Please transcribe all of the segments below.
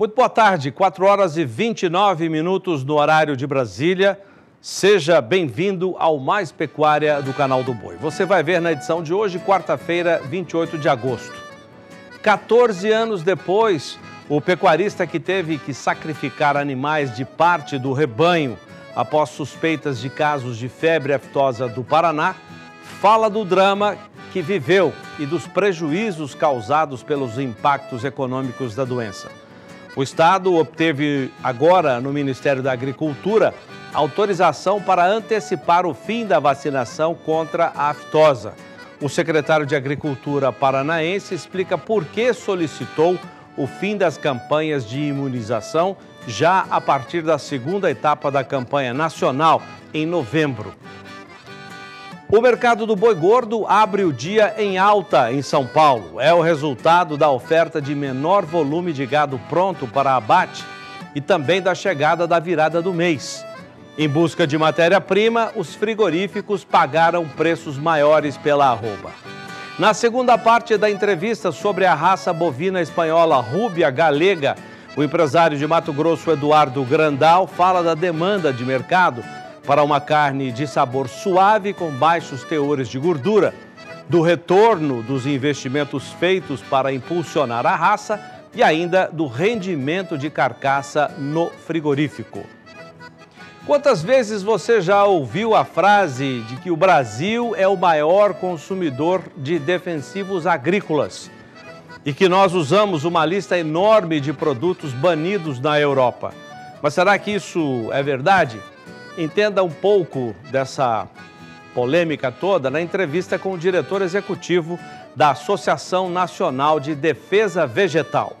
Muito boa tarde, 4 horas e 29 minutos no horário de Brasília. Seja bem-vindo ao Mais Pecuária do canal do Boi. Você vai ver na edição de hoje, quarta-feira, 28 de agosto. 14 anos depois, o pecuarista que teve que sacrificar animais de parte do rebanho após suspeitas de casos de febre aftosa do Paraná, fala do drama que viveu e dos prejuízos causados pelos impactos econômicos da doença. O Estado obteve agora no Ministério da Agricultura autorização para antecipar o fim da vacinação contra a aftosa. O secretário de Agricultura paranaense explica por que solicitou o fim das campanhas de imunização já a partir da segunda etapa da campanha nacional em novembro. O mercado do boi gordo abre o dia em alta em São Paulo. É o resultado da oferta de menor volume de gado pronto para abate e também da chegada da virada do mês. Em busca de matéria-prima, os frigoríficos pagaram preços maiores pela arroba. Na segunda parte da entrevista sobre a raça bovina espanhola Rúbia Galega, o empresário de Mato Grosso Eduardo Grandal fala da demanda de mercado para uma carne de sabor suave com baixos teores de gordura. Do retorno dos investimentos feitos para impulsionar a raça e ainda do rendimento de carcaça no frigorífico. Quantas vezes você já ouviu a frase de que o Brasil é o maior consumidor de defensivos agrícolas e que nós usamos uma lista enorme de produtos banidos na Europa? Mas será que isso é verdade? Entenda um pouco dessa polêmica toda na entrevista com o diretor executivo da Associação Nacional de Defesa Vegetal.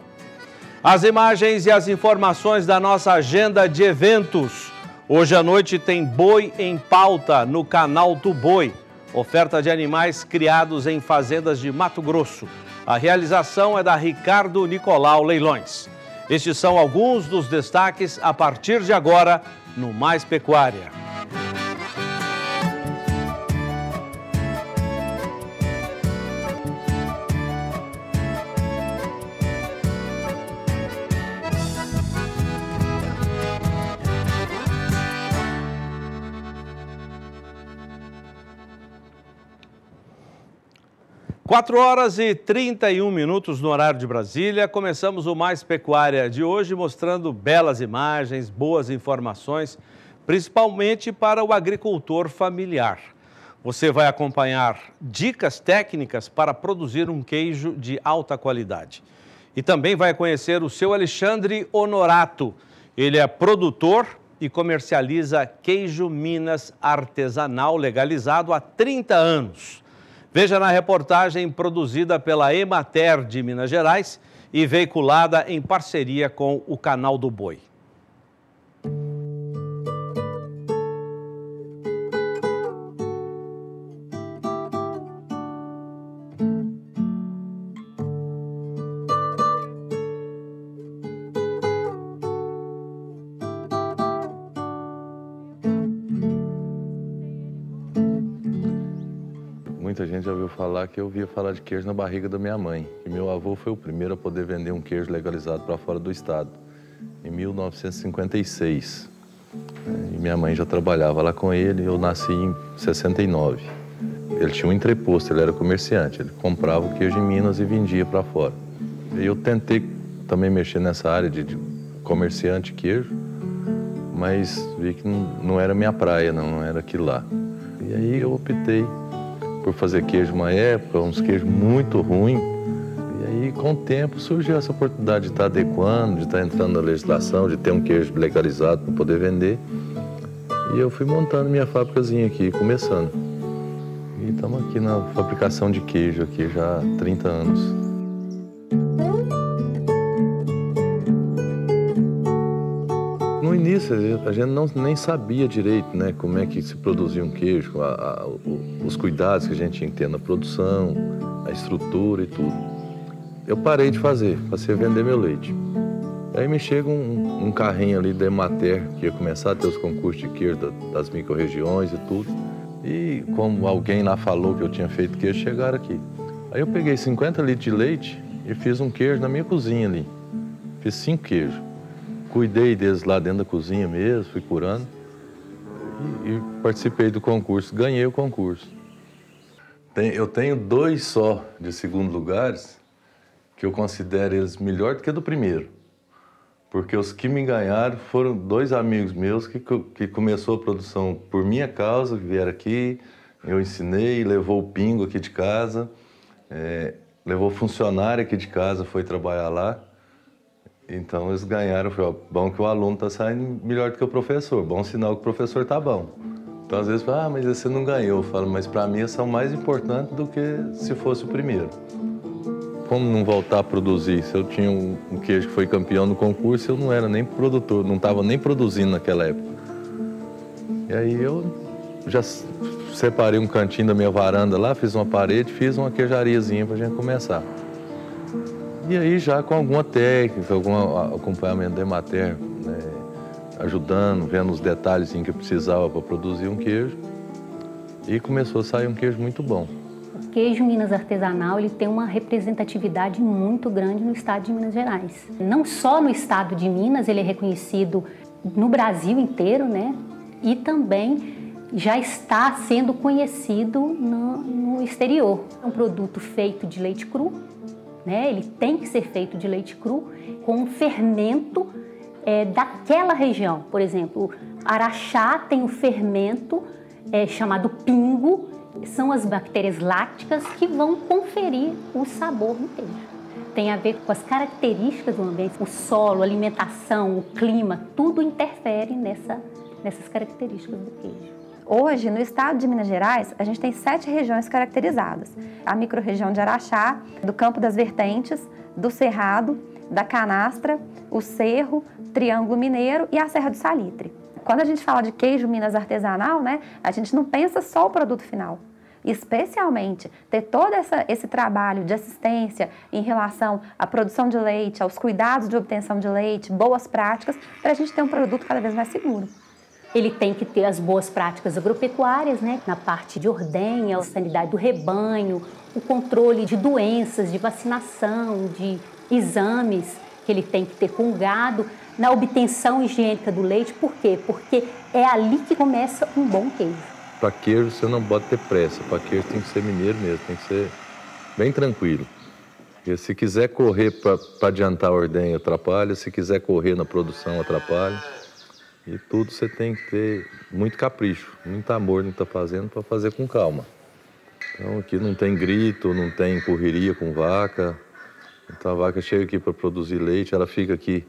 As imagens e as informações da nossa agenda de eventos. Hoje à noite tem Boi em Pauta no canal do Boi. Oferta de animais criados em fazendas de Mato Grosso. A realização é da Ricardo Nicolau Leilões. Estes são alguns dos destaques a partir de agora no Mais Pecuária. 4 horas e 31 minutos no horário de Brasília. Começamos o Mais Pecuária de hoje mostrando belas imagens, boas informações, principalmente para o agricultor familiar. Você vai acompanhar dicas técnicas para produzir um queijo de alta qualidade. E também vai conhecer o seu Alexandre Honorato. Ele é produtor e comercializa queijo Minas artesanal legalizado há 30 anos. Veja na reportagem produzida pela Emater de Minas Gerais e veiculada em parceria com o Canal do Boi. falar que eu via falar de queijo na barriga da minha mãe. E meu avô foi o primeiro a poder vender um queijo legalizado para fora do estado, em 1956. E minha mãe já trabalhava lá com ele, eu nasci em 69. Ele tinha um entreposto, ele era comerciante, ele comprava o queijo em Minas e vendia para fora. E eu tentei também mexer nessa área de, de comerciante queijo, mas vi que não, não era minha praia, não, não era aquilo lá. E aí eu optei por fazer queijo uma época, uns queijos muito ruins. E aí, com o tempo, surgiu essa oportunidade de estar tá adequando, de estar tá entrando na legislação, de ter um queijo legalizado para poder vender. E eu fui montando minha fábricazinha aqui, começando. E estamos aqui na fabricação de queijo aqui já há 30 anos. início a gente não, nem sabia direito né, como é que se produzia um queijo, a, a, os cuidados que a gente tinha que ter na produção, a estrutura e tudo. Eu parei de fazer, passei a vender meu leite. Aí me chega um, um carrinho ali da Emater, que ia começar a ter os concursos de queijo das micro-regiões e tudo. E como alguém lá falou que eu tinha feito queijo, chegaram aqui. Aí eu peguei 50 litros de leite e fiz um queijo na minha cozinha ali. Fiz cinco queijos cuidei deles lá dentro da cozinha mesmo, fui curando. E, e participei do concurso, ganhei o concurso. Tem, eu tenho dois só de segundo lugares, que eu considero eles melhor do que do primeiro. Porque os que me ganharam foram dois amigos meus que, que começou a produção por minha causa, que vieram aqui, eu ensinei, levou o pingo aqui de casa, é, levou funcionário aqui de casa, foi trabalhar lá. Então eles ganharam, foi ó, bom que o aluno está saindo melhor do que o professor, bom sinal que o professor está bom. Então às vezes, ah, mas você não ganhou, eu falo, mas para mim são mais importantes do que se fosse o primeiro. Como não voltar a produzir? Se eu tinha um, um queijo que foi campeão no concurso, eu não era nem produtor, não estava nem produzindo naquela época. E aí eu já separei um cantinho da minha varanda lá, fiz uma parede, fiz uma queijariazinha para a gente começar. E aí já com alguma técnica, algum acompanhamento da Emater, né, ajudando, vendo os detalhes que precisava para produzir um queijo. E começou a sair um queijo muito bom. O queijo Minas artesanal ele tem uma representatividade muito grande no estado de Minas Gerais. Não só no estado de Minas, ele é reconhecido no Brasil inteiro, né? E também já está sendo conhecido no, no exterior. É um produto feito de leite cru, né? Ele tem que ser feito de leite cru com fermento é, daquela região. Por exemplo, Araxá tem o fermento é, chamado pingo, são as bactérias lácticas que vão conferir o sabor no queijo. Tem a ver com as características do ambiente, o solo, a alimentação, o clima, tudo interfere nessa, nessas características do queijo. Hoje, no estado de Minas Gerais, a gente tem sete regiões caracterizadas: a microrregião de Araxá, do Campo das Vertentes, do Cerrado, da Canastra, o Cerro, Triângulo Mineiro e a Serra do Salitre. Quando a gente fala de queijo Minas artesanal, né, a gente não pensa só o produto final, especialmente ter todo essa, esse trabalho de assistência em relação à produção de leite, aos cuidados de obtenção de leite, boas práticas, para a gente ter um produto cada vez mais seguro. Ele tem que ter as boas práticas agropecuárias, né? na parte de ordenha, a sanidade do rebanho, o controle de doenças, de vacinação, de exames que ele tem que ter com o gado, na obtenção higiênica do leite. Por quê? Porque é ali que começa um bom queijo. Para queijo você não pode ter pressa, para queijo tem que ser mineiro mesmo, tem que ser bem tranquilo. E se quiser correr para adiantar a ordenha, atrapalha. Se quiser correr na produção, atrapalha. E tudo você tem que ter muito capricho, muito amor no que está fazendo para fazer com calma. Então aqui não tem grito, não tem correria com vaca. Então a vaca chega aqui para produzir leite, ela fica aqui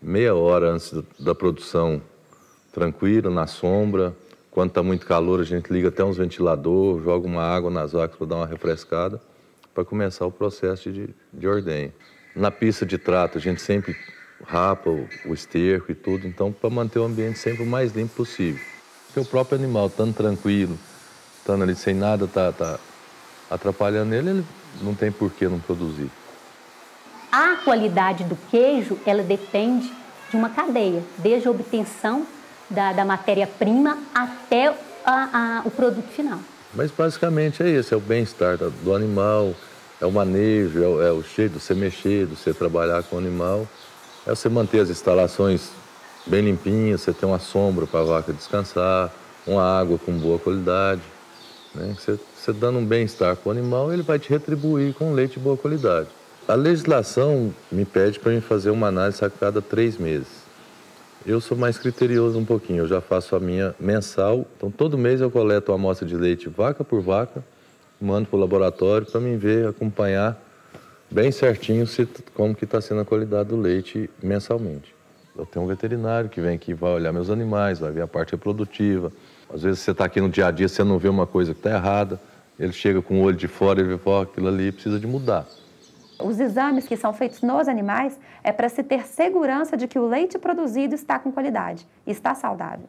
meia hora antes da produção tranquila, na sombra. Quando está muito calor, a gente liga até uns ventiladores, joga uma água nas vacas para dar uma refrescada, para começar o processo de, de ordenha. Na pista de trato, a gente sempre rapa o esterco e tudo, então para manter o ambiente sempre o mais limpo possível. Porque o próprio animal, estando tranquilo, estando ali sem nada tá, tá atrapalhando ele, ele não tem por que não produzir. A qualidade do queijo, ela depende de uma cadeia, desde a obtenção da, da matéria-prima até a, a, o produto final. Mas basicamente é isso, é o bem-estar do animal, é o manejo, é o, é cheiro, você mexer, você trabalhar com o animal. É você manter as instalações bem limpinhas, você ter uma sombra para a vaca descansar, uma água com boa qualidade. Né? Você, você dando um bem-estar para o animal, ele vai te retribuir com leite de boa qualidade. A legislação me pede para mim fazer uma análise a cada três meses. Eu sou mais criterioso um pouquinho, eu já faço a minha mensal. Então, todo mês eu coleto uma amostra de leite vaca por vaca, mando para o laboratório para mim ver, acompanhar bem certinho se, como que está sendo a qualidade do leite mensalmente. Eu tenho um veterinário que vem aqui vai olhar meus animais, vai ver a parte reprodutiva. Às vezes você está aqui no dia a dia, você não vê uma coisa que está errada, ele chega com o olho de fora e vê, ó, aquilo ali precisa de mudar. Os exames que são feitos nos animais é para se ter segurança de que o leite produzido está com qualidade, está saudável.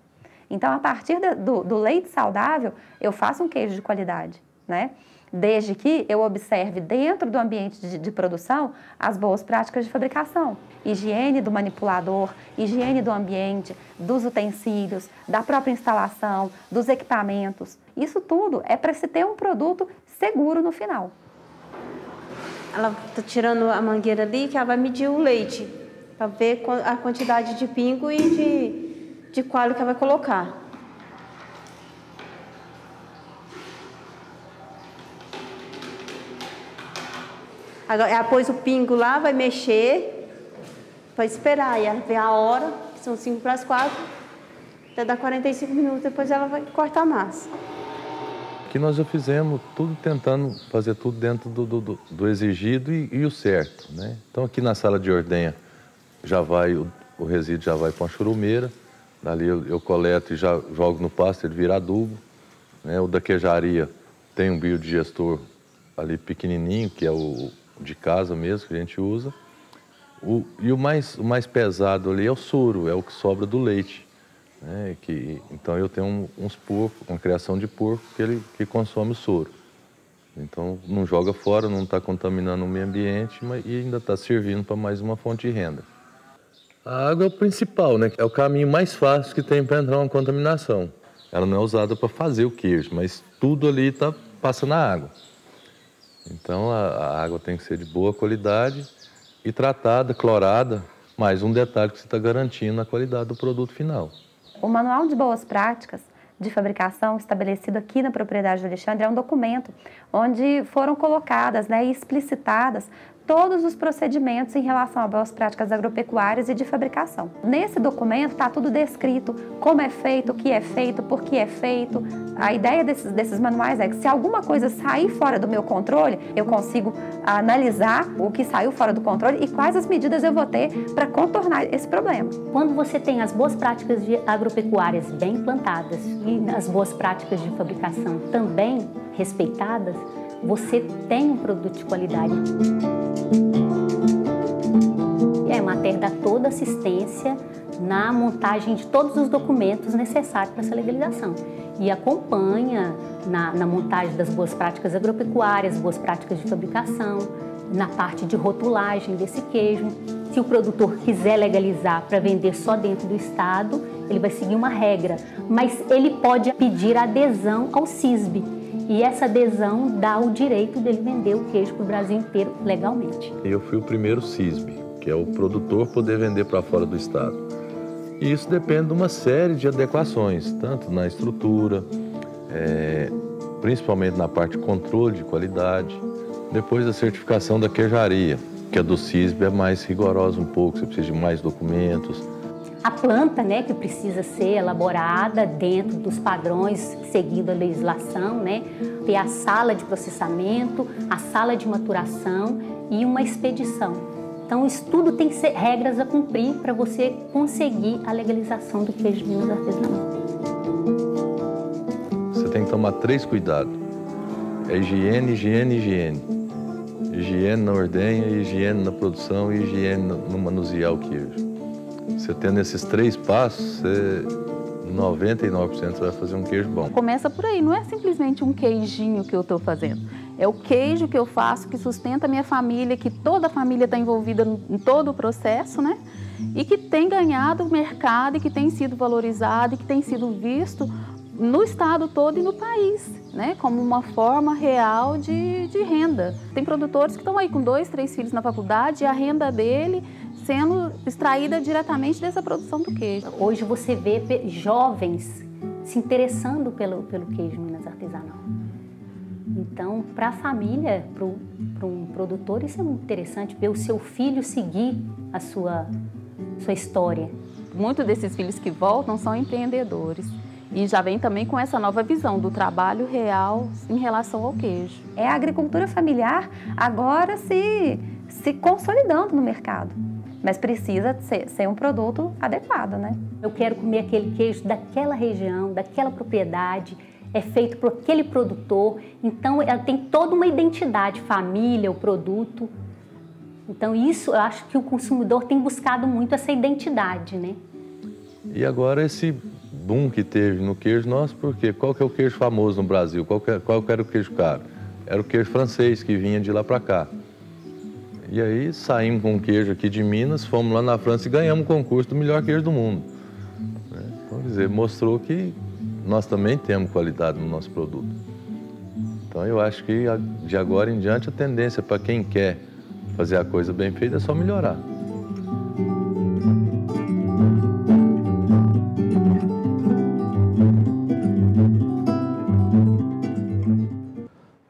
Então, a partir do, do leite saudável, eu faço um queijo de qualidade, né? desde que eu observe dentro do ambiente de, de, produção as boas práticas de fabricação. Higiene do manipulador, higiene do ambiente, dos utensílios, da própria instalação, dos equipamentos. Isso tudo é para se ter um produto seguro no final. Ela está tirando a mangueira ali que ela vai medir o leite para ver a quantidade de pingo e de, de coalho que ela vai colocar. Agora, após o pingo lá, vai mexer vai esperar. E ela vê a hora, que são 5 para as 4, até dar 45 minutos, depois ela vai cortar a massa. Aqui nós já fizemos tudo tentando fazer tudo dentro do, do, do exigido e, e, o certo. Né? Então aqui na sala de ordenha já vai, o, o resíduo já vai para uma churumeira, dali eu, eu, coleto e já jogo no pasto, ele vira adubo. Né? O da queijaria tem um biodigestor ali pequenininho, que é o, de casa mesmo que a gente usa. O, e o mais, o mais pesado ali é o soro, é o que sobra do leite. Né? Que, então eu tenho um, uns porcos, uma criação de porco que, ele, que consome o soro. Então não joga fora, não está contaminando o meio ambiente mas, e ainda está servindo para mais uma fonte de renda. A água é o principal, né? é o caminho mais fácil que tem para entrar uma contaminação. Ela não é usada para fazer o queijo, mas tudo ali tá, passa na água. Então a, água tem que ser de boa qualidade e tratada, clorada, mais um detalhe que você está garantindo a qualidade do produto final. O Manual de Boas Práticas de Fabricação, estabelecido aqui na propriedade do Alexandre, é um documento onde foram colocadas né, e explicitadas todos os procedimentos em relação a boas práticas agropecuárias e de fabricação. Nesse documento está tudo descrito, como é feito, o que é feito, por que é feito. A ideia desses, desses manuais é que se alguma coisa sair fora do meu controle, eu consigo analisar o que saiu fora do controle e quais as medidas eu vou ter para contornar esse problema. Quando você tem as boas práticas agropecuárias bem plantadas e as boas práticas de fabricação também respeitadas, você tem um produto de qualidade. E a Emater dá toda assistência na montagem de todos os documentos necessários para essa legalização e acompanha na, na montagem das boas práticas agropecuárias, boas práticas de fabricação, na parte de rotulagem desse queijo. Se o produtor quiser legalizar para vender só dentro do estado, ele vai seguir uma regra, mas ele pode pedir adesão ao CISB, e essa adesão dá o direito dele vender o queijo para o Brasil inteiro legalmente. Eu fui o primeiro CISB, que é o produtor poder vender para fora do estado. E isso depende de uma série de adequações, tanto na estrutura, é, principalmente na parte de controle de qualidade, depois da certificação da queijaria, que a do CISB é mais rigorosa um pouco, você precisa de mais documentos, a planta, né, que precisa ser elaborada dentro dos padrões, seguindo a legislação, né, ter a sala de processamento, a sala de maturação e uma expedição. Então, isso tudo tem ser, regras a cumprir para você conseguir a legalização do queijo de Minas artesanal. Você tem que tomar três cuidados. É higiene, higiene, higiene. Higiene na ordenha, higiene na produção e higiene no manusear o queijo. Você tendo esses três passos, você 99% vai fazer um queijo bom. Começa por aí, não é simplesmente um queijinho que eu estou fazendo. É o queijo que eu faço que sustenta a minha família, que toda a família está envolvida em todo o processo, né? E que tem ganhado o mercado, e que tem sido valorizado, e que tem sido visto no estado todo e no país, né? Como uma forma real de, de renda. Tem produtores que estão aí com dois, três filhos na faculdade e a renda dele sendo extraída diretamente dessa produção do queijo. Hoje você vê jovens se interessando pelo, pelo queijo Minas Artesanal. Então, para a família, para um produtor, isso é muito interessante, ver o seu filho seguir a sua, sua história. Muitos desses filhos que voltam são empreendedores e já vem também com essa nova visão do trabalho real em relação ao queijo. É a agricultura familiar agora se, se consolidando no mercado mas precisa ser, ser, um produto adequado, né? Eu quero comer aquele queijo daquela região, daquela propriedade, é feito por aquele produtor, então ela tem toda uma identidade, família, o produto. Então isso, eu acho que o consumidor tem buscado muito essa identidade, né? E agora esse boom que teve no queijo nosso, porque qual que é o queijo famoso no Brasil? Qual, que, é, qual que era o queijo caro? Era o queijo francês que vinha de lá para cá. E aí saímos com queijo aqui de Minas, fomos lá na França e ganhamos o concurso do melhor queijo do mundo. Né? Então, quer dizer, mostrou que nós também temos qualidade no nosso produto. Então eu acho que de agora em diante a tendência para quem quer fazer a coisa bem feita é só melhorar.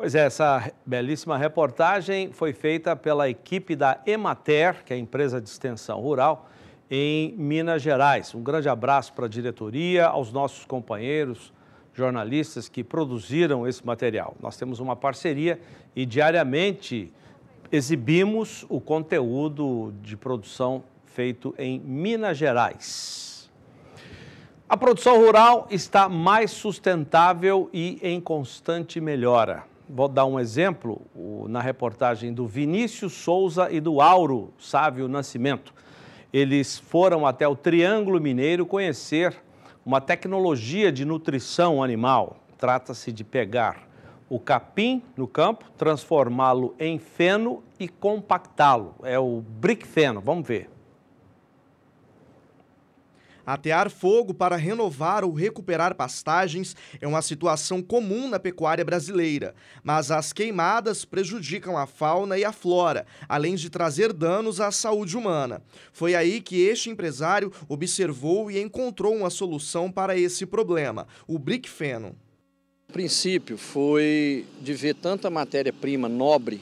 Pois é, essa belíssima reportagem foi feita pela equipe da Emater, que é a empresa de extensão rural, em Minas Gerais. Um grande abraço para a diretoria, aos nossos companheiros jornalistas que produziram esse material. Nós temos uma parceria e diariamente exibimos o conteúdo de produção feito em Minas Gerais. A produção rural está mais sustentável e em constante melhora vou dar um exemplo na reportagem do Vinícius Souza e do Auro Sávio Nascimento. Eles foram até o Triângulo Mineiro conhecer uma tecnologia de nutrição animal. Trata-se de pegar o capim no campo, transformá-lo em feno e compactá-lo. É o bricfeno, vamos ver. Atear fogo para renovar ou recuperar pastagens é uma situação comum na pecuária brasileira, mas as queimadas prejudicam a fauna e a flora, além de trazer danos à saúde humana. Foi aí que este empresário observou e encontrou uma solução para esse problema, o bricfeno. O princípio foi de ver tanta matéria-prima nobre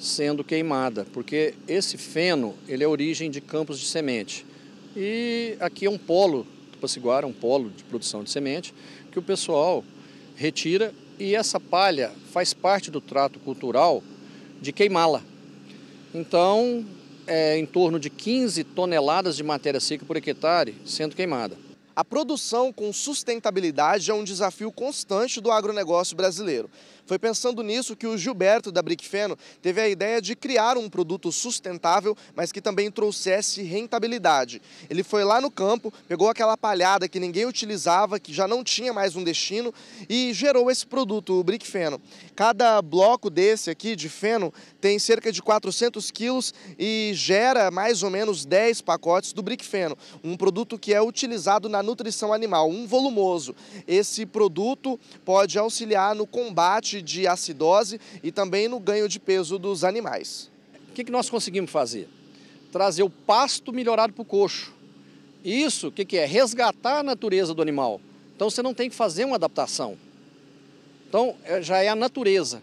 sendo queimada, porque esse feno ele é origem de campos de semente. E aqui é um polo, Tupaciguara, um polo de produção de semente, que o pessoal retira e essa palha faz parte do trato cultural de queimá-la. Então, é em torno de 15 toneladas de matéria seca por hectare sendo queimada. A produção com sustentabilidade é um desafio constante do agronegócio brasileiro. Foi pensando nisso que o Gilberto da Brickfeno teve a ideia de criar um produto sustentável, mas que também trouxesse rentabilidade. Ele foi lá no campo, pegou aquela palhada que ninguém utilizava, que já não tinha mais um destino e gerou esse produto, o Brickfeno. Cada bloco desse aqui de feno tem cerca de 400 quilos e gera mais ou menos 10 pacotes do Brickfeno, um produto que é utilizado na nutrição animal, um volumoso. Esse produto pode auxiliar no combate de acidose e também no ganho de peso dos animais. O que, que nós conseguimos fazer? Trazer o pasto melhorado para o coxo. Isso, o que, que é? Resgatar a natureza do animal. Então você não tem que fazer uma adaptação. Então é, já é a natureza,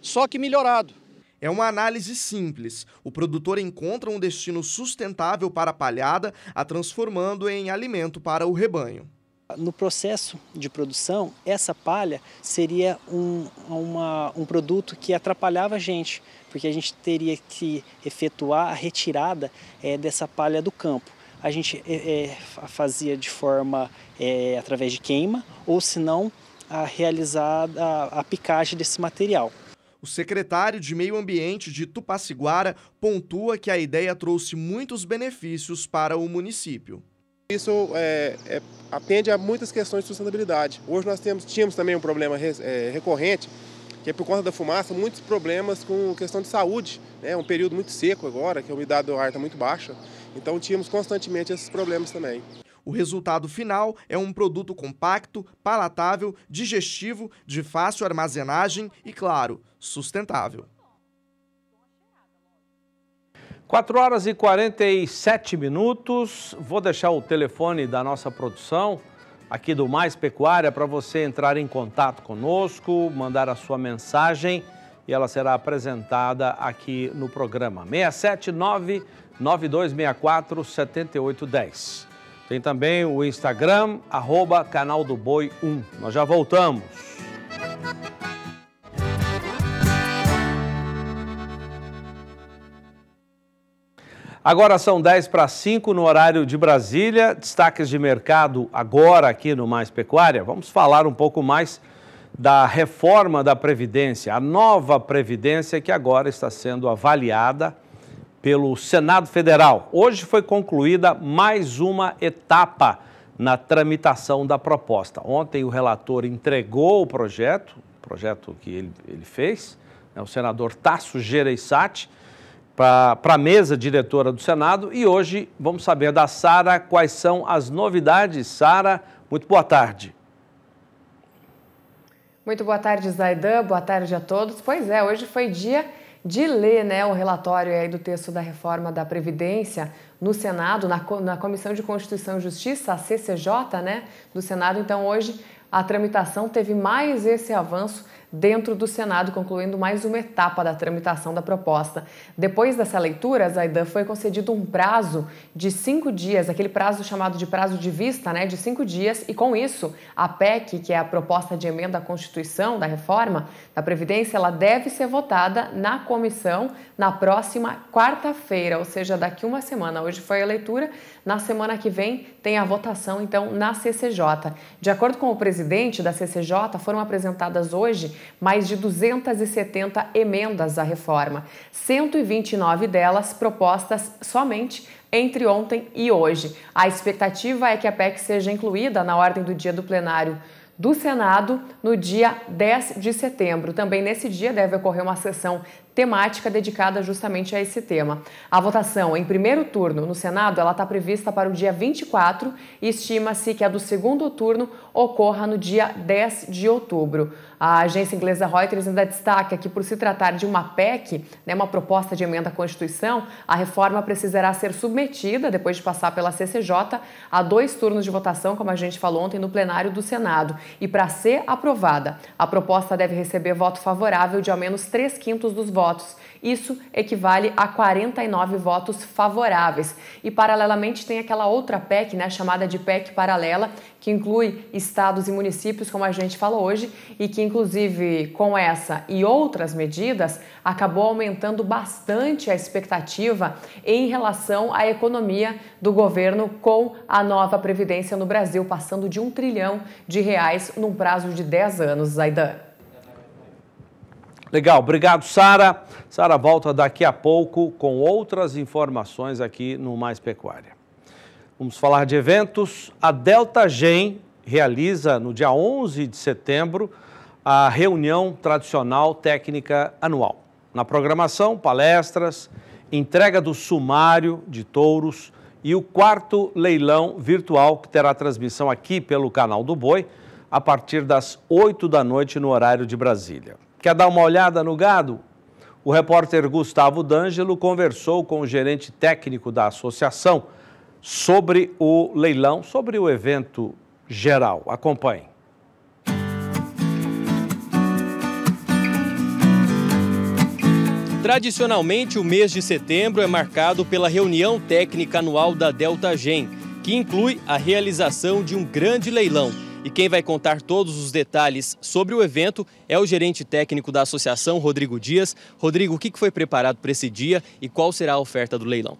só que melhorado. É uma análise simples. O produtor encontra um destino sustentável para a palhada, a transformando em alimento para o rebanho. No processo de produção, essa palha seria um, uma, um produto que atrapalhava a gente, porque a gente teria que efetuar a retirada é, dessa palha do campo. A gente é, fazia de forma é, através de queima, ou se não, a realizar a, a picagem desse material. O secretário de Meio Ambiente de Tupaciguara pontua que a ideia trouxe muitos benefícios para o município. Isso é, é, atende a muitas questões de sustentabilidade. Hoje nós temos, tínhamos também um problema é, recorrente, que é por conta da fumaça, muitos problemas com questão de saúde. É um período muito seco agora, que a umidade do ar está muito baixa. Então tínhamos constantemente esses problemas também. O resultado final é um produto compacto, palatável, digestivo, de fácil armazenagem e, claro, sustentável. 4 horas e 47 minutos. Vou deixar o telefone da nossa produção aqui do Mais Pecuária para você entrar em contato conosco, mandar a sua mensagem e ela será apresentada aqui no programa 679 9264 7810. Tem também o Instagram, arroba Canal do Boi 1. Nós já voltamos. Agora são 10 para 5 no horário de Brasília. Destaques de mercado agora aqui no Mais Pecuária. Vamos falar um pouco mais da reforma da Previdência, a nova Previdência que agora está sendo avaliada pelo Senado Federal. Hoje foi concluída mais uma etapa na tramitação da proposta. Ontem o relator entregou o projeto, o projeto que ele, ele fez, né, o senador Tasso Gereissati, para a mesa diretora do Senado e hoje vamos saber da Sara quais são as novidades. Sara, muito boa tarde. Muito boa tarde, Zaidan. Boa tarde a todos. Pois é, hoje foi dia de ler né, o relatório aí do texto da reforma da Previdência no Senado, na, na Comissão de Constituição e Justiça, a CCJ, né, do Senado. Então, hoje, a tramitação teve mais esse avanço dentro do Senado, concluindo mais uma etapa da tramitação da proposta. Depois dessa leitura, Zaidan, foi concedido um prazo de cinco dias, aquele prazo chamado de prazo de vista, né, de cinco dias, e com isso, a PEC, que é a proposta de emenda à Constituição da reforma da Previdência, ela deve ser votada na comissão na próxima quarta-feira, ou seja, daqui uma semana. Hoje foi a leitura, na semana que vem tem a votação, então, na CCJ. De acordo com o presidente da CCJ, foram apresentadas hoje mais de 270 emendas à reforma, 129 delas propostas somente entre ontem e hoje. A expectativa é que a PEC seja incluída na ordem do dia do plenário do Senado no dia 10 de setembro. Também nesse dia deve ocorrer uma sessão temática dedicada justamente a esse tema. A votação em primeiro turno no Senado ela está prevista para o dia 24 e estima-se que a do segundo turno ocorra no dia 10 de outubro. A agência inglesa Reuters ainda destaca que, por se tratar de uma PEC, né, uma proposta de emenda à Constituição, a reforma precisará ser submetida, depois de passar pela CCJ, a dois turnos de votação, como a gente falou ontem, no plenário do Senado. E para ser aprovada, a proposta deve receber voto favorável de ao menos três quintos dos votos. Isso equivale a 49 votos favoráveis. E, paralelamente, tem aquela outra PEC, né, chamada de PEC paralela, que inclui estados e municípios, como a gente falou hoje, e que, inclusive, com essa e outras medidas, acabou aumentando bastante a expectativa em relação à economia do governo com a nova Previdência no Brasil, passando de um trilhão de reais num prazo de 10 anos, Zaidan. Legal, obrigado, Sara. Sara volta daqui a pouco com outras informações aqui no Mais Pecuária. Vamos falar de eventos. A Delta Gen realiza no dia 11 de setembro a reunião tradicional técnica anual. Na programação, palestras, entrega do sumário de touros e o quarto leilão virtual que terá transmissão aqui pelo canal do Boi a partir das 8 da noite no horário de Brasília. Quer dar uma olhada no gado? O repórter Gustavo D'Angelo conversou com o gerente técnico da associação sobre o leilão, sobre o evento geral. Acompanhe. Tradicionalmente, o mês de setembro é marcado pela reunião técnica anual da Delta Gen, que inclui a realização de um grande leilão e quem vai contar todos os detalhes sobre o evento é o gerente técnico da associação, Rodrigo Dias. Rodrigo, o que foi preparado para esse dia e qual será a oferta do leilão?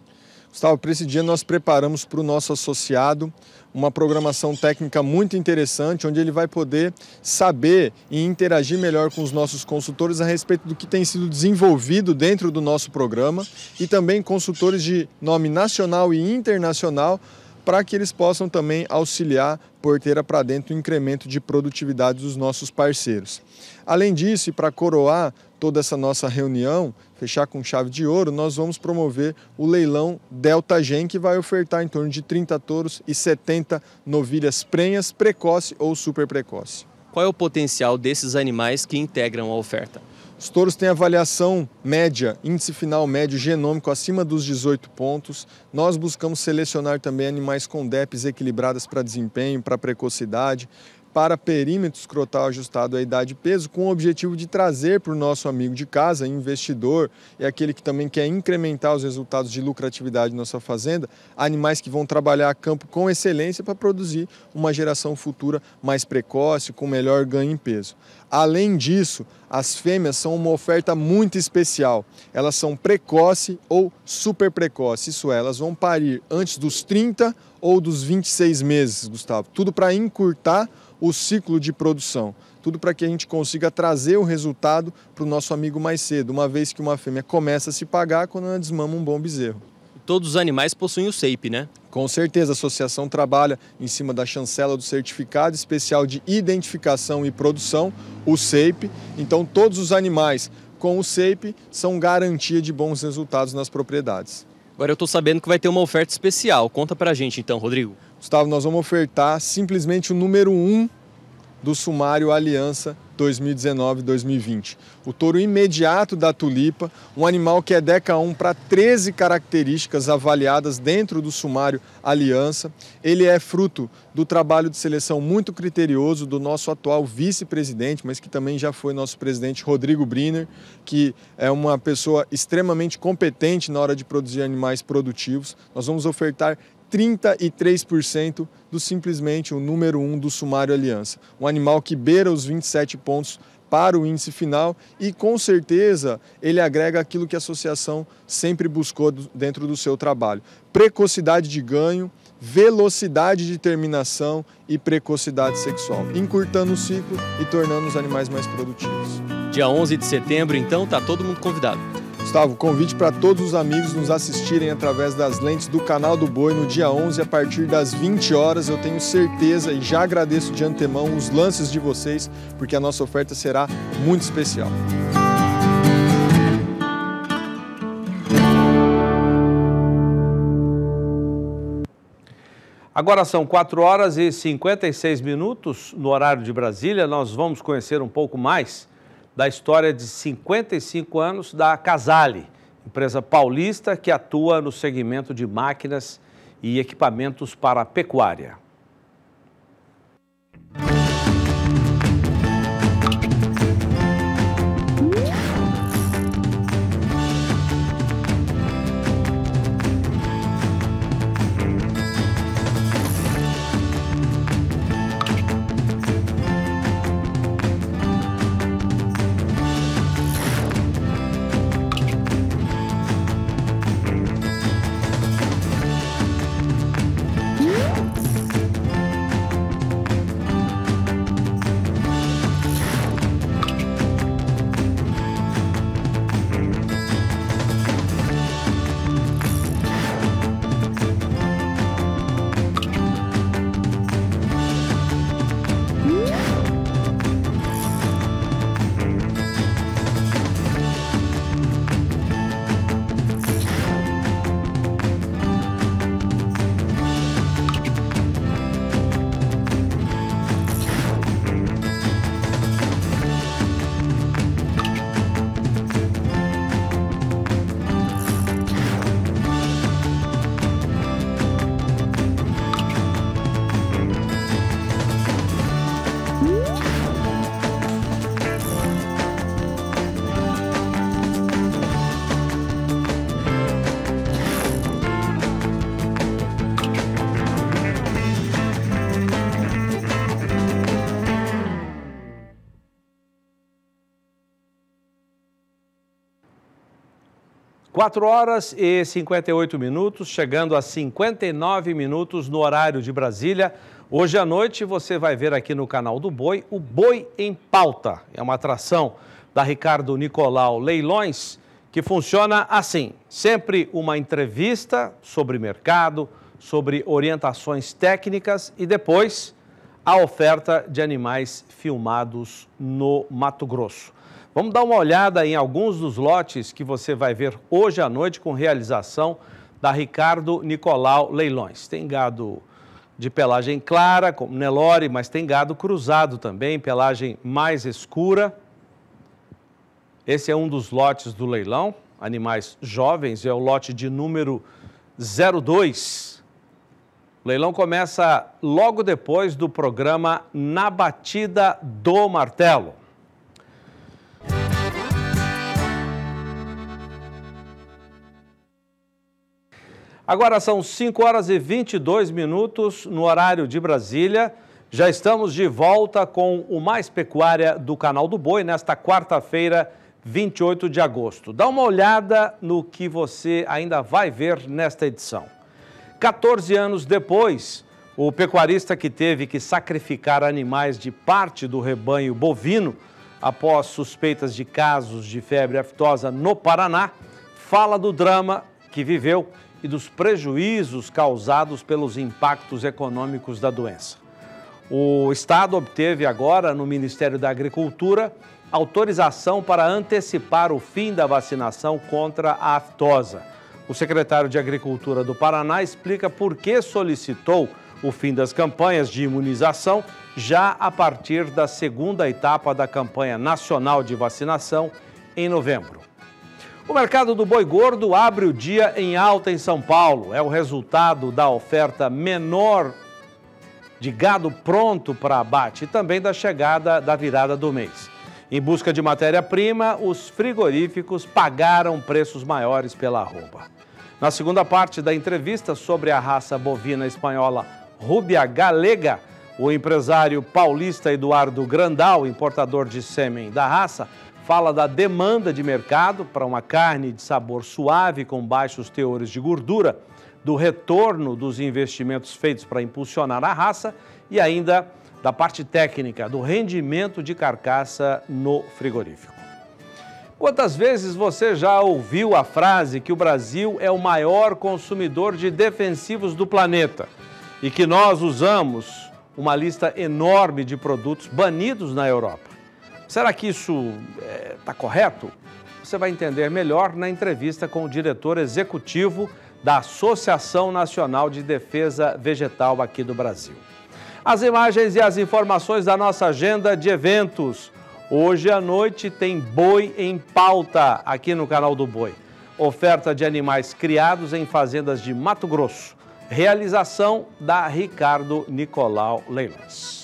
Gustavo, para esse dia nós preparamos para o nosso associado uma programação técnica muito interessante, onde ele vai poder saber e interagir melhor com os nossos consultores a respeito do que tem sido desenvolvido dentro do nosso programa e também consultores de nome nacional e internacional para que eles possam também auxiliar porteira para dentro o incremento de produtividade dos nossos parceiros. Além disso, para coroar toda essa nossa reunião, fechar com chave de ouro, nós vamos promover o leilão Delta Gen, que vai ofertar em torno de 30 touros e 70 novilhas prenhas, precoce ou super precoce. Qual é o potencial desses animais que integram a oferta? Os touros têm avaliação média, índice final médio genômico acima dos 18 pontos. Nós buscamos selecionar também animais com DEPs equilibradas para desempenho, para precocidade, para perímetro escrotal ajustado à idade e peso, com o objetivo de trazer para o nosso amigo de casa, investidor, e aquele que também quer incrementar os resultados de lucratividade na sua fazenda, animais que vão trabalhar a campo com excelência para produzir uma geração futura mais precoce, com melhor ganho em peso. Além disso, as fêmeas são uma oferta muito especial. Elas são precoce ou super precoce, isso é, elas vão parir antes dos 30 ou dos 26 meses, Gustavo. Tudo para encurtar o ciclo de produção. Tudo para que a gente consiga trazer o resultado para o nosso amigo mais cedo, uma vez que uma fêmea começa a se pagar quando ela desmama um bom bezerro. Todos os animais possuem o SEIP, né? Com certeza, a associação trabalha em cima da chancela do Certificado Especial de Identificação e Produção, o SEIP. Então, todos os animais com o SEIP são garantia de bons resultados nas propriedades. Agora eu estou sabendo que vai ter uma oferta especial. Conta para a gente então, Rodrigo. Gustavo, nós vamos ofertar simplesmente o número 1 um do sumário Aliança 2019-2020. O touro imediato da tulipa, um animal que é DECA 1 para 13 características avaliadas dentro do sumário Aliança. Ele é fruto do trabalho de seleção muito criterioso do nosso atual vice-presidente, mas que também já foi nosso presidente Rodrigo Briner, que é uma pessoa extremamente competente na hora de produzir animais produtivos. Nós vamos ofertar 33% do simplesmente o número 1 um do Sumário Aliança. Um animal que beira os 27 pontos para o índice final e com certeza ele agrega aquilo que a associação sempre buscou dentro do seu trabalho: precocidade de ganho, velocidade de terminação e precocidade sexual, encurtando o ciclo e tornando os animais mais produtivos. Dia 11 de setembro, então, tá todo mundo convidado. Gustavo, convite para todos os amigos nos assistirem através das lentes do canal do Boi no dia 11 a partir das 20 horas. Eu tenho certeza e já agradeço de antemão os lances de vocês, porque a nossa oferta será muito especial. Agora são 4 horas e 56 minutos no horário de Brasília. Nós vamos conhecer um pouco mais da história de 55 anos da Casale, empresa paulista que atua no segmento de máquinas e equipamentos para a pecuária. 4 horas e 58 minutos, chegando a 59 minutos no horário de Brasília. Hoje à noite você vai ver aqui no canal do Boi o Boi em Pauta. É uma atração da Ricardo Nicolau Leilões que funciona assim: sempre uma entrevista sobre mercado, sobre orientações técnicas e depois a oferta de animais filmados no Mato Grosso. Vamos dar uma olhada em alguns dos lotes que você vai ver hoje à noite com realização da Ricardo Nicolau Leilões. Tem gado de pelagem clara, como Nelore, mas tem gado cruzado também, pelagem mais escura. Esse é um dos lotes do leilão, animais jovens, é o lote de número 02. O leilão começa logo depois do programa Na Batida do Martelo. Agora são 5 horas e 22 minutos no horário de Brasília. Já estamos de volta com o Mais Pecuária do Canal do Boi nesta quarta-feira, 28 de agosto. Dá uma olhada no que você ainda vai ver nesta edição. 14 anos depois, o pecuarista que teve que sacrificar animais de parte do rebanho bovino após suspeitas de casos de febre aftosa no Paraná, fala do drama que viveu e dos prejuízos causados pelos impactos econômicos da doença. O Estado obteve agora, no Ministério da Agricultura, autorização para antecipar o fim da vacinação contra a aftosa. O secretário de Agricultura do Paraná explica por que solicitou o fim das campanhas de imunização já a partir da segunda etapa da campanha nacional de vacinação em novembro. O mercado do boi gordo abre o dia em alta em São Paulo. É o resultado da oferta menor de gado pronto para abate e também da chegada da virada do mês. Em busca de matéria-prima, os frigoríficos pagaram preços maiores pela roupa. Na segunda parte da entrevista sobre a raça bovina espanhola Rubia Galega, o empresário paulista Eduardo Grandal, importador de sêmen da raça, fala da demanda de mercado para uma carne de sabor suave com baixos teores de gordura, do retorno dos investimentos feitos para impulsionar a raça e ainda da parte técnica do rendimento de carcaça no frigorífico. Quantas vezes você já ouviu a frase que o Brasil é o maior consumidor de defensivos do planeta e que nós usamos uma lista enorme de produtos banidos na Europa? Será que isso está é, tá correto? Você vai entender melhor na entrevista com o diretor executivo da Associação Nacional de Defesa Vegetal aqui do Brasil. As imagens e as informações da nossa agenda de eventos. Hoje à noite tem Boi em Pauta aqui no canal do Boi. Oferta de animais criados em fazendas de Mato Grosso. Realização da Ricardo Nicolau Leilões.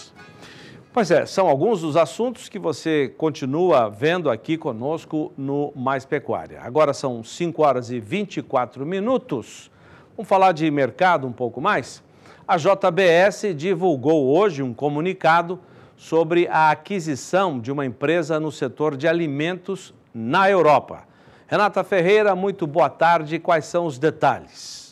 Pois é, são alguns dos assuntos que você continua vendo aqui conosco no Mais Pecuária. Agora são 5 horas e 24 minutos. Vamos falar de mercado um pouco mais? A JBS divulgou hoje um comunicado sobre a aquisição de uma empresa no setor de alimentos na Europa. Renata Ferreira, muito boa tarde. Quais são os detalhes?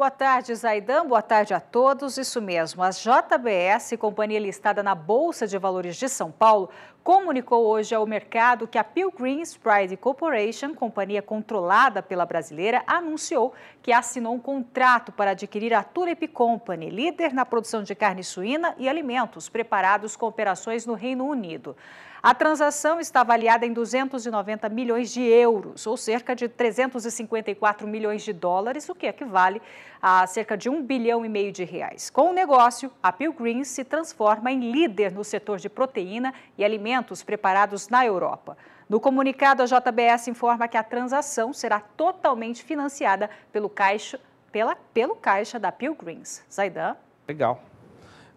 Boa tarde, Zaidan. Boa tarde a todos. Isso mesmo. A JBS, companhia listada na Bolsa de Valores de São Paulo, comunicou hoje ao mercado que a Pilgrim's Pride Corporation, companhia controlada pela brasileira, anunciou que assinou um contrato para adquirir a Tulip Company, líder na produção de carne suína e alimentos preparados com operações no Reino Unido. A transação está avaliada em 290 milhões de euros, ou cerca de 354 milhões de dólares, o que equivale a cerca de 1 bilhão e meio de reais. Com o negócio, a Pilgrim se transforma em líder no setor de proteína e alimentos preparados na Europa. No comunicado, a JBS informa que a transação será totalmente financiada pelo caixa, pela, pelo caixa da Pilgrims. Zaidan? Legal.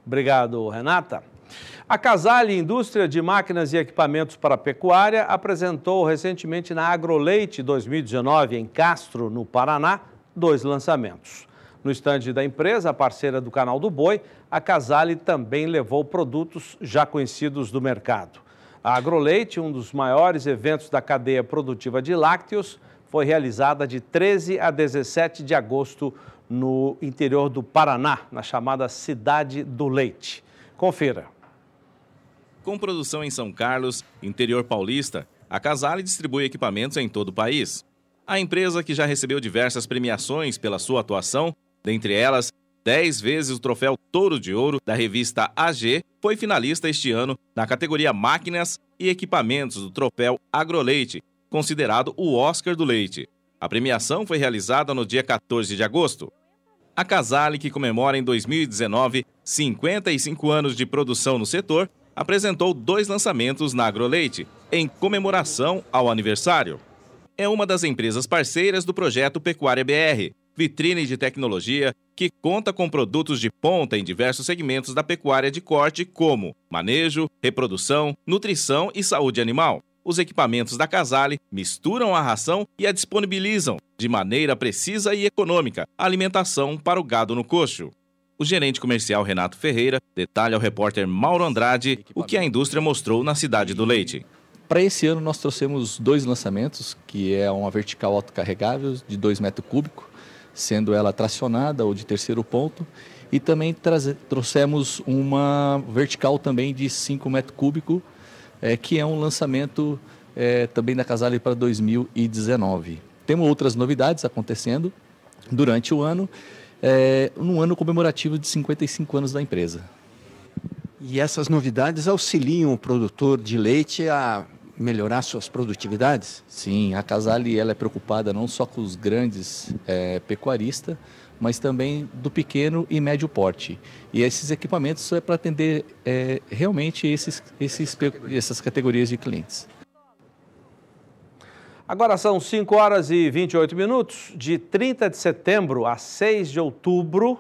Obrigado, Renata. A Casale Indústria de Máquinas e Equipamentos para Pecuária apresentou recentemente na Agroleite 2019, em Castro, no Paraná, dois lançamentos. No estande da empresa, parceira do Canal do Boi, a Casale também levou produtos já conhecidos do mercado. A Agroleite, um dos maiores eventos da cadeia produtiva de lácteos, foi realizada de 13 a 17 de agosto no interior do Paraná, na chamada Cidade do Leite. Confira. Com produção em São Carlos, interior paulista, a Casale distribui equipamentos em todo o país. A empresa, que já recebeu diversas premiações pela sua atuação, dentre elas 10 vezes o troféu Touro de Ouro da revista AG, foi finalista este ano na categoria Máquinas e Equipamentos do troféu Agroleite, considerado o Oscar do Leite. A premiação foi realizada no dia 14 de agosto. A Casale, que comemora em 2019 55 anos de produção no setor, apresentou dois lançamentos na Agroleite, em comemoração ao aniversário. É uma das empresas parceiras do projeto Pecuária BR, vitrine de tecnologia que conta com produtos de ponta em diversos segmentos da pecuária de corte, como manejo, reprodução, nutrição e saúde animal. Os equipamentos da Casale misturam a ração e a disponibilizam, de maneira precisa e econômica, alimentação para o gado no coxo. O gerente comercial Renato Ferreira detalha ao repórter Mauro Andrade o que a indústria mostrou na cidade do leite. Para esse ano nós trouxemos dois lançamentos, que é uma vertical autocarregável de 2 metros cúbicos, sendo ela tracionada ou de terceiro ponto, e também trouxemos uma vertical também de 5 metros cúbicos, é, que é um lançamento é, também da Casale para 2019. Temos outras novidades acontecendo durante o ano é, num ano comemorativo de 55 anos da empresa. E essas novidades auxiliam o produtor de leite a melhorar suas produtividades? Sim, a Casale ela é preocupada não só com os grandes é, pecuaristas, mas também do pequeno e médio porte. E esses equipamentos é para atender é, realmente esses, esses, essas categorias de clientes. Agora são 5 horas e 28 minutos. De 30 de setembro a 6 de outubro,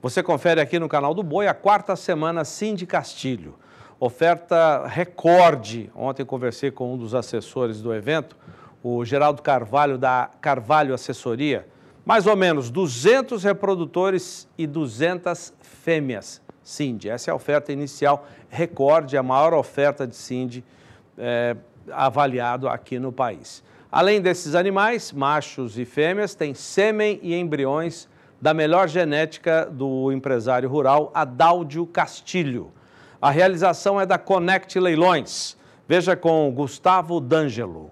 você confere aqui no canal do Boi a quarta semana Cindy Castilho. Oferta recorde. Ontem conversei com um dos assessores do evento, o Geraldo Carvalho, da Carvalho Assessoria. Mais ou menos 200 reprodutores e 200 fêmeas Cindy. Essa é a oferta inicial recorde, a maior oferta de Cindy é, avaliado aqui no país. Além desses animais, machos e fêmeas têm sêmen e embriões da melhor genética do empresário rural Adaldio Castilho. A realização é da Connect Leilões. Veja com Gustavo D'Angelo.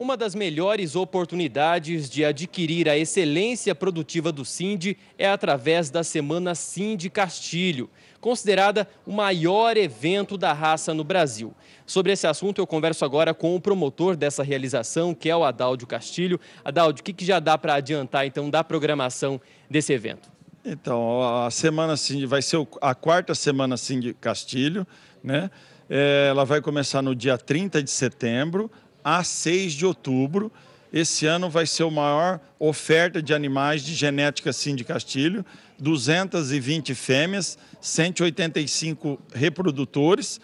Uma das melhores oportunidades de adquirir a excelência produtiva do CIND é através da Semana CIND Castilho considerada o maior evento da raça no Brasil. Sobre esse assunto, eu converso agora com o promotor dessa realização, que é o Adaldo Castilho. Adaldo, o que, que já dá para adiantar, então, da programação desse evento? Então, a semana assim vai ser a quarta semana assim de Castilho, né? É, ela vai começar no dia 30 de setembro a 6 de outubro. Esse ano vai ser a maior oferta de animais de genética assim de Castilho. 220 fêmeas, 185 reprodutores.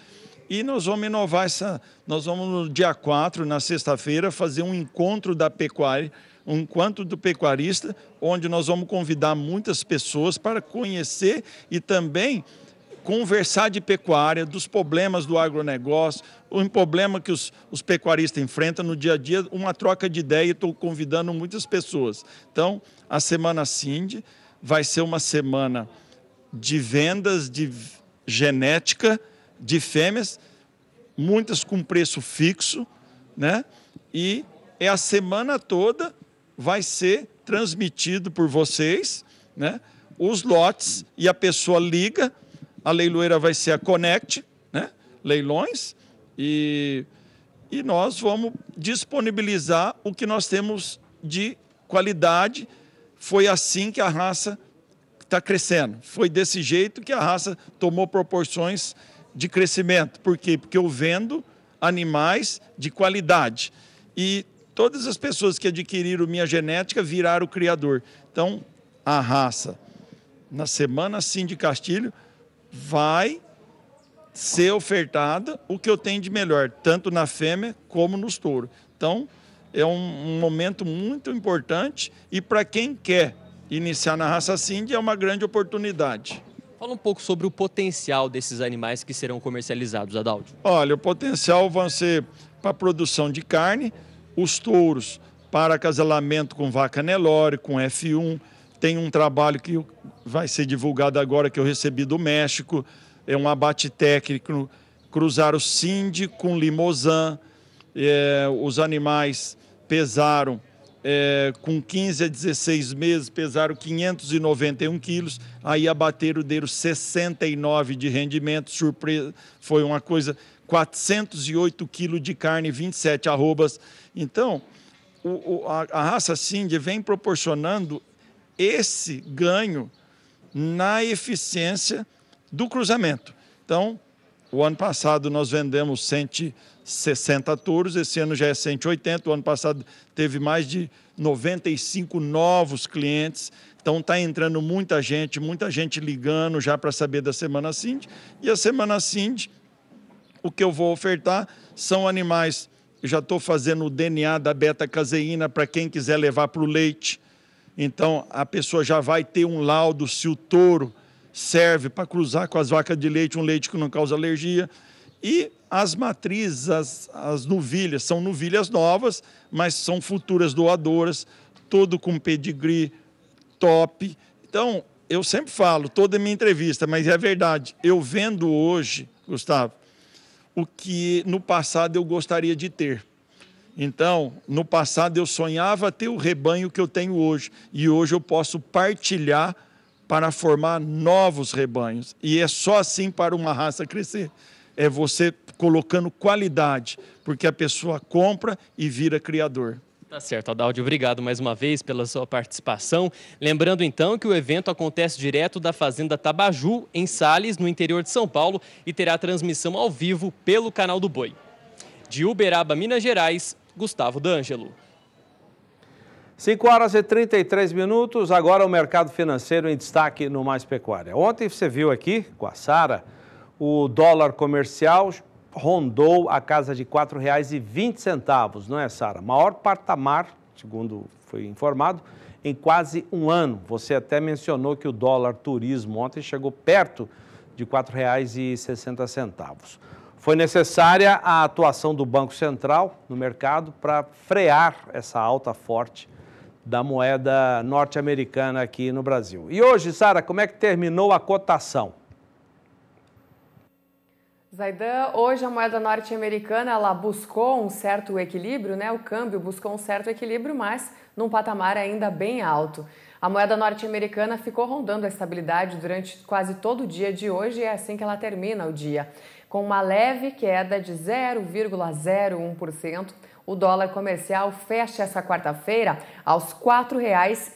E nós vamos inovar essa. Nós vamos no dia 4, na sexta-feira, fazer um encontro da pecuária, um encontro do pecuarista, onde nós vamos convidar muitas pessoas para conhecer e também conversar de pecuária, dos problemas do agronegócio, um problema que os, os, pecuaristas enfrentam no dia a dia, uma troca de ideia. Estou convidando muitas pessoas. Então, a Semana Cindy vai ser uma semana de vendas de genética de fêmeas, muitas com preço fixo, né? E é a semana toda vai ser transmitido por vocês, né? Os lotes e a pessoa liga, a leiloeira vai ser a Connect, né? Leilões e e nós vamos disponibilizar o que nós temos de qualidade foi assim que a raça está crescendo. Foi desse jeito que a raça tomou proporções de crescimento. Por quê? Porque eu vendo animais de qualidade. E todas as pessoas que adquiriram minha genética viraram criador. Então, a raça, na semana sim de Castilho, vai ser ofertada o que eu tenho de melhor, tanto na fêmea como nos touros. Então, é um, um momento muito importante e para quem quer iniciar na raça Cindy é uma grande oportunidade. Fala um pouco sobre o potencial desses animais que serão comercializados, Adaldo. Olha, o potencial vão ser para produção de carne, os touros para acasalamento com vaca Nelore, com F1. Tem um trabalho que vai ser divulgado agora que eu recebi do México, é um abate técnico, cruzar o Cindy com Limousin, é, os animais pesaram é, com 15 a 16 meses, pesaram 591 quilos, aí abateram deram 69 de rendimento, surpresa, foi uma coisa, 408 quilos de carne, 27 arrobas. Então, o, o, a, a, raça Cindy vem proporcionando esse ganho na eficiência do cruzamento. Então, o ano passado nós vendemos 100 60 touros, esse ano já é 180, o ano passado teve mais de 95 novos clientes. Então está entrando muita gente, muita gente ligando já para saber da Semana Cindy. E a Semana Cindy, o que eu vou ofertar são animais. Eu já estou fazendo o DNA da beta-caseína para quem quiser levar para o leite. Então a pessoa já vai ter um laudo se o touro serve para cruzar com as vacas de leite, um leite que não causa alergia. E as matrizes, as, as novilhas, são novilhas novas, mas são futuras doadoras, todo com pedigree top. Então, eu sempre falo, toda minha entrevista, mas é verdade, eu vendo hoje, Gustavo, o que no passado eu gostaria de ter. Então, no passado eu sonhava ter o rebanho que eu tenho hoje, e hoje eu posso partilhar para formar novos rebanhos. E é só assim para uma raça crescer é você colocando qualidade, porque a pessoa compra e vira criador. Tá certo, Adaldo. Obrigado mais uma vez pela sua participação. Lembrando então que o evento acontece direto da Fazenda Tabaju, em Sales, no interior de São Paulo, e terá transmissão ao vivo pelo canal do Boi. De Uberaba, Minas Gerais, Gustavo D'Angelo. 5 horas e 33 minutos. Agora o mercado financeiro em destaque no Mais Pecuária. Ontem você viu aqui com a Sara o dólar comercial rondou a casa de R$ 4,20, não é, Sara? Maior patamar, segundo foi informado, em quase um ano. Você até mencionou que o dólar turismo ontem chegou perto de R$ 4,60. Foi necessária a atuação do Banco Central no mercado para frear essa alta forte da moeda norte-americana aqui no Brasil. E hoje, Sara, como é que terminou a cotação? Zaidan, hoje a moeda norte-americana ela buscou um certo equilíbrio, né? O câmbio buscou um certo equilíbrio, mas num patamar ainda bem alto. A moeda norte-americana ficou rondando a estabilidade durante quase todo o dia de hoje e é assim que ela termina o dia, com uma leve queda de 0,01%. O dólar comercial fecha essa quarta-feira aos R$ 4,15,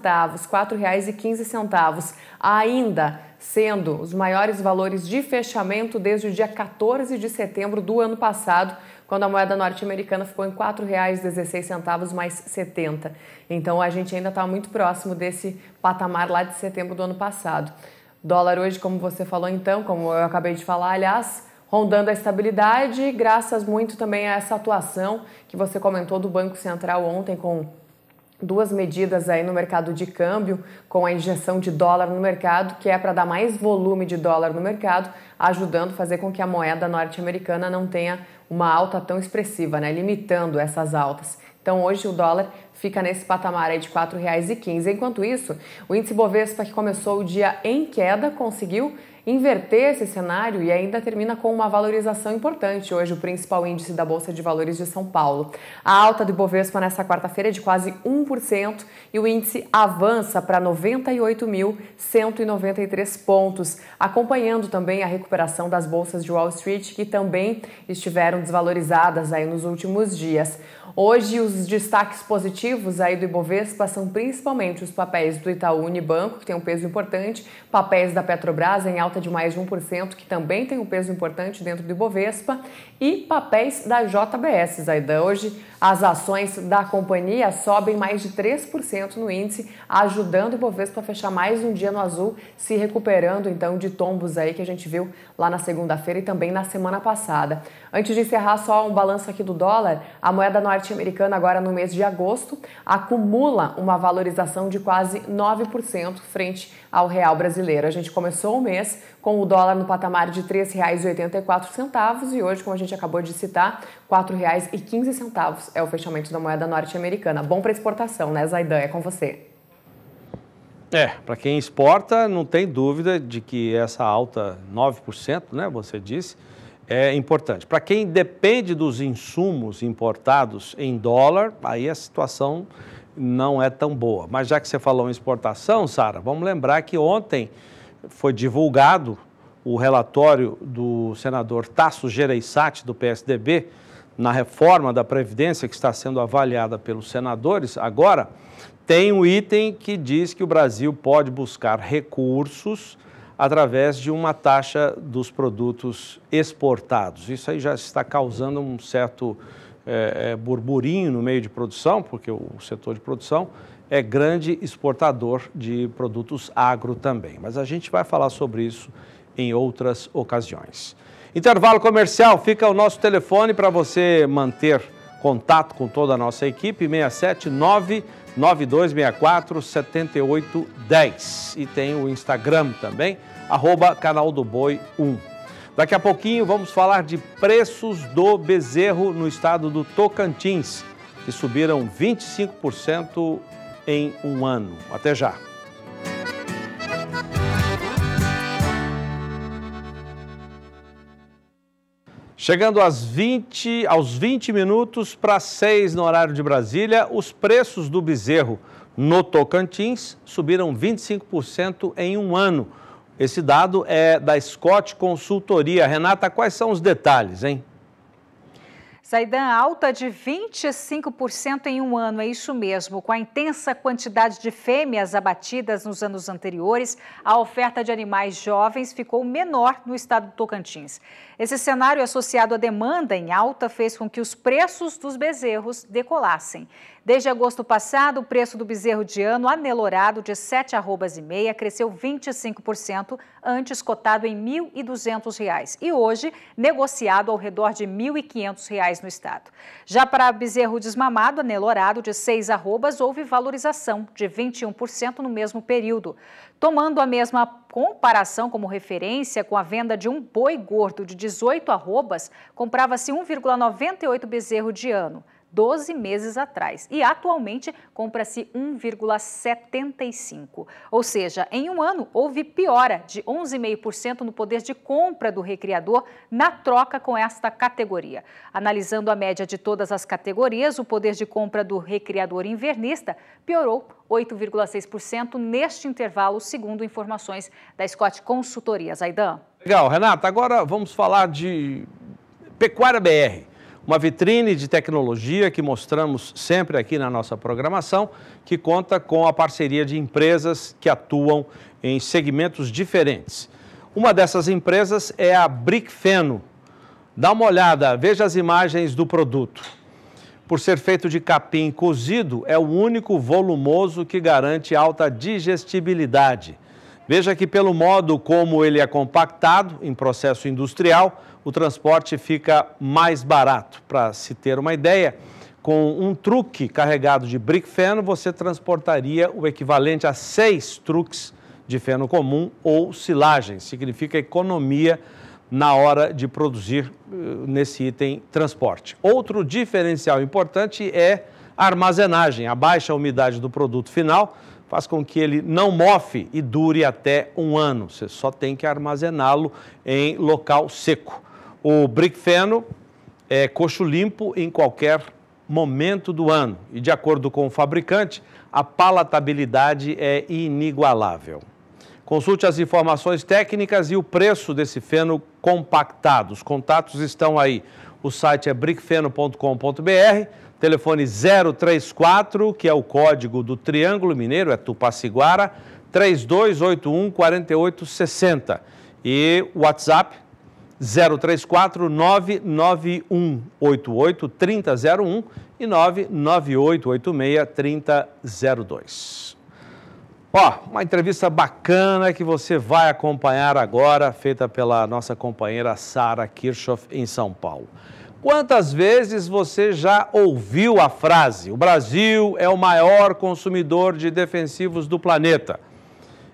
R$ 4,15 ainda sendo os maiores valores de fechamento desde o dia 14 de setembro do ano passado, quando a moeda norte-americana ficou em R$ 4,16 mais 70. Então a gente ainda está muito próximo desse patamar lá de setembro do ano passado. Dólar hoje, como você falou então, como eu acabei de falar, aliás, rondando a estabilidade, graças muito também a essa atuação que você comentou do Banco Central ontem com duas medidas aí no mercado de câmbio, com a injeção de dólar no mercado, que é para dar mais volume de dólar no mercado, ajudando a fazer com que a moeda norte-americana não tenha uma alta tão expressiva, né? limitando essas altas. Então hoje o dólar fica nesse patamar aí de R$ 4,15. Enquanto isso, o índice Bovespa, que começou o dia em queda, conseguiu inverter esse cenário e ainda termina com uma valorização importante hoje, o principal índice da Bolsa de Valores de São Paulo. A alta do Ibovespa nessa quarta-feira é de quase 1% e o índice avança para 98.193 pontos, acompanhando também a recuperação das bolsas de Wall Street, que também estiveram desvalorizadas aí nos últimos dias. Hoje, os destaques positivos aí do Ibovespa são principalmente os papéis do Itaú Unibanco, que tem um peso importante, papéis da Petrobras em alta de mais de 1%, que também tem um peso importante dentro do Ibovespa, e papéis da JBS, Zaidan. Hoje, as ações da companhia sobem mais de 3% no índice, ajudando o Ibovespa a fechar mais um dia no azul, se recuperando então de tombos aí que a gente viu lá na segunda-feira e também na semana passada. Antes de encerrar só um balanço aqui do dólar, a moeda norte-americana agora no mês de agosto acumula uma valorização de quase 9% frente ao real brasileiro. A gente começou o mês com o dólar no patamar de R$ 3,84 e hoje, como a gente acabou de citar, R$ 4,15 é o fechamento da moeda norte-americana. Bom para exportação, né, Zaidan? É com você. É, para quem exporta, não tem dúvida de que essa alta 9%, né, você disse, é importante. Para quem depende dos insumos importados em dólar, aí a situação não é tão boa. Mas já que você falou em exportação, Sara, vamos lembrar que ontem foi divulgado o relatório do senador Tasso Gereissati, do PSDB, na reforma da Previdência que está sendo avaliada pelos senadores agora, tem um item que diz que o Brasil pode buscar recursos através de uma taxa dos produtos exportados. Isso aí já está causando um certo é, é, burburinho no meio de produção, porque o setor de produção é grande exportador de produtos agro também. Mas a gente vai falar sobre isso em outras ocasiões. Intervalo comercial, fica o nosso telefone para você manter contato com toda a nossa equipe, 679 9264 7810. E tem o Instagram também, arroba canal do Boi 1. Daqui a pouquinho vamos falar de preços do bezerro no estado do Tocantins, que subiram 25% em um ano. Até já! Chegando às 20, aos 20 minutos para 6 no horário de Brasília, os preços do bezerro no Tocantins subiram 25% em um ano. Esse dado é da Scott Consultoria. Renata, quais são os detalhes, hein? Zaidan, alta de 25% em um ano, é isso mesmo. Com a intensa quantidade de fêmeas abatidas nos anos anteriores, a oferta de animais jovens ficou menor no estado do Tocantins. Esse cenário associado à demanda em alta fez com que os preços dos bezerros decolassem. Desde agosto passado, o preço do bezerro de ano anelorado de 7 arrobas e meia cresceu 25%, antes cotado em R$ 1.200 e hoje negociado ao redor de R$ 1.500 no estado. Já para bezerro desmamado anelorado de 6 arrobas, houve valorização de 21% no mesmo período. Tomando a mesma comparação como referência com a venda de um boi gordo de 18 arrobas, comprava-se 1,98 bezerro de ano. 12 meses atrás e atualmente compra-se 1,75. Ou seja, em um ano houve piora de 11,5% no poder de compra do recriador na troca com esta categoria. Analisando a média de todas as categorias, o poder de compra do recriador invernista piorou 8,6% neste intervalo, segundo informações da Scott Consultoria. Zaidan. Legal, Renata. Agora vamos falar de Pecuária BR uma vitrine de tecnologia que mostramos sempre aqui na nossa programação, que conta com a parceria de empresas que atuam em segmentos diferentes. Uma dessas empresas é a Brickfeno. Dá uma olhada, veja as imagens do produto. Por ser feito de capim cozido, é o único volumoso que garante alta digestibilidade. Veja que, pelo modo como ele é compactado em processo industrial, o transporte fica mais barato. Para se ter uma ideia, com um truque carregado de brick feno, você transportaria o equivalente a seis truques de feno comum ou silagem. Significa economia na hora de produzir eh, nesse item transporte. Outro diferencial importante é a armazenagem. A baixa umidade do produto final faz com que ele não mofe e dure até um ano. Você só tem que armazená-lo em local seco o bricfeno é coxo limpo em qualquer momento do ano e, de acordo com o fabricante, a palatabilidade é inigualável. Consulte as informações técnicas e o preço desse feno compactado. Os contatos estão aí. O site é bricfeno.com.br, telefone 034, que é o código do Triângulo Mineiro, é Tupaciguara, 3281 4860. E o WhatsApp 034 99188 3001 e 99886 3002. Ó, uma entrevista bacana que você vai acompanhar agora, feita pela nossa companheira Sara Kirchhoff em São Paulo. Quantas vezes você já ouviu a frase: o Brasil é o maior consumidor de defensivos do planeta?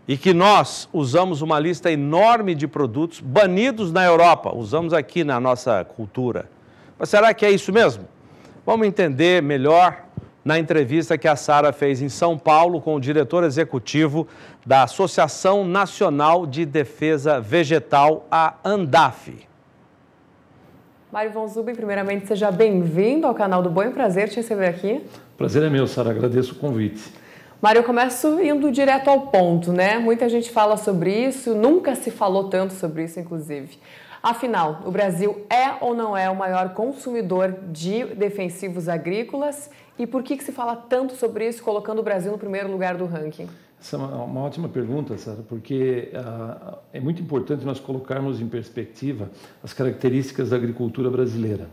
e que nós usamos uma lista enorme de produtos banidos na Europa, usamos aqui na nossa cultura. Mas será que é isso mesmo? Vamos entender melhor na entrevista que a Sara fez em São Paulo com o diretor executivo da Associação Nacional de Defesa Vegetal, a ANDAF. Mário Von Zubin, primeiramente, seja bem-vindo ao canal do Bom Prazer te receber aqui. Prazer é meu, Sara. Agradeço o convite. Mário, eu começo indo direto ao ponto, né? Muita gente fala sobre isso, nunca se falou tanto sobre isso, inclusive. Afinal, o Brasil é ou não é o maior consumidor de defensivos agrícolas? E por que, que se fala tanto sobre isso, colocando o Brasil no primeiro lugar do ranking? Essa é uma, ótima pergunta, Sara, porque uh, é muito importante nós colocarmos em perspectiva as características da agricultura brasileira.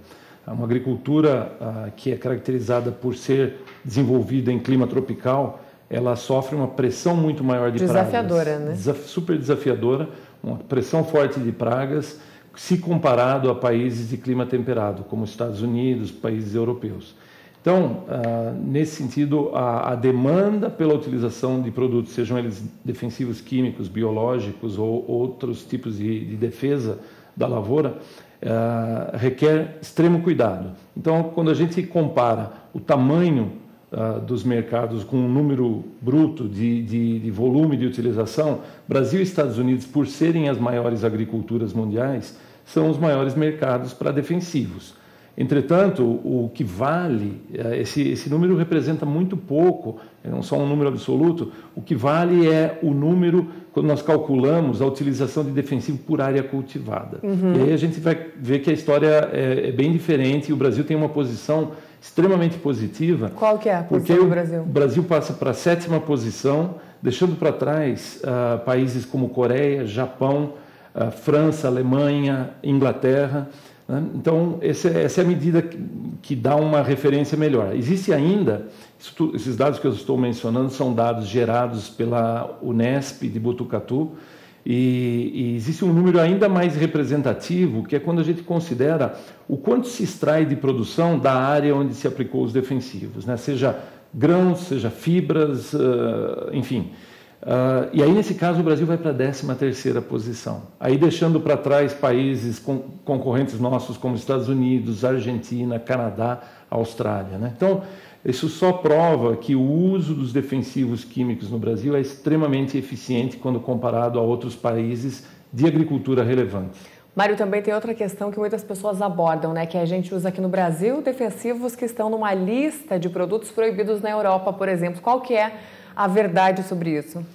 É uma agricultura uh, que é caracterizada por ser desenvolvida em clima tropical, ela sofre uma pressão muito maior de desafiadora, pragas. Né? super desafiadora, uma pressão forte de pragas, se comparado a países de clima temperado, como Estados Unidos, países europeus. Então, ah, nesse sentido, a, demanda pela utilização de produtos, sejam eles defensivos químicos, biológicos ou outros tipos de, defesa da lavoura, ah, requer extremo cuidado. Então, quando a gente compara o tamanho ah, dos mercados com um número bruto de, de, de, volume de utilização, Brasil e Estados Unidos, por serem as maiores agriculturas mundiais, são os maiores mercados para defensivos. Entretanto, o que vale, eh, esse, esse número representa muito pouco, não é só um número absoluto, o que vale é o número, quando nós calculamos a utilização de defensivo por área cultivada. Uhum. E aí a gente vai ver que a história é, é bem diferente o Brasil tem uma posição extremamente positiva. Qual que é a posição do Brasil? O Brasil passa para a sétima posição, deixando para trás uh, países como Coreia, Japão, uh, França, Alemanha, Inglaterra. Né? Então, essa, é, essa é a medida que, que, dá uma referência melhor. Existe ainda, isso, esses dados que eu estou mencionando são dados gerados pela Unesp de Botucatu, e, e, existe um número ainda mais representativo, que é quando a gente considera o quanto se extrai de produção da área onde se aplicou os defensivos, né? seja grãos, seja fibras, uh, enfim. Uh, e aí, nesse caso, o Brasil vai para a 13 terceira posição. Aí deixando para trás países com, concorrentes nossos como Estados Unidos, Argentina, Canadá, Austrália. Né? Então, isso só prova que o uso dos defensivos químicos no Brasil é extremamente eficiente quando comparado a outros países de agricultura relevante. Mário, também tem outra questão que muitas pessoas abordam, né? Que a gente usa aqui no Brasil defensivos que estão numa lista de produtos proibidos na Europa, por exemplo. Qual que é a verdade sobre isso?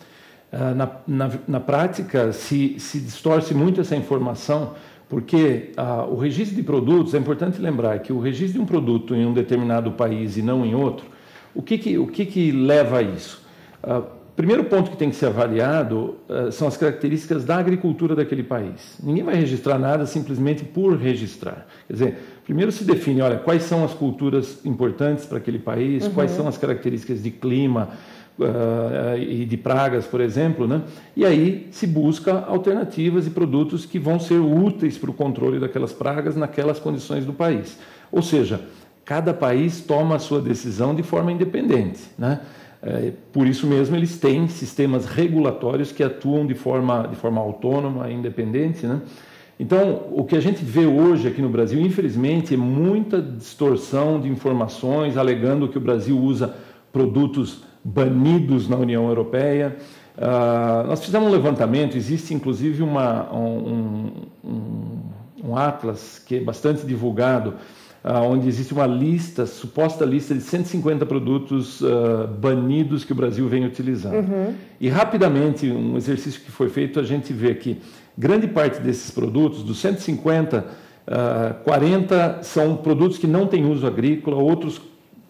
Ah, na, na, na prática, se, se distorce muito essa informação porque ah, o registro de produtos, é importante lembrar que o registro de um produto em um determinado país e não em outro, o que, que o que, que leva a isso? Ah, primeiro ponto que tem que ser avaliado ah, são as características da agricultura daquele país. Ninguém vai registrar nada simplesmente por registrar. Quer dizer, primeiro se define, olha, quais são as culturas importantes para aquele país, uhum. quais são as características de clima, uh, e de pragas, por exemplo, né? e aí se busca alternativas e produtos que vão ser úteis para o controle daquelas pragas naquelas condições do país. Ou seja, cada país toma a sua decisão de forma independente. Né? É, por isso mesmo, eles têm sistemas regulatórios que atuam de forma, de forma autônoma, independente. Né? Então, o que a gente vê hoje aqui no Brasil, infelizmente, é muita distorção de informações, alegando que o Brasil usa produtos banidos na União Europeia. Uh, nós fizemos um levantamento, existe inclusive uma, um, um, um, atlas que é bastante divulgado, uh, onde existe uma lista, suposta lista de 150 produtos uh, banidos que o Brasil vem utilizando. Uhum. E rapidamente, um exercício que foi feito, a gente vê que grande parte desses produtos, dos 150, 40 são produtos que não têm uso agrícola, outros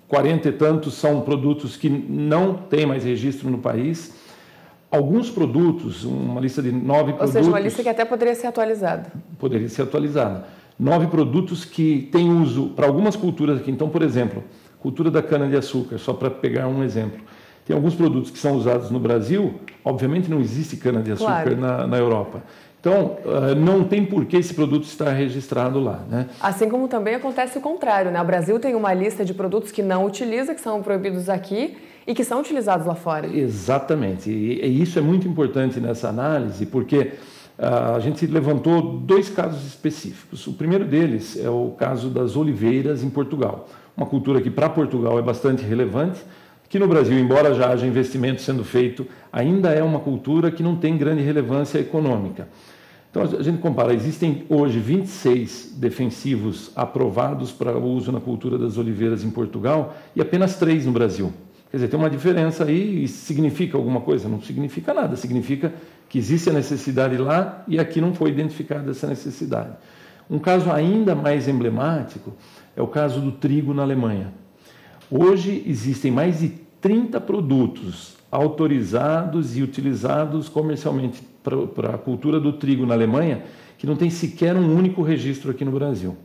40 e tantos são produtos que não têm mais registro no país. Alguns produtos, uma lista de nove Ou produtos. Ou seja, uma lista que até poderia ser atualizada. Poderia ser atualizada. Nove produtos que têm uso para algumas culturas aqui. Então, por exemplo, cultura da cana-de-açúcar, só para pegar um exemplo. Tem alguns produtos que são usados no Brasil, obviamente não existe cana-de-açúcar claro. na, na Europa. Então, eh, não tem por que esse produto estar registrado lá. Né? Assim como também acontece o contrário. Né? O Brasil tem uma lista de produtos que não utiliza, que são proibidos aqui e que são utilizados lá fora. Exatamente. E, isso é muito importante nessa análise, porque ah, a gente levantou dois casos específicos. O primeiro deles é o caso das oliveiras em Portugal. Uma cultura que para Portugal é bastante relevante, que no Brasil, embora já haja investimento sendo feito, ainda é uma cultura que não tem grande relevância econômica. Então a gente compara, existem hoje 26 defensivos aprovados para uso na cultura das oliveiras em Portugal e apenas 3 no Brasil. Quer dizer, tem uma diferença aí e significa alguma coisa? Não significa nada, significa que existe a necessidade lá e aqui não foi identificada essa necessidade. Um caso ainda mais emblemático é o caso do trigo na Alemanha. Hoje existem mais de 30 produtos autorizados e utilizados comercialmente para a cultura do trigo na Alemanha, que não tem sequer um único registro aqui no Brasil.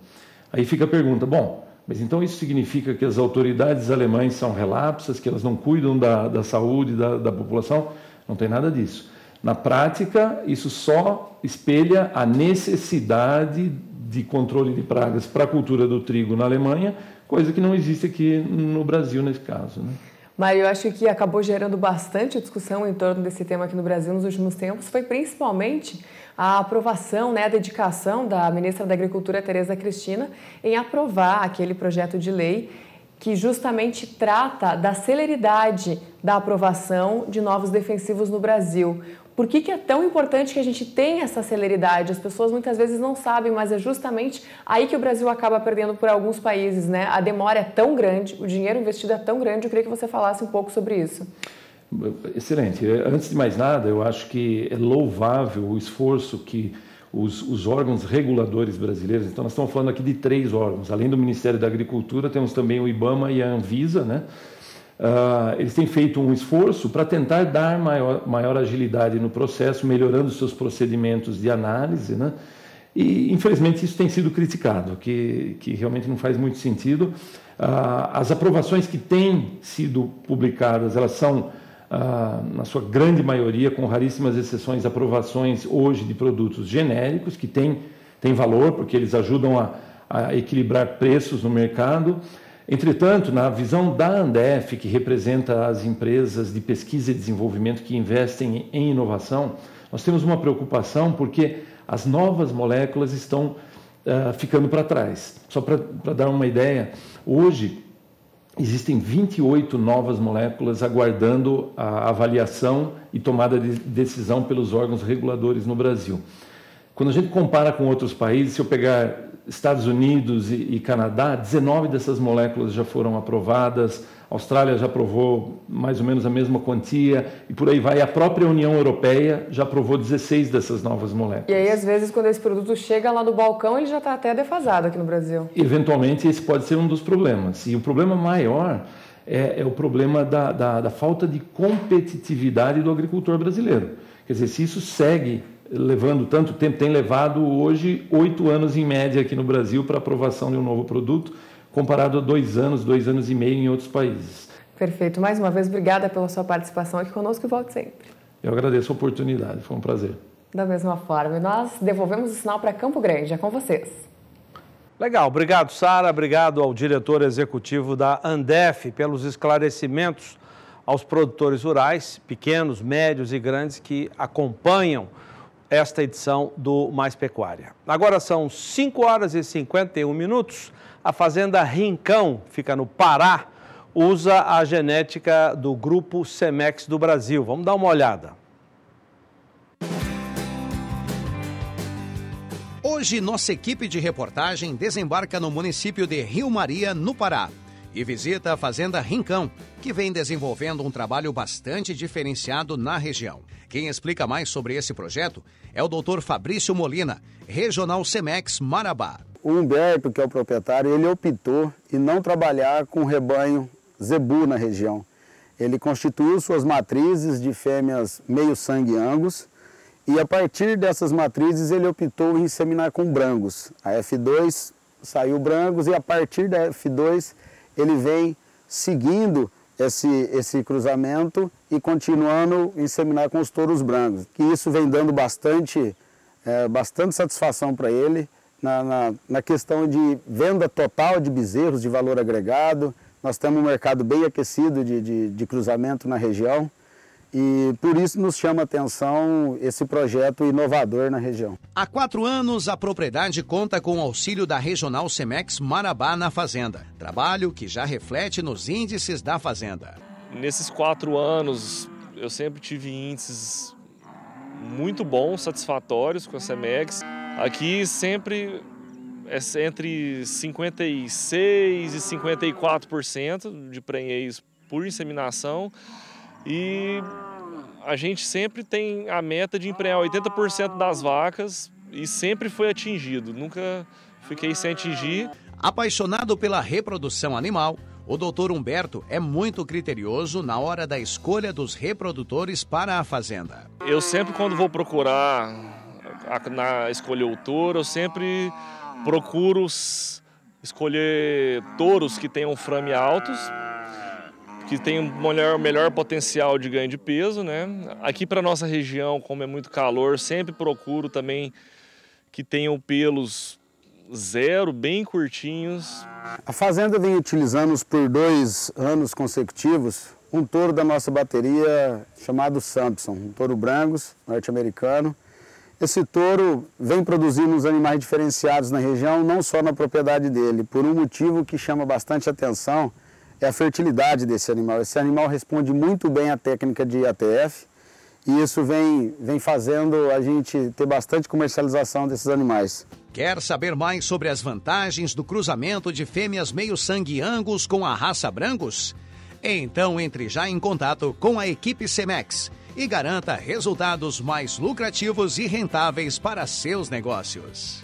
Aí fica a pergunta: bom, mas então isso significa que as autoridades alemães são relapsas, que elas não cuidam da, da saúde da, da população? Não tem nada disso. Na prática, isso só espelha a necessidade de controle de pragas para a cultura do trigo na Alemanha, coisa que não existe aqui no Brasil nesse caso. Né? mas eu acho que acabou gerando bastante discussão em torno desse tema aqui no Brasil nos últimos tempos foi principalmente a aprovação, né, a dedicação da ministra da Agricultura, Tereza Cristina, em aprovar aquele projeto de lei que justamente trata da celeridade da aprovação de novos defensivos no Brasil. Por que, que é tão importante que a gente tenha essa celeridade? As pessoas muitas vezes não sabem, mas é justamente aí que o Brasil acaba perdendo por alguns países, né? A demora é tão grande, o dinheiro investido é tão grande. Eu queria que você falasse um pouco sobre isso. Excelente. Antes de mais nada, eu acho que é louvável o esforço que os, os, órgãos reguladores brasileiros, então nós estamos falando aqui de três órgãos, além do Ministério da Agricultura, temos também o IBAMA e a Anvisa, né? Uh, eles têm feito um esforço para tentar dar maior, maior agilidade no processo, melhorando seus procedimentos de análise, né? E, infelizmente, isso tem sido criticado, que, que realmente não faz muito sentido. Uh, as aprovações que têm sido publicadas, elas são, uh, na sua grande maioria, com raríssimas exceções, aprovações hoje de produtos genéricos, que têm, têm valor, porque eles ajudam a, a equilibrar preços no mercado, Entretanto, na visão da Andef, que representa as empresas de pesquisa e desenvolvimento que investem em inovação, nós temos uma preocupação porque as novas moléculas estão uh, ficando para trás. Só para dar uma ideia, hoje existem 28 novas moléculas aguardando a avaliação e tomada de decisão pelos órgãos reguladores no Brasil. Quando a gente compara com outros países, se eu pegar Estados Unidos e, e, Canadá, 19 dessas moléculas já foram aprovadas, a Austrália já aprovou mais ou menos a mesma quantia, e por aí vai. A própria União Europeia já aprovou 16 dessas novas moléculas. E aí, às vezes, quando esse produto chega lá no balcão, ele já está até defasado aqui no Brasil. Eventualmente, esse pode ser um dos problemas. E o problema maior é, é o problema da, da, da falta de competitividade do agricultor brasileiro. Quer dizer, se isso segue levando tanto tempo, tem levado hoje oito anos em média aqui no Brasil para aprovação de um novo produto, comparado a dois anos, dois anos e meio em outros países. Perfeito. Mais uma vez, obrigada pela sua participação aqui conosco e volte sempre. Eu agradeço a oportunidade, foi um prazer. Da mesma forma, nós devolvemos o sinal para Campo Grande, é com vocês. Legal, obrigado Sara, obrigado ao diretor executivo da Andef pelos esclarecimentos aos produtores rurais, pequenos, médios e grandes que acompanham esta edição do Mais Pecuária. Agora são 5 horas e 51 minutos. A fazenda Rincão fica no Pará, usa a genética do grupo Semex do Brasil. Vamos dar uma olhada. Hoje, nossa equipe de reportagem desembarca no município de Rio Maria, no Pará, e visita a fazenda Rincão, que vem desenvolvendo um trabalho bastante diferenciado na região. Quem explica mais sobre esse projeto é o Dr. Fabrício Molina, Regional Semex Marabá. O Humberto, que é o proprietário, ele optou em não trabalhar com rebanho zebu na região. Ele constituiu suas matrizes de fêmeas meio-sangue angus e a partir dessas matrizes ele optou em inseminar com brangos. A F2 saiu brangos e a partir da F2 ele vem seguindo esse, esse cruzamento e continuando inseminar com os touros brancos. Que isso vem dando bastante, é, bastante satisfação para ele na, na, na, questão de venda total de bezerros de valor agregado. Nós temos um mercado bem aquecido de, de, de cruzamento na região. E por isso nos chama atenção esse projeto inovador na região. Há quatro anos, a propriedade conta com o auxílio da Regional Semex Marabá na Fazenda, trabalho que já reflete nos índices da Fazenda. Nesses quatro anos, eu sempre tive índices muito bons, satisfatórios com a Semex. Aqui sempre é entre 56% e 54% de prenhez por inseminação e a gente sempre tem a meta de emprenhar 80% das vacas e sempre foi atingido, nunca fiquei sem atingir. Apaixonado pela reprodução animal, o doutor Humberto é muito criterioso na hora da escolha dos reprodutores para a fazenda. Eu sempre, quando vou procurar na escolher o touro, eu sempre procuro escolher touros que tenham frame altos que tem um melhor, melhor potencial de ganho de peso, né? Aqui para nossa região, como é muito calor, sempre procuro também que tenham pelos zero, bem curtinhos. A fazenda vem utilizando por dois anos consecutivos um touro da nossa bateria chamado Sampson, um touro brancos, norte-americano. Esse touro vem produzindo uns animais diferenciados na região, não só na propriedade dele, por um motivo que chama bastante atenção, é a fertilidade desse animal. Esse animal responde muito bem à técnica de ATF e isso vem, vem fazendo a gente ter bastante comercialização desses animais. Quer saber mais sobre as vantagens do cruzamento de fêmeas meio-sangue angus com a raça brancos? Então entre já em contato com a equipe Cemex e garanta resultados mais lucrativos e rentáveis para seus negócios.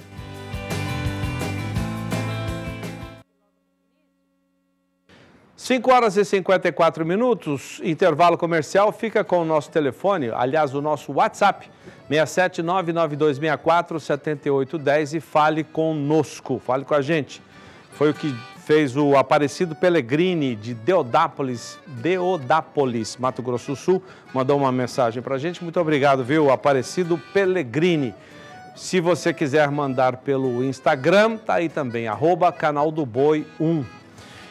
5 horas e 54 minutos, intervalo comercial, fica com o nosso telefone, aliás, o nosso WhatsApp, 67992647810 e fale conosco, fale com a gente. Foi o que fez o Aparecido Pellegrini de Deodápolis, Deodápolis, Mato Grosso do Sul, mandou uma mensagem para a gente. Muito obrigado, viu, Aparecido Pellegrini. Se você quiser mandar pelo Instagram, tá aí também, arroba canal do Boi 1.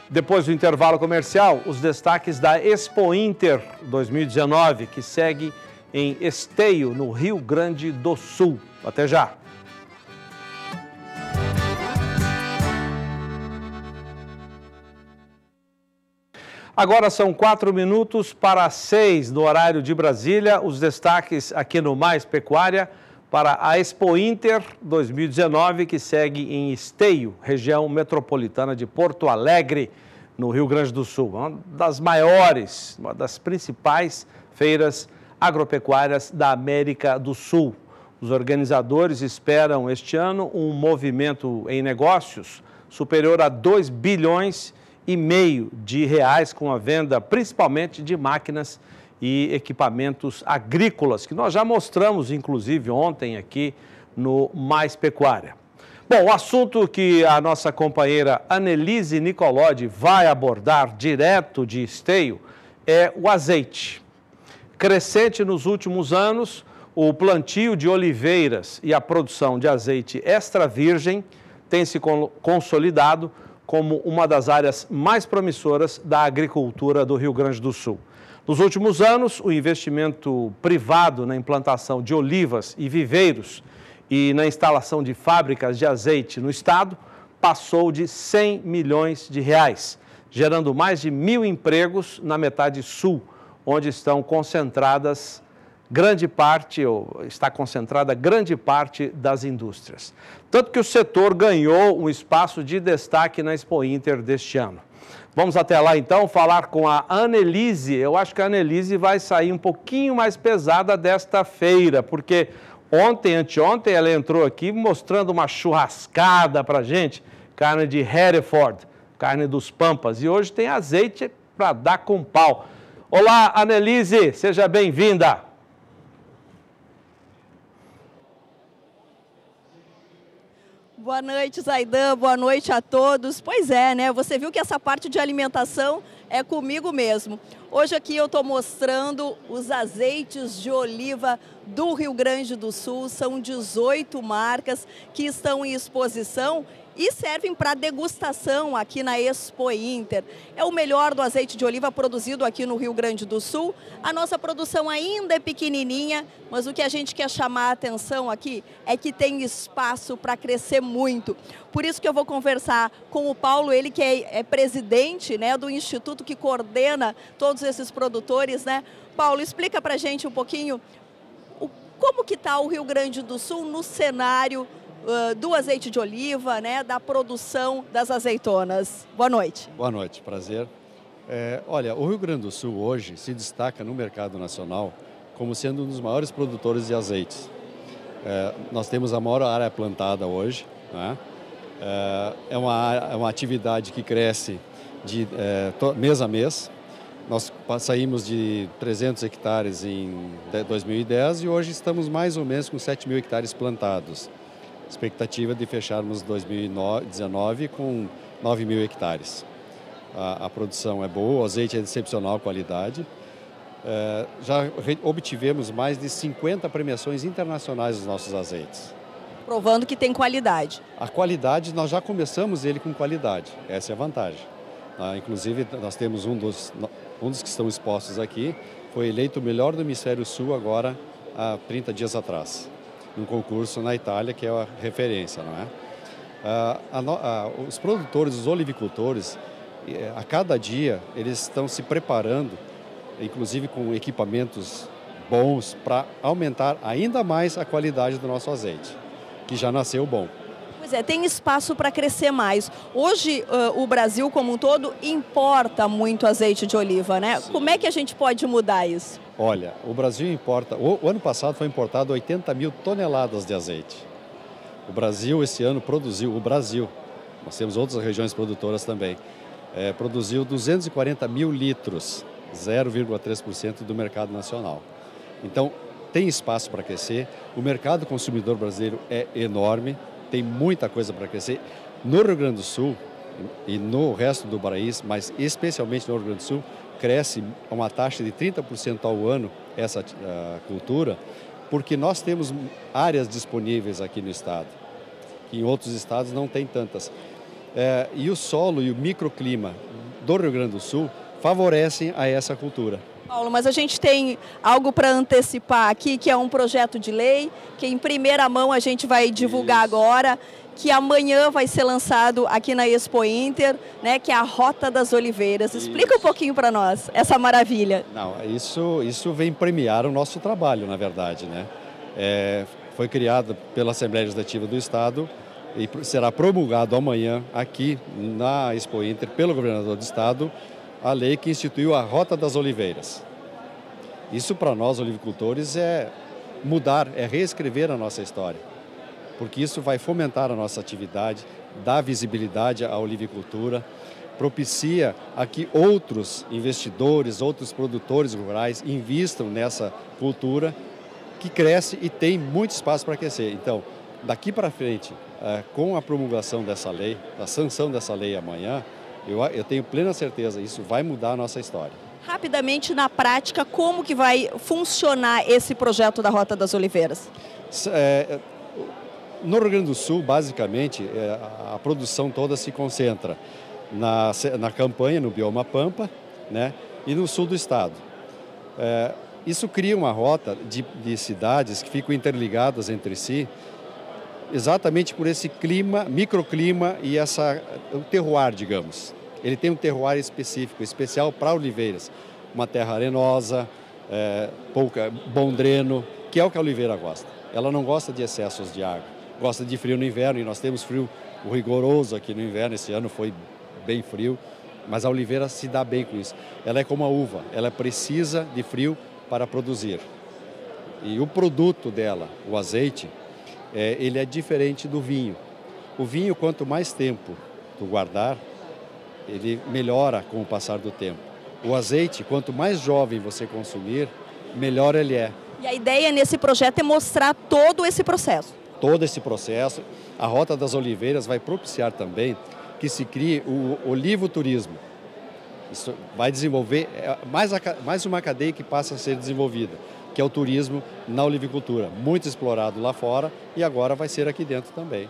Depois do intervalo comercial, os destaques da Expo Inter 2019, que segue em Esteio, no Rio Grande do Sul. Até já! Agora são quatro minutos para seis no horário de Brasília. Os destaques aqui no Mais Pecuária para a Expo Inter 2019, que segue em Esteio, região metropolitana de Porto Alegre, no Rio Grande do Sul. É uma das maiores, uma das principais feiras agropecuárias da América do Sul. Os organizadores esperam este ano um movimento em negócios superior a 2 bilhões e meio de reais com a venda principalmente de máquinas e equipamentos agrícolas, que nós já mostramos, inclusive, ontem aqui no Mais Pecuária. Bom, o assunto que a nossa companheira Annelise Nicolodi vai abordar direto de esteio é o azeite. Crescente nos últimos anos, o plantio de oliveiras e a produção de azeite extra virgem tem se consolidado como uma das áreas mais promissoras da agricultura do Rio Grande do Sul. Nos últimos anos, o investimento privado na implantação de olivas e viveiros e na instalação de fábricas de azeite no estado passou de 100 milhões de reais, gerando mais de mil empregos na metade sul, onde estão concentradas grande parte, ou está concentrada grande parte das indústrias. Tanto que o setor ganhou um espaço de destaque na Expo Inter deste ano. Vamos até lá então falar com a Annelise. Eu acho que a Annelise vai sair um pouquinho mais pesada desta feira, porque ontem, anteontem, ela entrou aqui mostrando uma churrascada para gente, carne de Hereford, carne dos Pampas, e hoje tem azeite para dar com pau. Olá, Annelise, seja bem-vinda. Boa noite, Zaidan. Boa noite a todos. Pois é, né? Você viu que essa parte de alimentação é comigo mesmo. Hoje aqui eu estou mostrando os azeites de oliva do Rio Grande do Sul. São 18 marcas que estão em exposição e servem para degustação aqui na Expo Inter. É o melhor do azeite de oliva produzido aqui no Rio Grande do Sul. A nossa produção ainda é pequenininha, mas o que a gente quer chamar a atenção aqui é que tem espaço para crescer muito. Por isso que eu vou conversar com o Paulo, ele que é, é presidente né, do instituto que coordena todos esses produtores. Né? Paulo, explica para a gente um pouquinho o, como que está o Rio Grande do Sul no cenário ah, do azeite de oliva, né, da produção das azeitonas. Boa noite. Boa noite, prazer. É, olha, o Rio Grande do Sul hoje se destaca no mercado nacional como sendo um dos maiores produtores de azeites. É, nós temos a maior área plantada hoje. Né? É, é uma, é uma atividade que cresce de é, mês a mês. Nós saímos de 300 hectares em 2010 e hoje estamos mais ou menos com 7 mil hectares plantados expectativa de fecharmos 2019 com 9 mil hectares. A, a produção é boa, o azeite é de excepcional qualidade. É, já obtivemos mais de 50 premiações internacionais dos nossos azeites. Provando que tem qualidade. A qualidade, nós já começamos ele com qualidade, essa é a vantagem. Ah, inclusive, nós temos um dos, um dos que estão expostos aqui, foi eleito o melhor do Hemisfério Sul agora há 30 dias atrás num concurso na Itália, que é a referência, não é? Ah, a, a, ah, os produtores, os olivicultores, eh, a cada dia eles estão se preparando, inclusive com equipamentos bons, para aumentar ainda mais a qualidade do nosso azeite, que já nasceu bom. Pois é, tem espaço para crescer mais. Hoje, uh, o Brasil como um todo importa muito azeite de oliva, né? Sim. Como é que a gente pode mudar isso? Olha, o Brasil importa, o, o ano passado foi importado 80 mil toneladas de azeite. O Brasil esse ano produziu, o Brasil, nós temos outras regiões produtoras também, é, produziu 240 mil litros, 0,3% do mercado nacional. Então, tem espaço para crescer, o mercado consumidor brasileiro é enorme, tem muita coisa para crescer. No Rio Grande do Sul e no resto do país, mas especialmente no Rio Grande do Sul, cresce a uma taxa de 30% ao ano essa cultura, porque nós temos áreas disponíveis aqui no estado, que em outros estados não tem tantas. É, e o solo e o microclima do Rio Grande do Sul favorecem a essa cultura. Paulo, mas a gente tem algo para antecipar aqui, que é um projeto de lei, que em primeira mão a gente vai divulgar Isso. agora que amanhã vai ser lançado aqui na Expo Inter, né, que é a Rota das Oliveiras. Explica um pouquinho para nós essa maravilha. Não, isso, isso vem premiar o nosso trabalho, na verdade. Né? É, foi criado pela Assembleia Legislativa do Estado e será promulgado amanhã aqui na Expo Inter pelo governador do Estado a lei que instituiu a Rota das Oliveiras. Isso para nós, olivicultores, é mudar, é reescrever a nossa história porque isso vai fomentar a nossa atividade, dá visibilidade à olivicultura, propicia a que outros investidores, outros produtores rurais invistam nessa cultura que cresce e tem muito espaço para crescer. Então, daqui para frente, eh, com a promulgação dessa lei, a sanção dessa lei amanhã, eu tenho plena certeza, isso vai mudar a nossa história rapidamente na prática como que vai funcionar esse projeto da Rota das Oliveiras? É, no Rio Grande do Sul, basicamente, é, a produção toda se concentra na, na campanha, no bioma Pampa, né, e no sul do estado. É, isso cria uma rota de, de, cidades que ficam interligadas entre si, exatamente por esse clima, microclima e essa, o terroir, digamos. Ele tem um terroir específico, especial para oliveiras. Uma terra arenosa, é, pouca, bom dreno, que é o que a oliveira gosta. Ela não gosta de excessos de água gosta de frio no inverno e nós temos frio rigoroso aqui no inverno. Esse ano foi bem frio, mas a oliveira se dá bem com isso. Ela é como a uva, ela precisa de frio para produzir. E o produto dela, o azeite, é, ele é diferente do vinho. O vinho, quanto mais tempo tu guardar, ele melhora com o passar do tempo. O azeite, quanto mais jovem você consumir, melhor ele é. E a ideia nesse projeto é mostrar todo esse processo todo esse processo. A Rota das Oliveiras vai propiciar também que se crie o olivoturismo. Isso vai desenvolver é, mais, a, mais uma cadeia que passa a ser desenvolvida, que é o turismo na olivicultura, muito explorado lá fora e agora vai ser aqui dentro também.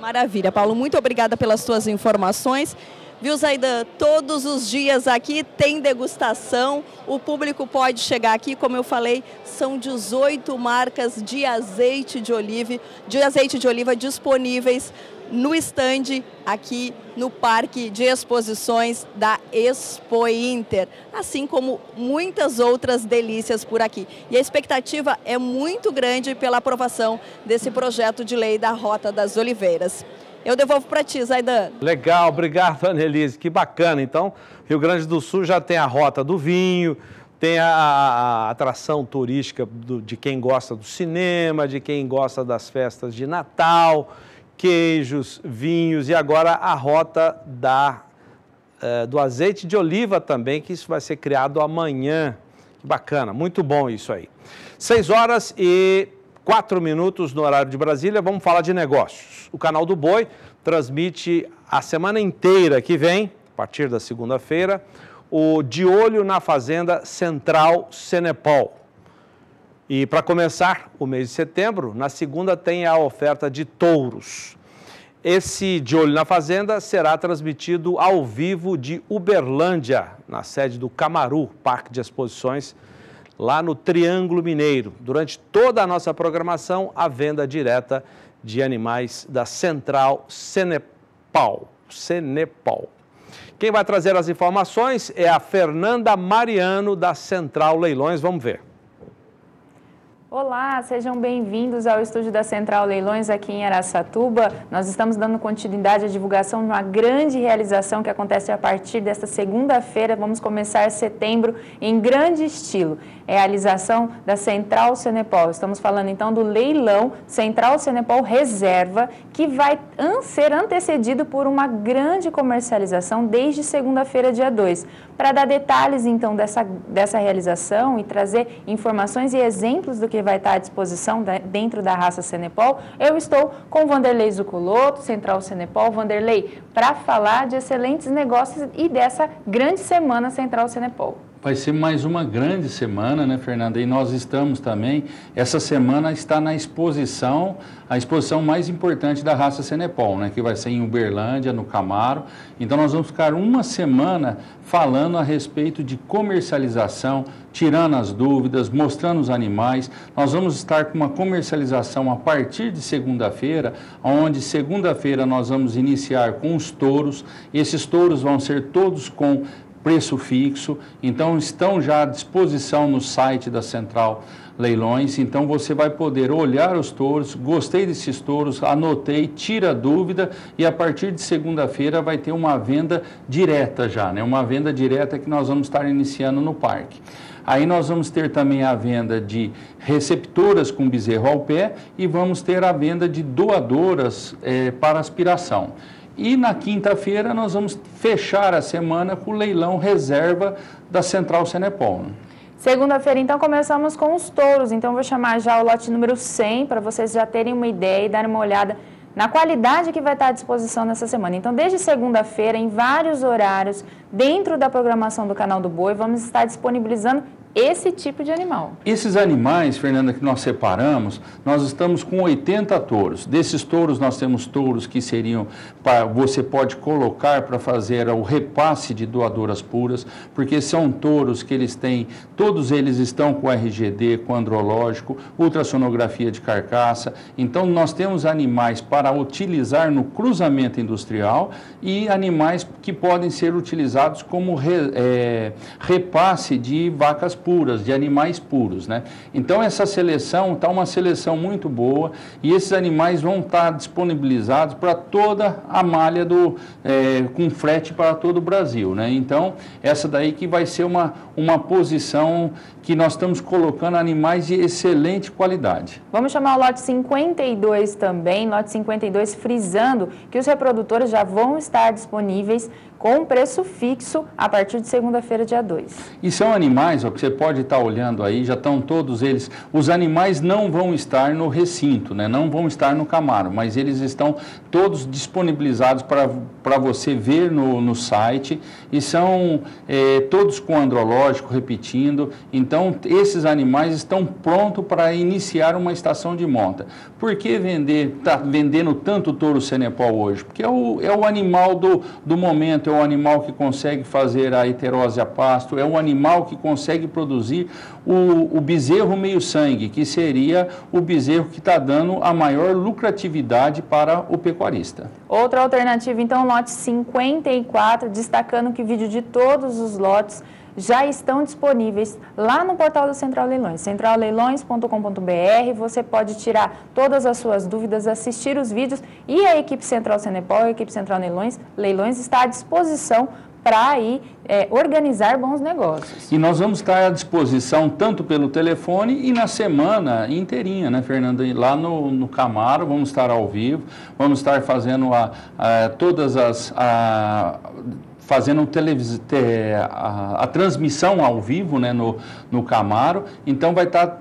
Maravilha, Paulo. Muito obrigada pelas suas informações. Viu, Zaidan? Todos os dias aqui tem degustação, o público pode chegar aqui, como eu falei, são 18 marcas de azeite de oliva, de azeite de oliva disponíveis no estande aqui no Parque de Exposições da Expo Inter, assim como muitas outras delícias por aqui. E a expectativa é muito grande pela aprovação desse projeto de lei da Rota das Oliveiras. Eu devolvo para ti, Zaidan. Legal, obrigado, Annelise. Que bacana. Então, Rio Grande do Sul já tem a rota do vinho, tem a, a atração turística do, de quem gosta do cinema, de quem gosta das festas de Natal, queijos, vinhos e agora a rota da, eh, do azeite de oliva também, que isso vai ser criado amanhã. Que bacana, muito bom isso aí. Seis horas e Quatro minutos no horário de Brasília, vamos falar de negócios. O canal do Boi transmite a semana inteira que vem, a partir da segunda-feira, o De Olho na Fazenda Central Senepol. E para começar o mês de setembro, na segunda tem a oferta de touros. Esse De Olho na Fazenda será transmitido ao vivo de Uberlândia, na sede do Camaru, Parque de Exposições lá no Triângulo Mineiro. Durante toda a nossa programação, a venda direta de animais da Central Senepal. Senepal. Quem vai trazer as informações é a Fernanda Mariano, da Central Leilões. Vamos ver. Olá, sejam bem-vindos ao estúdio da Central Leilões aqui em Araçatuba. Nós estamos dando continuidade à divulgação de uma grande realização que acontece a partir desta segunda-feira. Vamos começar setembro em grande estilo realização da Central Senepol. Estamos falando então do leilão Central Senepol Reserva, que vai ser antecedido por uma grande comercialização desde segunda-feira, dia 2. Para dar detalhes então dessa, dessa realização e trazer informações e exemplos do que vai estar à disposição da, dentro da raça Senepol, eu estou com Vanderlei Zuculoto, Central Senepol. Vanderlei, para falar de excelentes negócios e dessa grande semana Central Senepol. Vai ser mais uma grande semana, né, Fernanda? E nós estamos também. Essa semana está na exposição, a exposição mais importante da raça Senepol, né? Que vai ser em Uberlândia, no Camaro. Então nós vamos ficar uma semana falando a respeito de comercialização, tirando as dúvidas, mostrando os animais. Nós vamos estar com uma comercialização a partir de segunda-feira, onde segunda-feira nós vamos iniciar com os touros. Esses touros vão ser todos com preço fixo, então estão já à disposição no site da Central Leilões, então você vai poder olhar os touros, gostei desses touros, anotei, tira dúvida e a partir de segunda-feira vai ter uma venda direta já, né? uma venda direta que nós vamos estar iniciando no parque. Aí nós vamos ter também a venda de receptoras com bezerro ao pé e vamos ter a venda de doadoras é, para aspiração. E na quinta-feira nós vamos fechar a semana com o leilão reserva da Central Senepol. Segunda-feira, então, começamos com os touros. Então, vou chamar já o lote número 100 para vocês já terem uma ideia e darem uma olhada na qualidade que vai estar à disposição nessa semana. Então, desde segunda-feira, em vários horários, dentro da programação do canal do Boi, vamos estar disponibilizando esse tipo de animal. Esses animais, Fernanda, que nós separamos, nós estamos com 80 touros. Desses touros, nós temos touros que seriam para você pode colocar para fazer o repasse de doadoras puras, porque são touros que eles têm, todos eles estão com RGD, com andrológico, ultrassonografia de carcaça. Então nós temos animais para utilizar no cruzamento industrial e animais que podem ser utilizados como re, é, repasse de vacas puras, de animais puros. Né? Então, essa seleção está uma seleção muito boa e esses animais vão estar tá disponibilizados para toda a malha do, é, com frete para todo o Brasil. Né? Então, essa daí que vai ser uma, uma posição que nós estamos colocando animais de excelente qualidade. Vamos chamar o lote 52 também, lote 52 frisando que os reprodutores já vão estar disponíveis com preço fixo a partir de segunda-feira, dia 2. E são animais, ó, que você pode estar tá olhando aí, já estão todos eles. Os animais não vão estar no recinto, né? não vão estar no Camaro, mas eles estão todos disponibilizados para você ver no, no site e são é, todos com andrológico, repetindo. Então, esses animais estão prontos para iniciar uma estação de monta. Por que vender, tá vendendo tanto touro Senepol hoje? Porque é o, é o animal do, do momento, é um animal que consegue fazer a heterose a pasto, é um animal que consegue produzir o, o bezerro meio-sangue, que seria o bezerro que está dando a maior lucratividade para o pecuarista. Outra alternativa, então, lote 54, destacando que vídeo de todos os lotes já estão disponíveis lá no portal da Central Leilões, centralleilões.com.br. Você pode tirar todas as suas dúvidas, assistir os vídeos e a equipe Central Cenepol, a equipe Central Leilões, Leilões está à disposição para aí é, organizar bons negócios. E nós vamos estar à disposição tanto pelo telefone e na semana inteirinha, né, Fernanda? lá no, no Camaro vamos estar ao vivo, vamos estar fazendo a, a todas as a, fazendo a, transmissão ao vivo né, no, no Camaro, então vai estar tá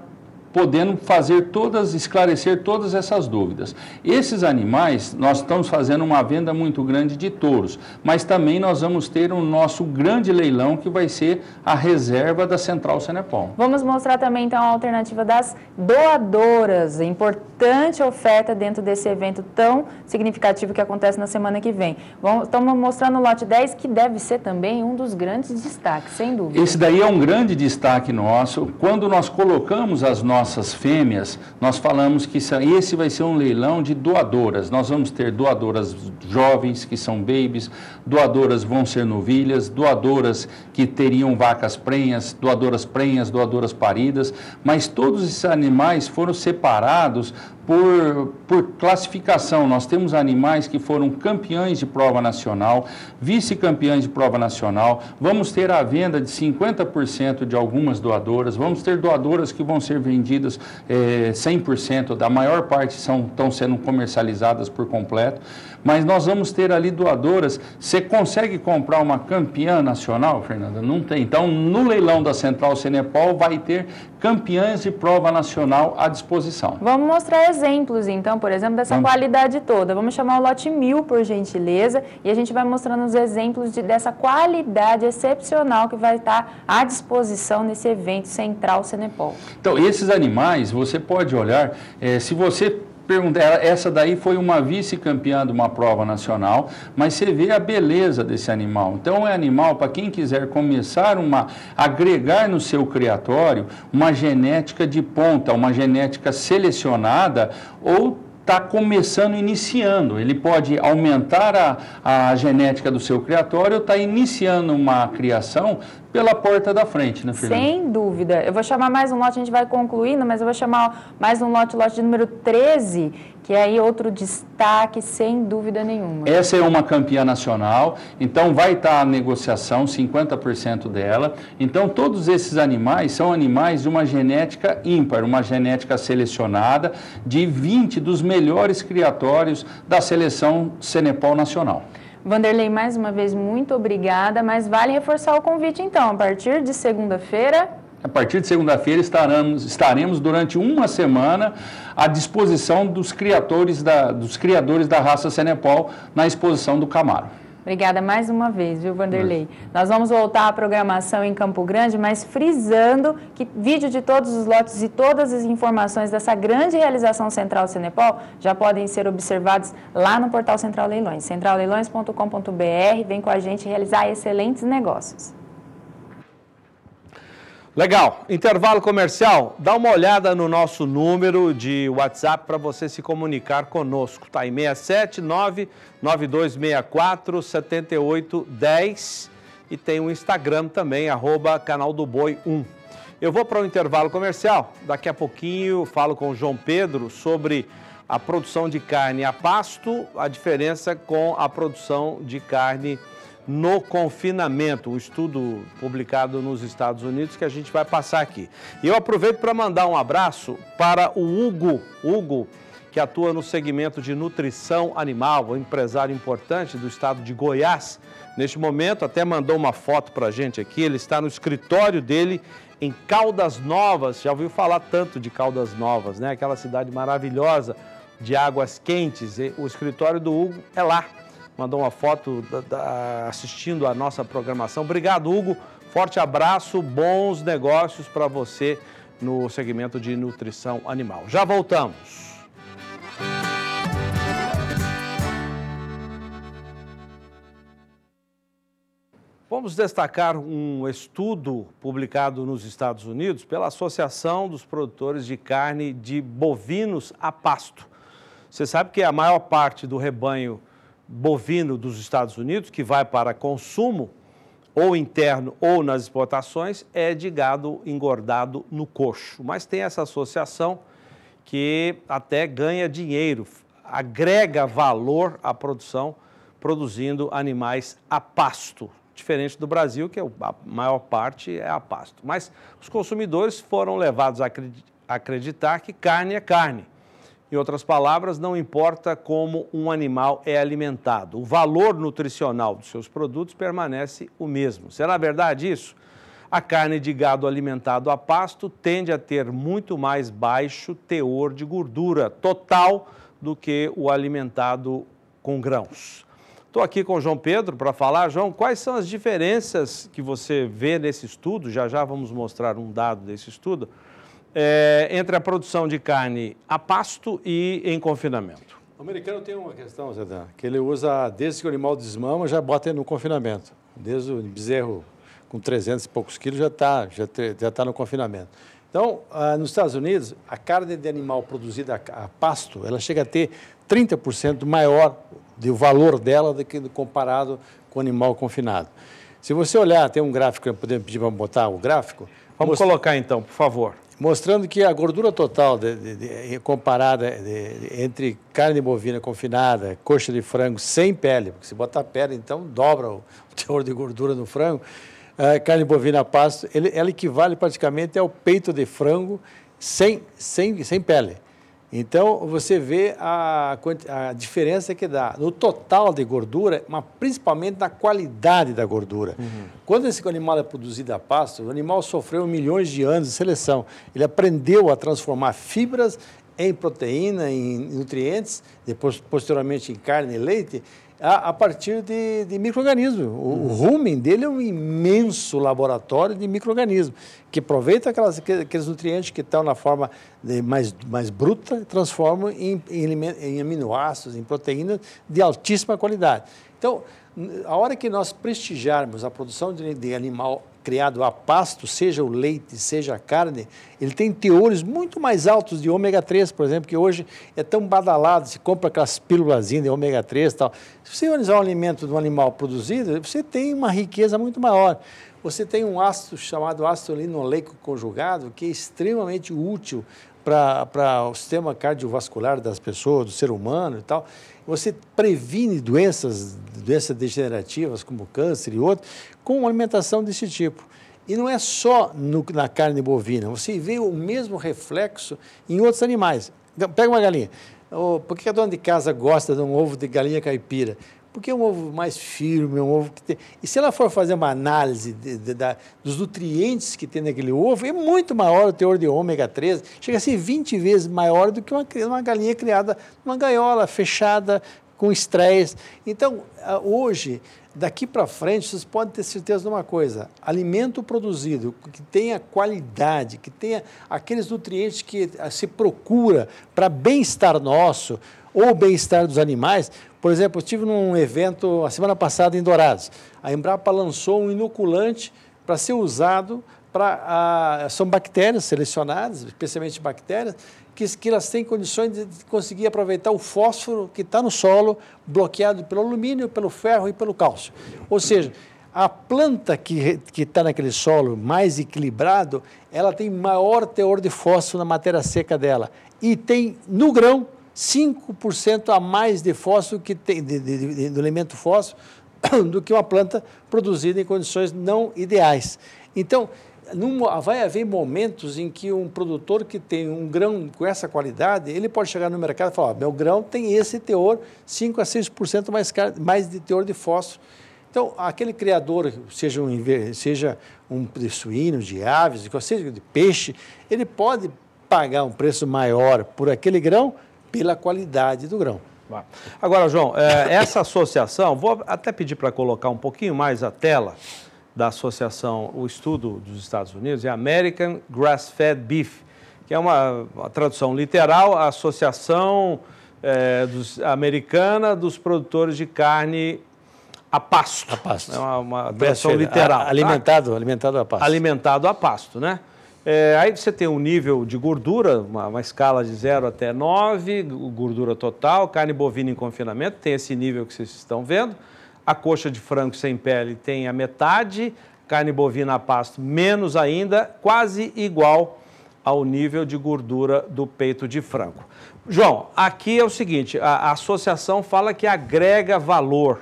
podendo fazer todas, esclarecer todas essas dúvidas. Esses animais, nós estamos fazendo uma venda muito grande de touros, mas também nós vamos ter o nosso grande leilão que vai ser a reserva da Central Senepol. Vamos mostrar também então a alternativa das doadoras, é importante bastante oferta dentro desse evento tão significativo que acontece na semana que vem. estamos mostrando o lote 10, que deve ser também um dos grandes destaques, sem dúvida. Esse daí é um grande destaque nosso. Quando nós colocamos as nossas fêmeas, nós falamos que esse vai ser um leilão de doadoras. Nós vamos ter doadoras jovens, que são babies, doadoras vão ser novilhas, doadoras que teriam vacas prenhas, doadoras prenhas, doadoras paridas, mas todos esses animais foram separados por, por classificação. Nós temos animais que foram campeões de prova nacional, vice-campeões de prova nacional. Vamos ter a venda de 50% de algumas doadoras. Vamos ter doadoras que vão ser vendidas é, eh, 100%. Da maior parte são, estão sendo comercializadas por completo. Mas nós vamos ter ali doadoras. Você consegue comprar uma campeã nacional, Fernanda? Não tem. Então, no leilão da Central Cenepol vai ter campeãs de prova nacional à disposição. Vamos mostrar exemplos, então, por exemplo, dessa Vamos. qualidade toda. Vamos chamar o lote mil, por gentileza, e a gente vai mostrando os exemplos de, dessa qualidade excepcional que vai estar à disposição nesse evento central Cenepol. Então, esses animais, você pode olhar, é, se você perguntar, essa daí foi uma vice-campeã de uma prova nacional, mas você vê a beleza desse animal. Então é animal para quem quiser começar uma agregar no seu criatório uma genética de ponta, uma genética selecionada ou está começando, iniciando. Ele pode aumentar a, a genética do seu criatório, está iniciando uma criação pela porta da frente, né, Fernanda? Sem dúvida. Eu vou chamar mais um lote, a gente vai concluindo, mas eu vou chamar mais um lote, lote número 13, que é aí outro destaque, sem dúvida nenhuma. Essa é uma campeã nacional, então vai estar a negociação, 50% dela. Então, todos esses animais são animais de uma genética ímpar, uma genética selecionada de 20 dos melhores criatórios da seleção Senepol Nacional. Vanderlei, mais uma vez, muito obrigada, mas vale reforçar o convite então, a partir de segunda-feira, a partir de segunda-feira estaremos, estaremos durante uma semana à disposição dos criadores da, dos criadores da raça Senepol na exposição do Camaro. Obrigada mais uma vez, viu, Vanderlei? Mas... Nós vamos voltar à programação em Campo Grande, mas frisando que vídeo de todos os lotes e todas as informações dessa grande realização central Senepol já podem ser observados lá no portal Central Leilões, centralleilões.com.br. Vem com a gente realizar excelentes negócios. Legal, intervalo comercial. Dá uma olhada no nosso número de WhatsApp para você se comunicar conosco. Tá em 679 9264 7810 e tem o Instagram também, arroba canal do Boi 1. Eu vou para o um intervalo comercial. Daqui a pouquinho falo com o João Pedro sobre a produção de carne a pasto, a diferença com a produção de carne a no confinamento, um estudo publicado nos Estados Unidos que a gente vai passar aqui. E eu aproveito para mandar um abraço para o Hugo, Hugo, que atua no segmento de nutrição animal, um empresário importante do estado de Goiás. Neste momento, até mandou uma foto para a gente aqui, ele está no escritório dele em Caldas Novas, já ouviu falar tanto de Caldas Novas, né? Aquela cidade maravilhosa de águas quentes. O escritório do Hugo é lá, mandou uma foto da, da, assistindo a nossa programação. Obrigado, Hugo. Forte abraço, bons negócios para você no segmento de nutrição animal. Já voltamos. Vamos destacar um estudo publicado nos Estados Unidos pela Associação dos Produtores de Carne de Bovinos a Pasto. Você sabe que a maior parte do rebanho bovino dos Estados Unidos, que vai para consumo, ou interno ou nas exportações, é de gado engordado no coxo. Mas tem essa associação que até ganha dinheiro, agrega valor à produção, produzindo animais a pasto. Diferente do Brasil, que é a maior parte é a pasto. Mas os consumidores foram levados a acreditar que carne é carne em outras palavras, não importa como um animal é alimentado, o valor nutricional dos seus produtos permanece o mesmo. Será verdade isso? A carne de gado alimentado a pasto tende a ter muito mais baixo teor de gordura total do que o alimentado com grãos. Estou aqui com o João Pedro para falar. João, quais são as diferenças que você vê nesse estudo? Já já vamos mostrar um dado desse estudo é, entre a produção de carne a pasto e em confinamento? O americano tem uma questão, Zedan, que ele usa, desde que o animal desmama, já bota ele no confinamento. Desde o bezerro com 300 e poucos quilos já está já, já tá no confinamento. Então, ah, nos Estados Unidos, a carne de animal produzida a, a pasto, ela chega a ter 30% maior do valor dela do que comparado com o animal confinado. Se você olhar, tem um gráfico, podemos pedir para botar o gráfico. Vamos, Vamos colocar então, por favor mostrando que a gordura total de, de, de, comparada entre carne bovina confinada, coxa de frango sem pele, porque se botar pele, então dobra o, teor de gordura no frango, uh, carne bovina pasto, ele, ela equivale praticamente ao peito de frango sem, sem, sem pele. Então, você vê a, a diferença que dá no total de gordura, mas principalmente na qualidade da gordura. Uhum. Quando esse animal é produzido a pasto, o animal sofreu milhões de anos de seleção. Ele aprendeu a transformar fibras em proteína, em nutrientes, depois posteriormente em carne e leite, a, a partir de, de micro-organismos. O, o, uhum. rumen dele é um imenso laboratório de micro-organismos, que aproveita aquelas, aqueles nutrientes que estão na forma mais, mais bruta, transformam em, em, em aminoácidos, em proteínas de altíssima qualidade. Então, a hora que nós prestigiarmos a produção de animal criado a pasto, seja o leite, seja a carne, ele tem teores muito mais altos de ômega 3, por exemplo, que hoje é tão badalado, se compra aquelas pílulas de ômega 3 e tal. Se você analisar o alimento de um animal produzido, você tem uma riqueza muito maior. Você tem um ácido chamado ácido linoleico conjugado, que é extremamente útil para o sistema cardiovascular das pessoas, do ser humano e tal. Você previne doenças, doenças degenerativas como câncer e outros, com alimentação desse tipo. E não é só no, na carne bovina, você vê o mesmo reflexo em outros animais. Então, pega uma galinha. por que a dona de casa gosta de um ovo de galinha caipira? Porque é um ovo mais firme, é um ovo que tem. E se ela for fazer uma análise de, de, dos nutrientes que tem naquele ovo, é muito maior o teor de ômega 3, chega a ser 20 vezes maior do que uma, uma galinha criada numa gaiola fechada, com estresse. Então, hoje, daqui para frente, vocês podem ter certeza de uma coisa: alimento produzido que tenha qualidade, que tenha aqueles nutrientes que ah, se procura para bem-estar nosso ou bem-estar dos animais, por exemplo, eu estive num evento a semana passada em Dourados. A Embrapa lançou um inoculante para ser usado para ah, são bactérias selecionadas, especialmente bactérias, que, que elas têm condições de conseguir aproveitar o fósforo que está no solo, bloqueado pelo alumínio, pelo ferro e pelo cálcio. Ou seja, a planta que está naquele solo mais equilibrado, ela tem maior teor de fósforo na matéria seca dela. E tem no grão 5% a mais de fósforo que tem, de, de, de, do elemento fósforo do que uma planta produzida em condições não ideais. Então, num, vai haver momentos em que um produtor que tem um grão com essa qualidade, ele pode chegar no mercado e falar, meu grão tem esse teor, 5 a 6% mais, mais de teor de fósforo. Então, aquele criador, seja um, seja um de suínos, de aves, seja de peixe, ele pode pagar um preço maior por aquele grão pela qualidade do grão. Agora, João, é, essa associação, vou até pedir para colocar um pouquinho mais a tela da associação, o estudo dos Estados Unidos, é American Grass Fed Beef, que é uma, uma tradução literal, a Associação é, dos, Americana dos Produtores de Carne a pasto. A pasto. É uma, uma tradução literal. A, tá? alimentado, tá? alimentado a pasto. Alimentado a pasto, né? É, aí você tem um nível de gordura, uma, uma, escala de 0 até 9, gordura total, carne bovina em confinamento, tem esse nível que vocês estão vendo. A coxa de frango sem pele tem a metade, carne bovina a pasto menos ainda, quase igual ao nível de gordura do peito de frango. João, aqui é o seguinte, a, a associação fala que agrega valor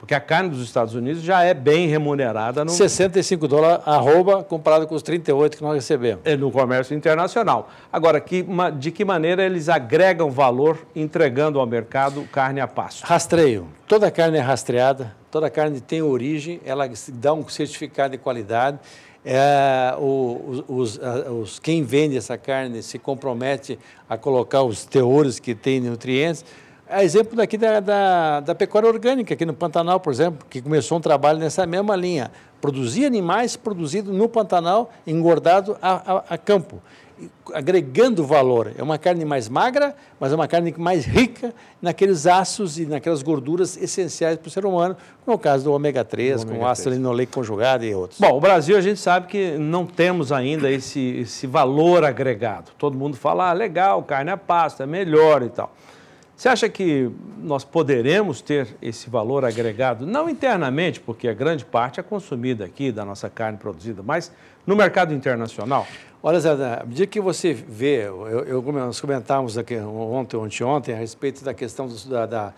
porque a carne dos Estados Unidos já é bem remunerada. No... 65 dólares arroba comparado com os 38 que nós recebemos. É no comércio internacional. Agora, que, de que maneira eles agregam valor entregando ao mercado carne a passo? Rastreio. Toda carne é rastreada, toda carne tem origem, ela dá um certificado de qualidade. É, os, os, os, quem vende essa carne se compromete a colocar os teores que tem nutrientes é exemplo daqui da, da, da, pecuária orgânica, aqui no Pantanal, por exemplo, que começou um trabalho nessa mesma linha. Produzir animais produzidos no Pantanal, engordado a, a, a campo, agregando valor. É uma carne mais magra, mas é uma carne mais rica naqueles ácidos e naquelas gorduras essenciais para o ser humano, como é o caso do ômega 3, com o ácido linoleico conjugado e outros. Bom, o Brasil a gente sabe que não temos ainda esse, esse valor agregado. Todo mundo fala, ah, legal, carne a pasta, melhor e tal. Você acha que nós poderemos ter esse valor agregado, não internamente, porque a grande parte é consumida aqui da nossa carne produzida, mas no mercado internacional? Olha, Zé, à né, medida que você vê, eu, eu, nós comentávamos aqui ontem, ontem, ontem, a respeito da questão do, da, da,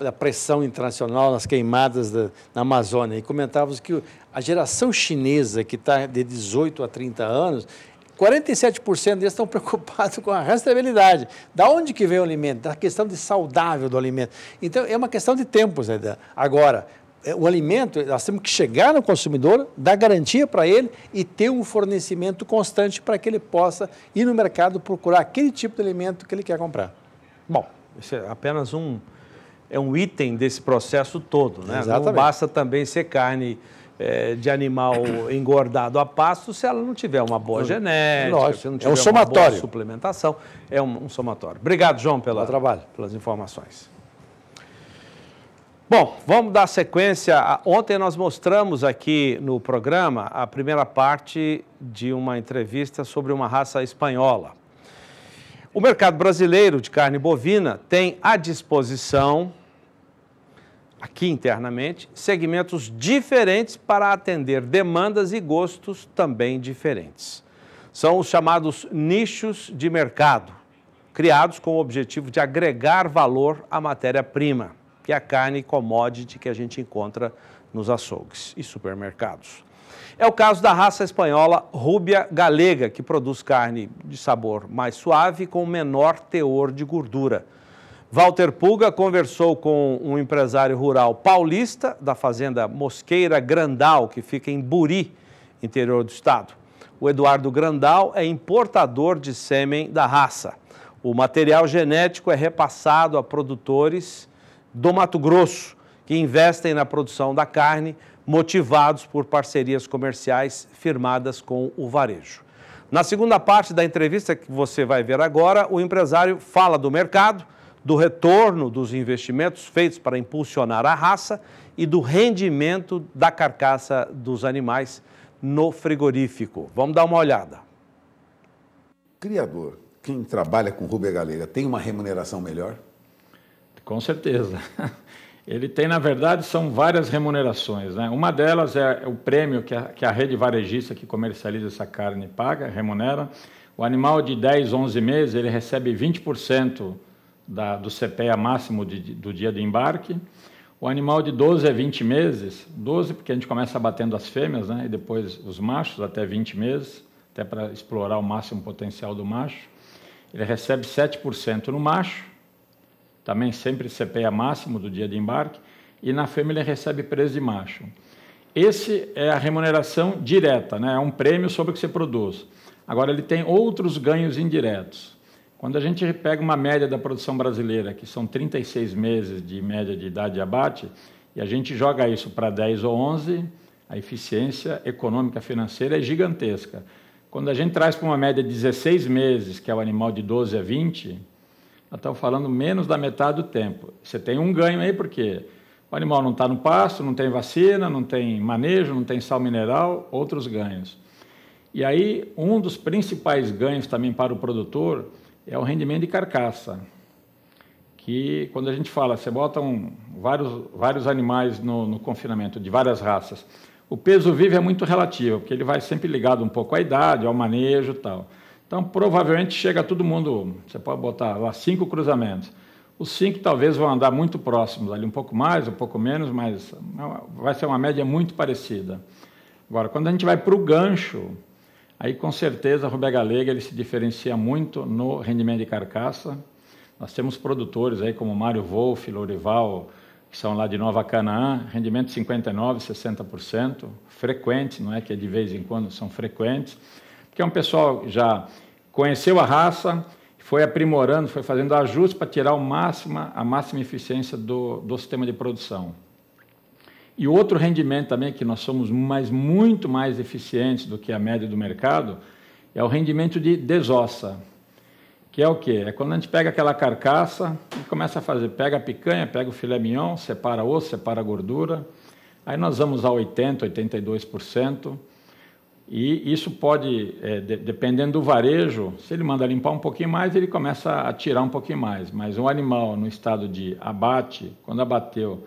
da, pressão internacional nas queimadas da, na Amazônia, e comentávamos que a geração chinesa, que está de 18 a 30 anos, 47% deles estão preocupados com a rastreabilidade. Da onde que vem o alimento? Da questão de saudável do alimento. Então, é uma questão de tempo, Zé. Né, Agora, é, o alimento, nós temos que chegar no consumidor, dar garantia para ele e ter um fornecimento constante para que ele possa ir no mercado procurar aquele tipo de alimento que ele quer comprar. Bom, isso é apenas um, é um item desse processo todo, né? Exatamente. Não basta também ser carne é, de animal engordado a pasto se ela não tiver uma boa genética, Lógico. se não tiver é um somatório. uma boa suplementação. É um, um somatório. Obrigado, João, pela, pelas informações. Bom, vamos dar sequência. Ontem nós mostramos aqui no programa a primeira parte de uma entrevista sobre uma raça espanhola. O mercado brasileiro de carne bovina tem à disposição aqui internamente, segmentos diferentes para atender demandas e gostos também diferentes. São os chamados nichos de mercado, criados com o objetivo de agregar valor à matéria-prima, que é a carne commodity que a gente encontra nos açougues e supermercados. É o caso da raça espanhola Rúbia Galega, que produz carne de sabor mais suave com menor teor de gordura Walter Puga conversou com um empresário rural paulista da fazenda Mosqueira Grandal, que fica em Buri, interior do estado. O Eduardo Grandal é importador de sêmen da raça. O material genético é repassado a produtores do Mato Grosso, que investem na produção da carne, motivados por parcerias comerciais firmadas com o varejo. Na segunda parte da entrevista que você vai ver agora, o empresário fala do mercado do retorno dos investimentos feitos para impulsionar a raça e do rendimento da carcaça dos animais no frigorífico. Vamos dar uma olhada. Criador, quem trabalha com Rubia Galeira tem uma remuneração melhor? Com certeza. Ele tem, na verdade, são várias remunerações. Né? Uma delas é o prêmio que a, que a rede varejista que comercializa essa carne paga, remunera. O animal de 10, 11 meses, ele recebe 20% da, do CPEA máximo de, do dia do embarque. O animal de 12 a 20 meses, 12 porque a gente começa batendo as fêmeas, né, e depois os machos até 20 meses, até para explorar o máximo potencial do macho. Ele recebe 7% no macho, também sempre CPEA máximo do dia de embarque, e na fêmea ele recebe preço de macho. Esse é a remuneração direta, né? é um prêmio sobre o que você produz. Agora, ele tem outros ganhos indiretos. Quando a gente pega uma média da produção brasileira, que são 36 meses de média de idade de abate, e a gente joga isso para 10 ou 11, a eficiência econômica financeira é gigantesca. Quando a gente traz para uma média de 16 meses, que é o animal de 12 a 20, nós estamos falando menos da metade do tempo. Você tem um ganho aí, porque o animal não está no pasto, não tem vacina, não tem manejo, não tem sal mineral, outros ganhos. E aí, um dos principais ganhos também para o produtor é o rendimento de carcaça. Que quando a gente fala, você bota um, vários, vários animais no, no confinamento de várias raças, o peso vivo é muito relativo, porque ele vai sempre ligado um pouco à idade, ao manejo tal. Então, provavelmente chega todo mundo, você pode botar lá cinco cruzamentos. Os cinco talvez vão andar muito próximos, ali um pouco mais, um pouco menos, mas é vai ser uma média muito parecida. Agora, quando a gente vai para o gancho, Aí com certeza o Rubé Galega ele se diferencia muito no rendimento de carcaça. Nós temos produtores aí como Mário Wolff, Lorival, que são lá de Nova Canaã, rendimento 59, 60%, frequente, não é que é de vez em quando, são frequentes, porque é um pessoal que já conheceu a raça, foi aprimorando, foi fazendo ajustes para tirar o máximo, a máxima eficiência do, do sistema de produção. E outro rendimento também que nós somos mais, muito mais eficientes do que a média do mercado é o rendimento de desossa, que é o quê? É quando a gente pega aquela carcaça e começa a fazer, pega a picanha, pega o filé mignon, separa osso, separa a gordura, aí nós vamos a 80%, 82%, e isso pode, é, de, dependendo do varejo, se ele manda limpar um pouquinho mais, ele começa a tirar um pouquinho mais, mas um animal no estado de abate, quando abateu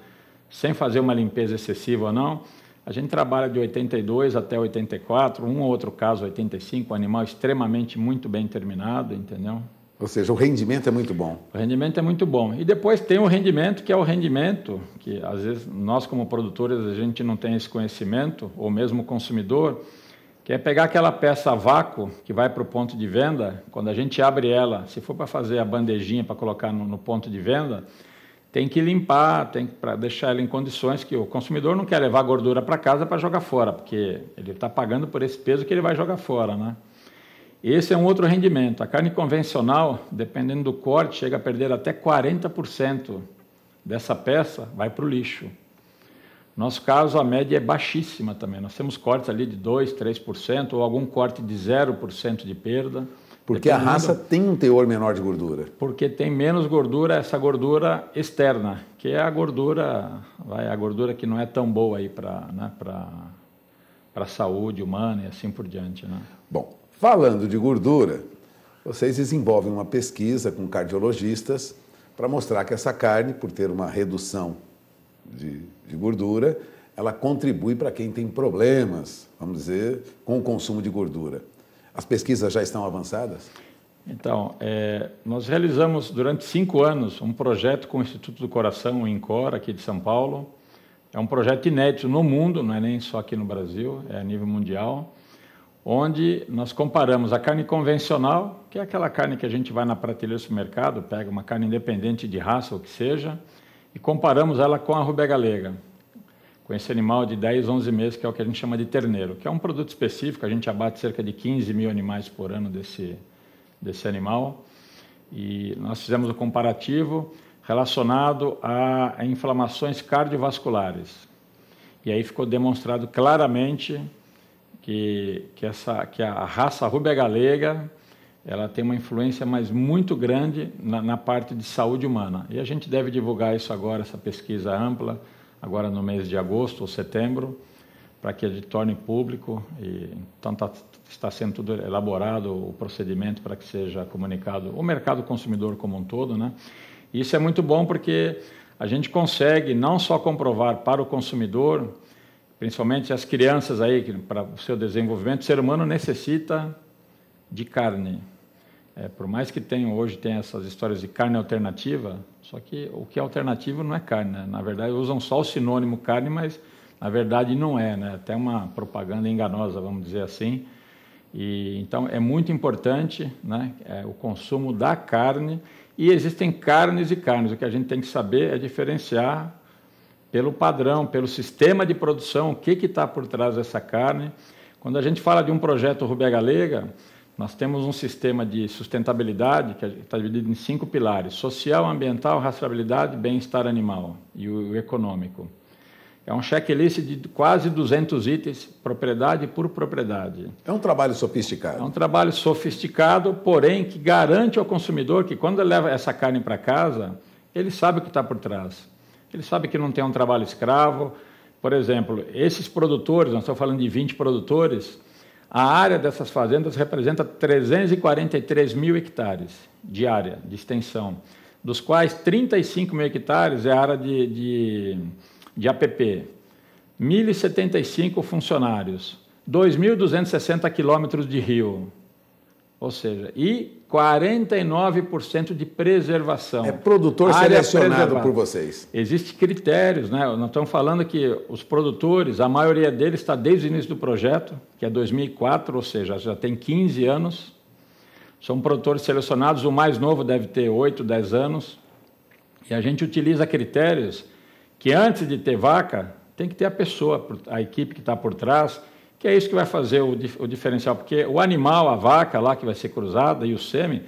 sem fazer uma limpeza excessiva ou não, a gente trabalha de 82 até 84, um ou outro caso 85, um animal extremamente muito bem terminado, entendeu? Ou seja, o rendimento é muito bom. O rendimento é muito bom. E depois tem o rendimento, que é o rendimento, que às vezes nós, como produtores, a gente não tem esse conhecimento, ou mesmo o consumidor, que é pegar aquela peça a vácuo que vai para o ponto de venda, quando a gente abre ela, se for para fazer a bandejinha para colocar no, no ponto de venda, tem que limpar, tem para deixar ele em condições que o consumidor não quer levar gordura para casa para jogar fora, porque ele está pagando por esse peso que ele vai jogar fora, né? Esse é um outro rendimento. A carne convencional, dependendo do corte, chega a perder até 40% dessa peça, vai para o lixo. Nosso caso, a média é baixíssima também. Nós temos cortes ali de 2, 3% ou algum corte de 0% de perda. Porque a raça tem um teor menor de gordura. Porque tem menos gordura, essa gordura externa, que é a gordura, vai, a gordura que não é tão boa aí para né, a saúde humana e assim por diante. Né? Bom, falando de gordura, vocês desenvolvem uma pesquisa com cardiologistas para mostrar que essa carne, por ter uma redução de, de gordura, ela contribui para quem tem problemas, vamos dizer, com o consumo de gordura. As pesquisas já estão avançadas? Então, é, nós realizamos durante cinco anos um projeto com o Instituto do Coração, o INCOR, aqui de São Paulo. É um projeto inédito no mundo, não é nem só aqui no Brasil, é a nível mundial, onde nós comparamos a carne convencional, que é aquela carne que a gente vai na prateleira do mercado, pega uma carne independente de raça ou que seja, e comparamos ela com a rubé galega com esse animal de 10, 11 meses, que é o que a gente chama de terneiro, que é um produto específico, a gente abate cerca de 15 mil animais por ano desse, desse animal. E nós fizemos um comparativo relacionado a, a inflamações cardiovasculares. E aí ficou demonstrado claramente que, que, essa, que a raça rubia galega ela tem uma influência, mas muito grande na, na parte de saúde humana. E a gente deve divulgar isso agora, essa pesquisa ampla, agora no mês de agosto ou setembro, para que ele torne público. E, então tá, está sendo tudo elaborado o procedimento para que seja comunicado o mercado consumidor como um todo. Né? E isso é muito bom porque a gente consegue não só comprovar para o consumidor, principalmente as crianças aí, que para o seu desenvolvimento, o ser humano necessita de carne. É, por mais que tenha, hoje tenha essas histórias de carne alternativa, só que o que é alternativo não é carne, né? Na verdade, usam só o sinônimo carne, mas na verdade não é, né? Até uma propaganda enganosa, vamos dizer assim. E, então, é muito importante né, é, o consumo da carne. E existem carnes e carnes. O que a gente tem que saber é diferenciar pelo padrão, pelo sistema de produção, o que está por trás dessa carne. Quando a gente fala de um projeto Rubé Galega, nós temos um sistema de sustentabilidade que está dividido em cinco pilares: social, ambiental, rastreabilidade, bem-estar animal e o econômico. É um checklist de quase 200 itens, propriedade por propriedade. É um trabalho sofisticado. É um trabalho sofisticado, porém que garante ao consumidor que quando ele leva essa carne para casa, ele sabe o que está por trás. Ele sabe que não tem um trabalho escravo. Por exemplo, esses produtores, nós estamos falando de 20 produtores, a área dessas fazendas representa 343 mil hectares de área, de extensão, dos quais 35 mil hectares é área de, de, de APP, 1.075 funcionários, 2.260 quilômetros de rio, ou seja, e 49% de preservação. É produtor área selecionado por vocês. Existem critérios, né? Nós estamos falando que os produtores, a maioria deles está desde o início do projeto, que é 2004, ou seja, já tem 15 anos. São produtores selecionados, o mais novo deve ter 8, 10 anos. E a gente utiliza critérios que antes de ter vaca, tem que ter a pessoa, a equipe que está por trás, que é isso que vai fazer o, o diferencial, porque o animal, a vaca lá que vai ser cruzada e o sêmen,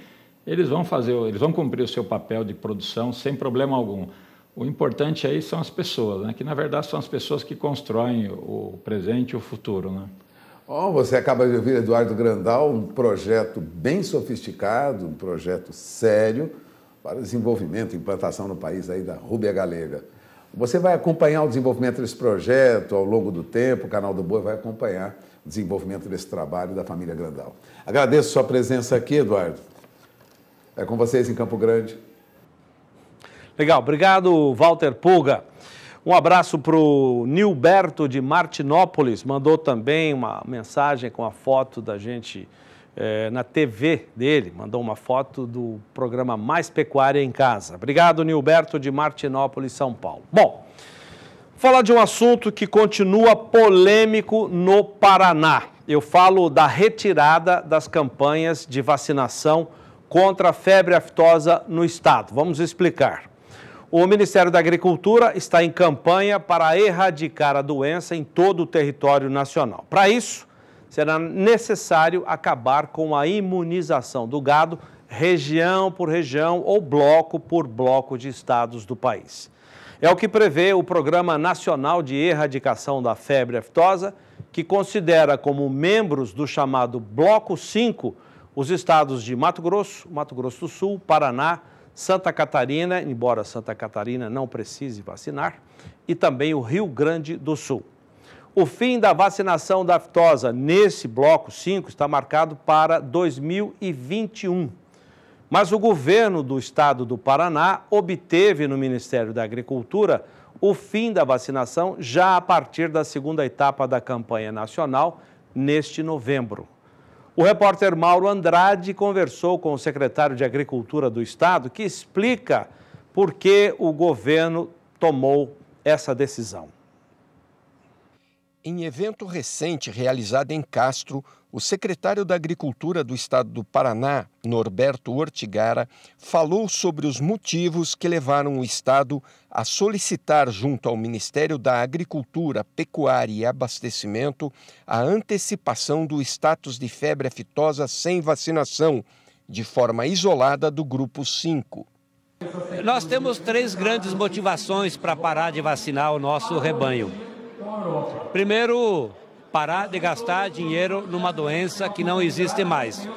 eles vão fazer, eles vão cumprir o seu papel de produção sem problema algum. O importante aí são as pessoas, né? que na verdade são as pessoas que constroem o presente e o futuro. Né? Oh, você acaba de ouvir Eduardo Grandal, um projeto bem sofisticado, um projeto sério para desenvolvimento e implantação no país aí da Rúbia Galega. Você vai acompanhar o desenvolvimento desse projeto ao longo do tempo, o Canal do Boi vai acompanhar o desenvolvimento desse trabalho da família Grandal. Agradeço sua presença aqui, Eduardo. É com vocês em Campo Grande. Legal, obrigado, Walter Pulga. Um abraço para o Nilberto de Martinópolis, mandou também uma mensagem com a foto da gente é, na TV dele, mandou uma foto do programa Mais Pecuária em Casa. Obrigado, Nilberto de Martinópolis, São Paulo. Bom, falar de um assunto que continua polêmico no Paraná. Eu falo da retirada das campanhas de vacinação contra a febre aftosa no estado. Vamos explicar. O Ministério da Agricultura está em campanha para erradicar a doença em todo o território nacional. Para isso, será necessário acabar com a imunização do gado região por região ou bloco por bloco de estados do país. É o que prevê o Programa Nacional de Erradicação da Febre Aftosa, que considera como membros do chamado Bloco 5 os estados de Mato Grosso, Mato Grosso do Sul, Paraná, Santa Catarina, embora Santa Catarina não precise vacinar, e também o Rio Grande do Sul. O fim da vacinação da aftosa nesse bloco 5 está marcado para 2021. Mas o governo do estado do Paraná obteve no Ministério da Agricultura o fim da vacinação já a partir da segunda etapa da campanha nacional neste novembro. O repórter Mauro Andrade conversou com o secretário de Agricultura do estado, que explica por que o governo tomou essa decisão. Em evento recente realizado em Castro, o secretário da Agricultura do Estado do Paraná, Norberto Ortigara, falou sobre os motivos que levaram o Estado a solicitar, junto ao Ministério da Agricultura, Pecuária e Abastecimento, a antecipação do status de febre aftosa sem vacinação, de forma isolada do grupo 5. Nós temos três grandes motivações para parar de vacinar o nosso rebanho. Primeiro, parar de gastar dinheiro numa doença que não existe mais.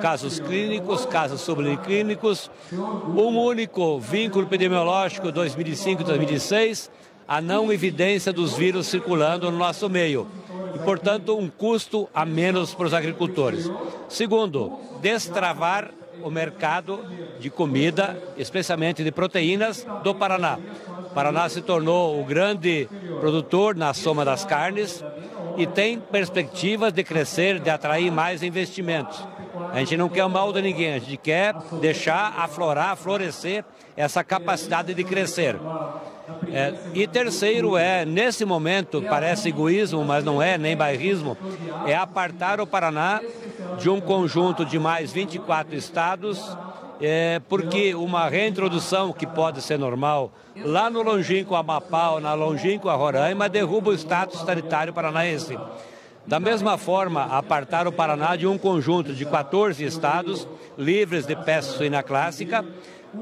Casos clínicos, casos subclínicos, um único vínculo epidemiológico 2005-2006, a não evidência dos vírus circulando no nosso meio e, portanto, um custo a menos para os agricultores. Segundo, destravar o mercado de comida, especialmente de proteínas, do Paraná. O Paraná se tornou o grande produtor na soma das carnes e tem perspectivas de crescer, de atrair mais investimentos. A gente não quer o mal de ninguém, a gente quer deixar aflorar, florescer essa capacidade de crescer. É, e terceiro é, nesse momento, parece egoísmo, mas não é, nem bairrismo, é apartar o Paraná de um conjunto de mais 24 estados, é, porque uma reintrodução que pode ser normal lá no longínquo Amapá ou na longínquo Roraima derruba o status sanitário paranaense. Da mesma forma, apartar o Paraná de um conjunto de 14 estados livres de peste suína clássica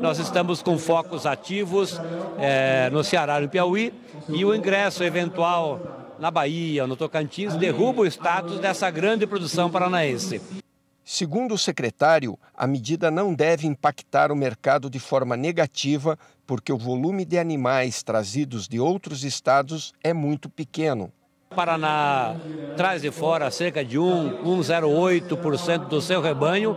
nós estamos com focos ativos é, no Ceará e no Piauí e o ingresso eventual na Bahia, no Tocantins, derruba o status dessa grande produção paranaense. Segundo o secretário, a medida não deve impactar o mercado de forma negativa, porque o volume de animais trazidos de outros estados é muito pequeno. O Paraná traz de fora cerca de 1,08% do seu rebanho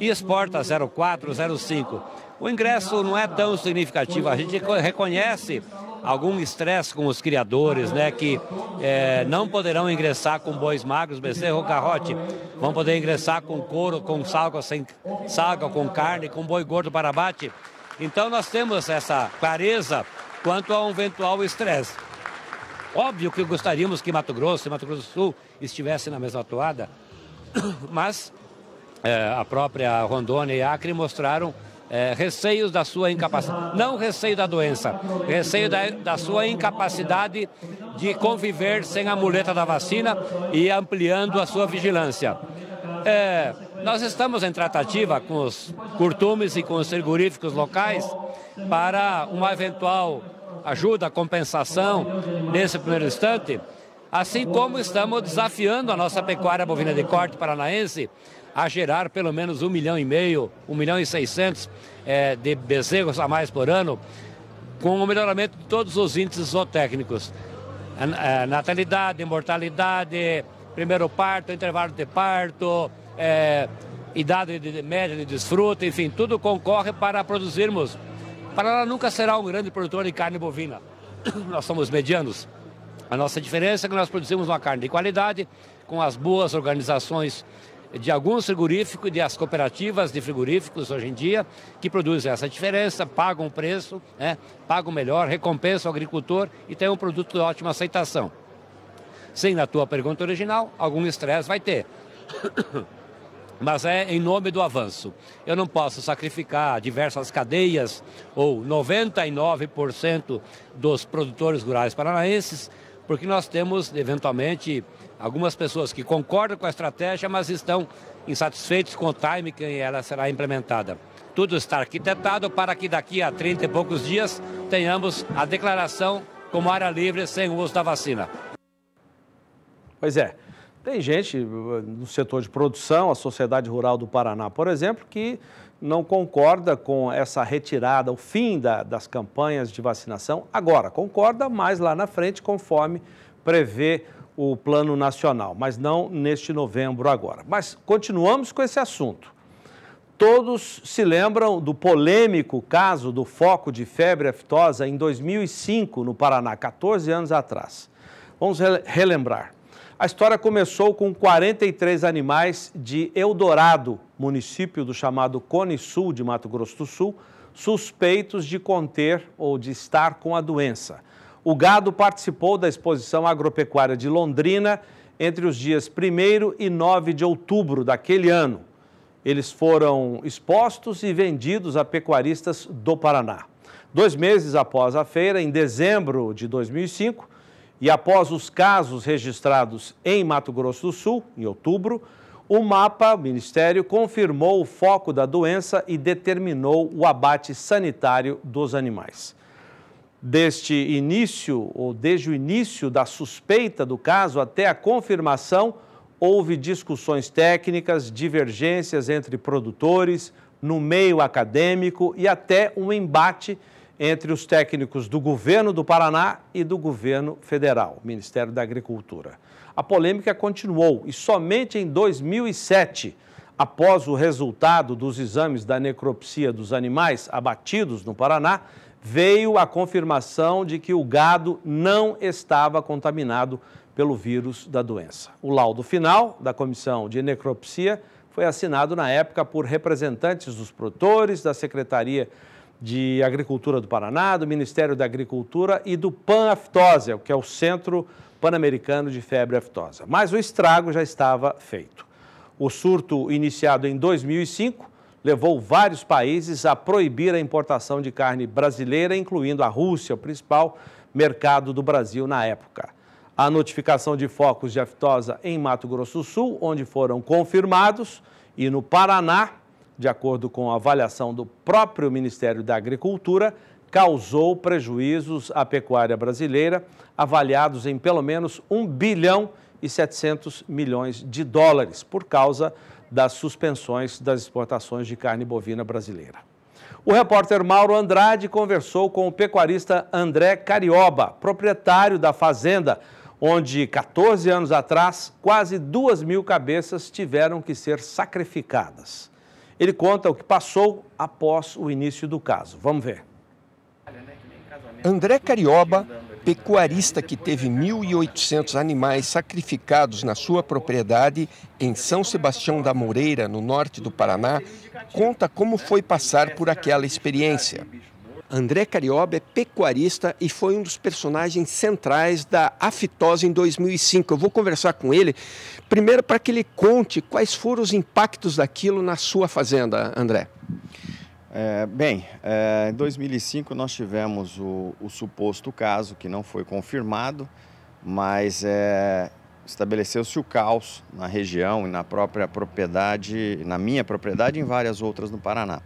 e exporta 0,4, 0,5%. O ingresso não é tão significativo. A gente reconhece algum estresse com os criadores, né? Que é, não poderão ingressar com bois magros, becerro ou garrote. Vão poder ingressar com couro, com salga, sem salga, com carne, com boi gordo para abate. Então nós temos essa clareza quanto a um eventual estresse. Óbvio que gostaríamos que Mato Grosso e Mato Grosso do Sul estivessem na mesma toada, mas é, a própria Rondônia e Acre mostraram é, receios da sua incapacidade, não receio da doença, receio da, da sua incapacidade de conviver sem a muleta da vacina e ampliando a sua vigilância. É, nós estamos em tratativa com os curtumes e com os frigoríficos locais para uma eventual ajuda, compensação nesse primeiro instante, assim como estamos desafiando a nossa pecuária bovina de corte paranaense a gerar pelo menos um milhão e meio, um milhão e seiscentos é, de bezerros a mais por ano, com o melhoramento de todos os índices zootécnicos. A, a natalidade, mortalidade, primeiro parto, intervalo de parto, é, idade de, de média de desfruta, enfim, tudo concorre para produzirmos. Para ela nunca será um grande produtor de carne bovina. Nós somos medianos. A nossa diferença é que nós produzimos uma carne de qualidade, com as boas organizações de alguns frigoríficos, de as cooperativas de frigoríficos hoje em dia, que produzem essa diferença, pagam o preço, né, pagam melhor, recompensam o agricultor e tem um produto de ótima aceitação. Sim, na tua pergunta original, algum estresse vai ter. mas é em nome do avanço. Eu não posso sacrificar diversas cadeias ou 99% dos produtores rurais paranaenses, porque nós temos, eventualmente, algumas pessoas que concordam com a estratégia, mas estão insatisfeitos com o time que ela será implementada. Tudo está arquitetado para que daqui a 30 e poucos dias tenhamos a declaração como área livre sem o uso da vacina. Pois é. Tem gente eh, no setor de produção, a Sociedade Rural do Paraná, por exemplo, que não concorda com essa retirada, o fim da, das campanhas de vacinação agora. Concorda mais lá na frente, conforme prevê o Plano Nacional, mas não neste novembro agora. Mas continuamos com esse assunto. Todos se lembram do polêmico caso do foco de febre aftosa em 2005 no Paraná, 14 anos atrás. Vamos relembrar. A história começou com 43 animais de Eldorado, município do chamado Cone Sul de Mato Grosso do Sul, suspeitos de conter ou de estar com a doença. O gado participou da exposição agropecuária de Londrina entre os dias 1 e 9 de outubro daquele ano. Eles foram expostos e vendidos a pecuaristas do Paraná. Dois meses após a feira, em dezembro de 2005, e após os casos registrados em Mato Grosso do Sul, em outubro, o mapa o Ministério confirmou o foco da doença e determinou o abate sanitário dos animais. Deste início, ou desde o início da suspeita do caso até a confirmação, houve discussões técnicas, divergências entre produtores, no meio acadêmico e até um embate entre os técnicos do governo do Paraná e do governo federal, Ministério da Agricultura. A polêmica continuou e somente em 2007, após o resultado dos exames da necropsia dos animais abatidos no Paraná, veio a confirmação de que o gado não estava contaminado pelo vírus da doença. O laudo final da comissão de necropsia foi assinado na época por representantes dos produtores, da Secretaria de Agricultura do Paraná, do Ministério da Agricultura e do PAN-Aftosa, que é o Centro Pan-Americano de Febre Aftosa. Mas o estrago já estava feito. O surto, iniciado em 2005, levou vários países a proibir a importação de carne brasileira, incluindo a Rússia, o principal mercado do Brasil na época. A notificação de focos de aftosa em Mato Grosso do Sul, onde foram confirmados, e no Paraná, de acordo com a avaliação do próprio Ministério da Agricultura, causou prejuízos à pecuária brasileira, avaliados em pelo menos 1 bilhão e 700 milhões de dólares, por causa das suspensões das exportações de carne bovina brasileira. O repórter Mauro Andrade conversou com o pecuarista André Carioba, proprietário da fazenda, onde 14 anos atrás quase 2 mil cabeças tiveram que ser sacrificadas. Ele conta o que passou após o início do caso. Vamos ver. André Carioba pecuarista que teve 1.800 animais sacrificados na sua propriedade, em São Sebastião da Moreira, no norte do Paraná, conta como foi passar por aquela experiência. André Carioba é pecuarista e foi um dos personagens centrais da Aftosa em 2005. Eu vou conversar com ele, primeiro para que ele conte quais foram os impactos daquilo na sua fazenda, André. É, bem, é, em 2005 nós tivemos o, o, suposto caso, que não foi confirmado, mas é, estabeleceu-se o caos na região e na própria propriedade, na minha propriedade e em várias outras no Paraná.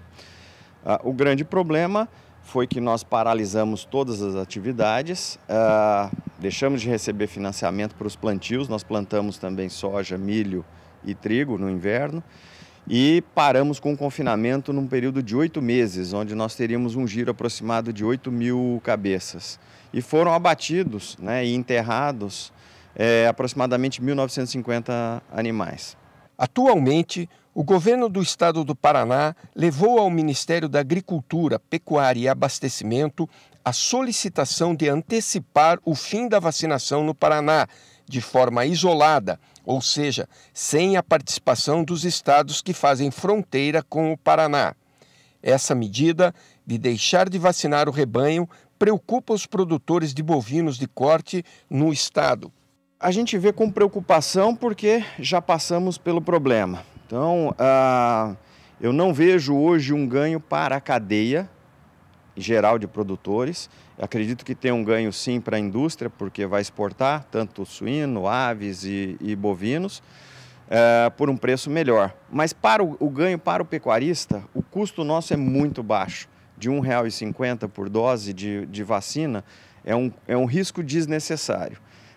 Ah, o grande problema foi que nós paralisamos todas as atividades, ah, deixamos de receber financiamento para os plantios, nós plantamos também soja, milho e trigo no inverno e paramos com o confinamento num período de oito meses, onde nós teríamos um giro aproximado de 8 mil cabeças. E foram abatidos né, e enterrados é, aproximadamente 1.950 animais. Atualmente, o governo do estado do Paraná levou ao Ministério da Agricultura, Pecuária e Abastecimento a solicitação de antecipar o fim da vacinação no Paraná de forma isolada, ou seja, sem a participação dos estados que fazem fronteira com o Paraná. Essa medida de deixar de vacinar o rebanho preocupa os produtores de bovinos de corte no estado. A gente vê com preocupação porque já passamos pelo problema. Então, ah, eu não vejo hoje um ganho para a cadeia geral de produtores. Acredito que tem um ganho sim para a indústria, porque vai exportar tanto suíno, aves e, e bovinos eh, por um preço melhor. Mas para o, o, ganho para o pecuarista, o custo nosso é muito baixo. De R$ 1,50 por dose de, de vacina é um, é um risco desnecessário.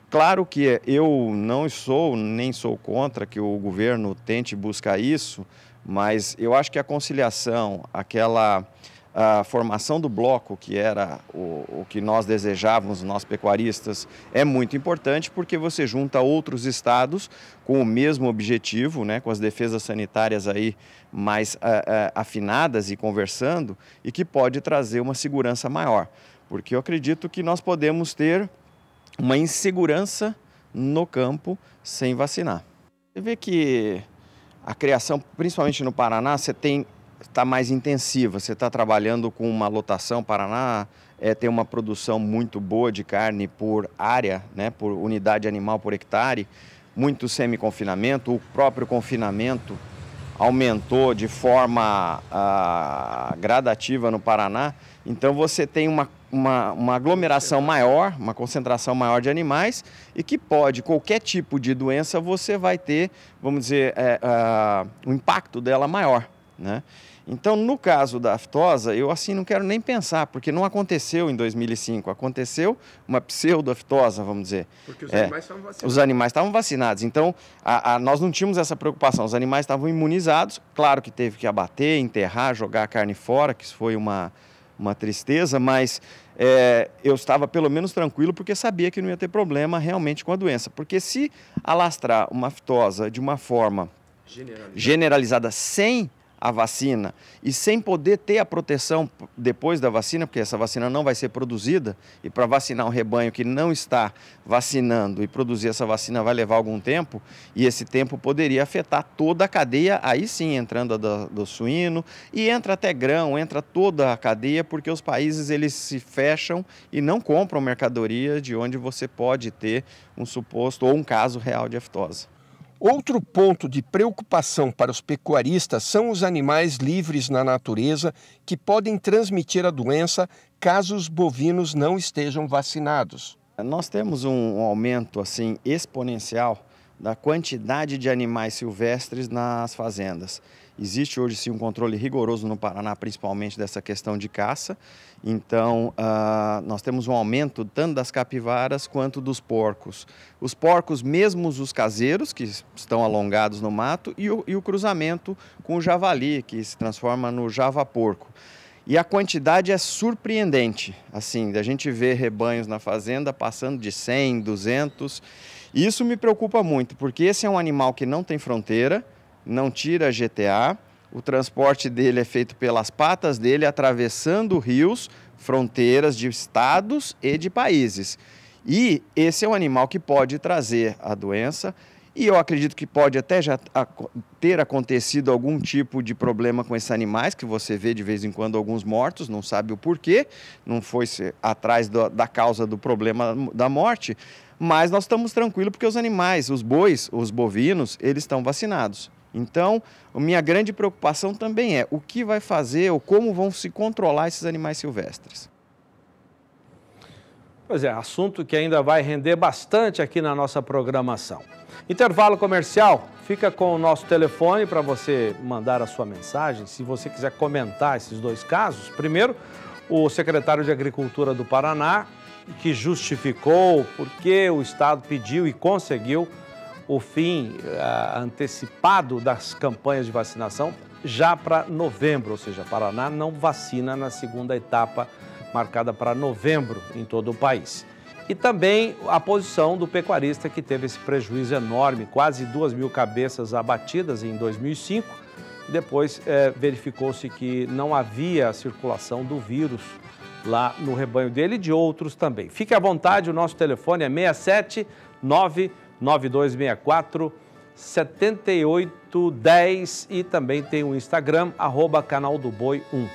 Claro que eu não sou, nem sou contra que o governo tente buscar isso, mas eu acho que a conciliação, aquela a formação do bloco, que era o, o que nós desejávamos, nós pecuaristas, é muito importante porque você junta outros estados com o mesmo objetivo, né, com as defesas sanitárias aí mais a, a, afinadas e conversando, e que pode trazer uma segurança maior. Porque eu acredito que nós podemos ter uma insegurança no campo sem vacinar. Você vê que a criação, principalmente no Paraná, você tem está mais intensiva. Você está trabalhando com uma lotação Paraná, é, tem uma produção muito boa de carne por área, né, por unidade animal por hectare, muito semi-confinamento, o próprio confinamento aumentou de forma ah, gradativa no Paraná. Então você tem uma, uma, uma, aglomeração maior, uma concentração maior de animais e que pode, qualquer tipo de doença, você vai ter, vamos dizer, é, ah, um impacto dela maior. Né? Então, no caso da aftosa, eu assim não quero nem pensar, porque não aconteceu em 2005, aconteceu uma pseudo-aftosa, vamos dizer. Porque os é, animais estavam vacinados. Os animais estavam vacinados, então a, a, nós não tínhamos essa preocupação, os animais estavam imunizados, claro que teve que abater, enterrar, jogar a carne fora, que isso foi uma, uma tristeza, mas é, eu estava pelo menos tranquilo porque sabia que não ia ter problema realmente com a doença. Porque se alastrar uma aftosa de uma forma generalizada, generalizada sem a vacina e sem poder ter a proteção depois da vacina, porque essa vacina não vai ser produzida, e para vacinar um rebanho que não está vacinando e produzir essa vacina vai levar algum tempo, e esse tempo poderia afetar toda a cadeia, aí sim, entrando do, do suíno, e entra até grão, entra toda a cadeia, porque os países eles se fecham e não compram mercadoria de onde você pode ter um suposto ou um caso real de aftosa Outro ponto de preocupação para os pecuaristas são os animais livres na natureza que podem transmitir a doença caso os bovinos não estejam vacinados. Nós temos um aumento assim exponencial da quantidade de animais silvestres nas fazendas. Existe hoje sim um controle rigoroso no Paraná, principalmente dessa questão de caça. Então, uh, nós temos um aumento tanto das capivaras quanto dos porcos. Os porcos, mesmo os caseiros, que estão alongados no mato, e o, e o cruzamento com o javali, que se transforma no java-porco. E a quantidade é surpreendente, assim, da gente ver rebanhos na fazenda passando de 100, 200. E isso me preocupa muito, porque esse é um animal que não tem fronteira, não tira GTA. O transporte dele é feito pelas patas dele, atravessando rios, fronteiras de estados e de países. E esse é um animal que pode trazer a doença, e eu acredito que pode até já ter acontecido algum tipo de problema com esses animais, que você vê de vez em quando alguns mortos, não sabe o porquê, não foi atrás da causa do problema da morte, mas nós estamos tranquilos porque os animais, os bois, os bovinos, eles estão vacinados. Então, minha grande preocupação também é o que vai fazer ou como vão se controlar esses animais silvestres. Pois é, assunto que ainda vai render bastante aqui na nossa programação. Intervalo comercial, fica com o nosso telefone para você mandar a sua mensagem, se você quiser comentar esses dois casos. Primeiro, o secretário de Agricultura do Paraná, que justificou porque o Estado pediu e conseguiu o fim eh, antecipado das campanhas de vacinação já para novembro, ou seja, Paraná não vacina na segunda etapa marcada para novembro em todo o país. E também a posição do pecuarista que teve esse prejuízo enorme, quase duas mil cabeças abatidas em 2005. Depois é, verificou-se que não havia circulação do vírus lá no rebanho dele e de outros também. Fique à vontade, o nosso telefone é 67 9 9264 7810 e também tem o Instagram, arroba canal do Boi 1.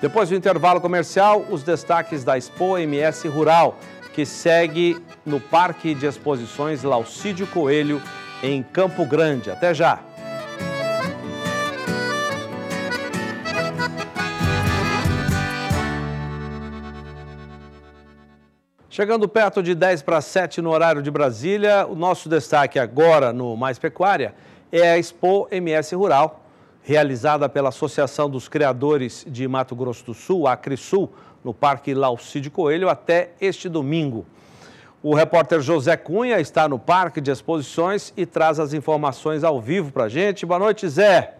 Depois do intervalo comercial, os destaques da Expo MS Rural, que segue no Parque de Exposições Laucídio Coelho, em Campo Grande. Até já! Chegando perto de 10 para 7 no horário de Brasília, o nosso destaque agora no Mais Pecuária é a Expo MS Rural, realizada pela Associação dos Criadores de Mato Grosso do Sul, Acrisul, no Parque Laucide Coelho, até este domingo. O repórter José Cunha está no Parque de Exposições e traz as informações ao vivo para a gente. Boa noite, Zé.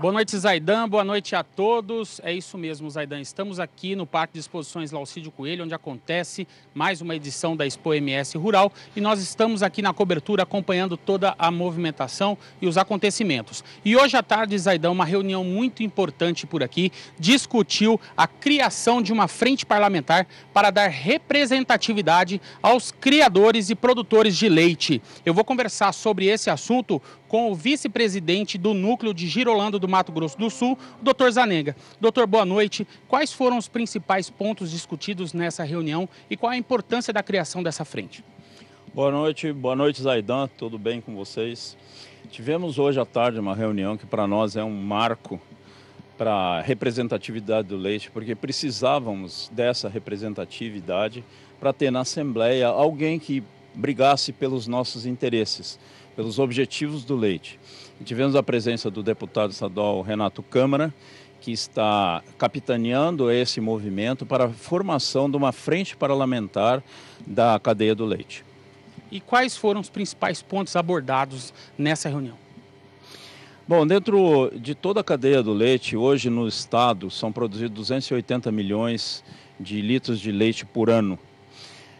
Boa noite, Zaidan. Boa noite a todos. É isso mesmo, Zaidan. Estamos aqui no Parque de Exposições Laucídio Coelho, onde acontece mais uma edição da Expo MS Rural. E nós estamos aqui na cobertura acompanhando toda a movimentação e os acontecimentos. E hoje à tarde, Zaidan, uma reunião muito importante por aqui, discutiu a criação de uma frente parlamentar para dar representatividade aos criadores e produtores de leite. Eu vou conversar sobre esse assunto com o vice-presidente do Núcleo de Girolando do Mato Grosso do Sul, doutor Zanega. Doutor, boa noite. Quais foram os principais pontos discutidos nessa reunião e qual a importância da criação dessa frente? Boa noite, boa noite Zaidan, tudo bem com vocês? Tivemos hoje à tarde uma reunião que para nós é um marco para a representatividade do leite, porque precisávamos dessa representatividade para ter na Assembleia alguém que brigasse pelos nossos interesses, pelos objetivos do leite tivemos a presença do deputado estadual Renato Câmara, que está capitaneando esse movimento para a formação de uma frente parlamentar da cadeia do leite. E quais foram os principais pontos abordados nessa reunião? Bom, dentro de toda a cadeia do leite, hoje no estado são produzidos 280 milhões de litros de leite por ano.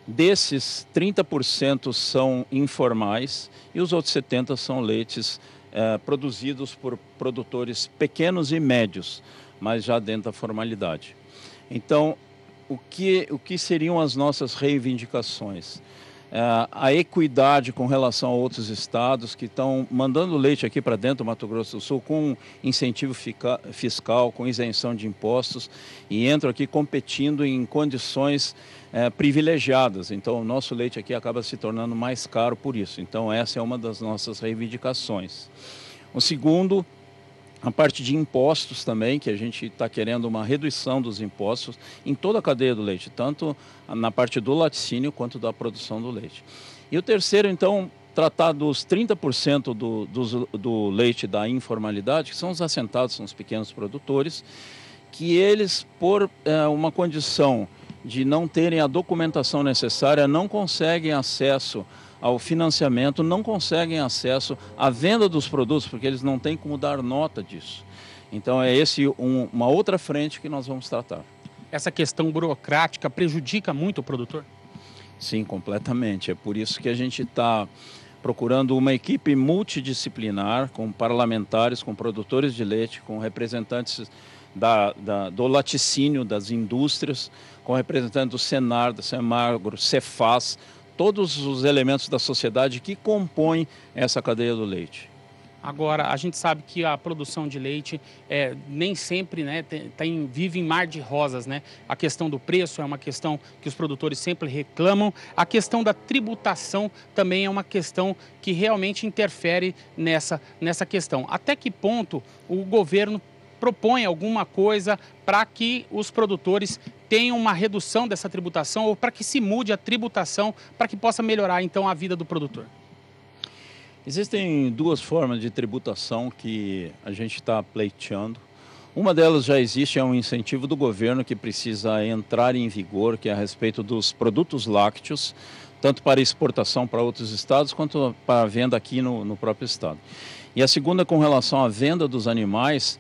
Desses, 30% são informais e os outros 70% são leites é, produzidos por produtores pequenos e médios, mas já dentro da formalidade. Então, o que, o que seriam as nossas reivindicações? É, a equidade com relação a outros estados que estão mandando leite aqui para dentro do Mato Grosso do Sul com incentivo fica, fiscal, com isenção de impostos e entram aqui competindo em condições é, privilegiadas. Então, o nosso leite aqui acaba se tornando mais caro por isso. Então, essa é uma das nossas reivindicações. O segundo, a parte de impostos também, que a gente está querendo uma redução dos impostos em toda a cadeia do leite, tanto na parte do laticínio quanto da produção do leite. E o terceiro, então, tratar dos 30% do, do, do leite da informalidade, que são os assentados, são os pequenos produtores, que eles, por é, uma condição de não terem a documentação necessária, não conseguem acesso ao financiamento, não conseguem acesso à venda dos produtos, porque eles não têm como dar nota disso. Então é esse um, uma outra frente que nós vamos tratar. Essa questão burocrática prejudica muito o produtor? Sim, completamente. É por isso que a gente está procurando uma equipe multidisciplinar com parlamentares, com produtores de leite, com representantes da, da, do laticínio, das indústrias, com representantes do Senar, do Semagro, Cefaz, todos os elementos da sociedade que compõem essa cadeia do leite. Agora, a gente sabe que a produção de leite é, nem sempre né, tem, vive em mar de rosas. Né? A questão do preço é uma questão que os produtores sempre reclamam. A questão da tributação também é uma questão que realmente interfere nessa, nessa questão. Até que ponto o governo propõe alguma coisa para que os produtores tenha uma redução dessa tributação ou para que se mude a tributação para que possa melhorar então a vida do produtor? Existem duas formas de tributação que a gente está pleiteando. Uma delas já existe, é um incentivo do governo que precisa entrar em vigor, que é a respeito dos produtos lácteos, tanto para exportação para outros estados quanto para venda aqui no, no próprio estado. E a segunda com relação à venda dos animais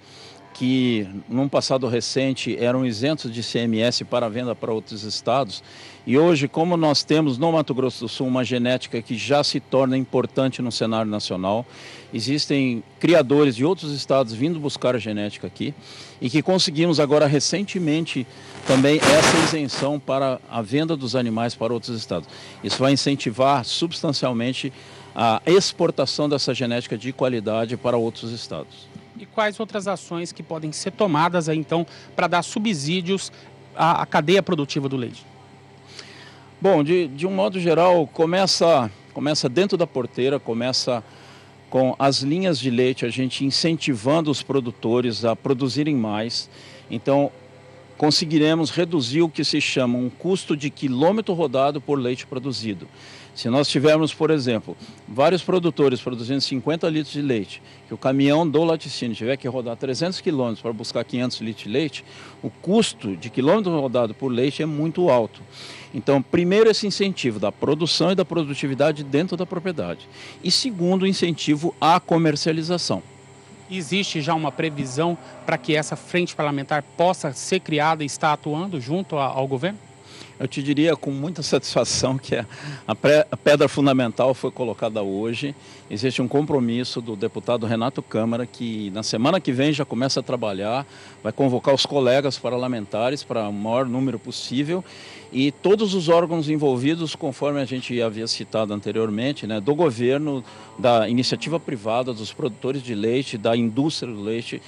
que num passado recente eram isentos de CMS para venda para outros estados. E hoje, como nós temos no Mato Grosso do Sul uma genética que já se torna importante no cenário nacional, existem criadores de outros estados vindo buscar a genética aqui e que conseguimos agora recentemente também essa isenção para a venda dos animais para outros estados. Isso vai incentivar substancialmente a exportação dessa genética de qualidade para outros estados e quais outras ações que podem ser tomadas aí, então para dar subsídios à, à, cadeia produtiva do leite? Bom, de, de um modo geral, começa, começa dentro da porteira, começa com as linhas de leite, a gente incentivando os produtores a produzirem mais. Então, conseguiremos reduzir o que se chama um custo de quilômetro rodado por leite produzido. Se nós tivermos, por exemplo, vários produtores produzindo 50 litros de leite, que o caminhão do laticínio tiver que rodar 300 quilômetros para buscar 500 litros de leite, o custo de quilômetro rodado por leite é muito alto. Então, primeiro, esse incentivo da produção e da produtividade dentro da propriedade. E segundo, o incentivo à comercialização existe já uma previsão para que essa frente parlamentar possa ser criada e está atuando junto ao governo? eu te diria com muita satisfação que a, pedra fundamental foi colocada hoje. Existe um compromisso do deputado Renato Câmara, que na semana que vem já começa a trabalhar, vai convocar os colegas parlamentares para o maior número possível e todos os órgãos envolvidos, conforme a gente havia citado anteriormente, né, do governo, da iniciativa privada, dos produtores de leite, da indústria do leite.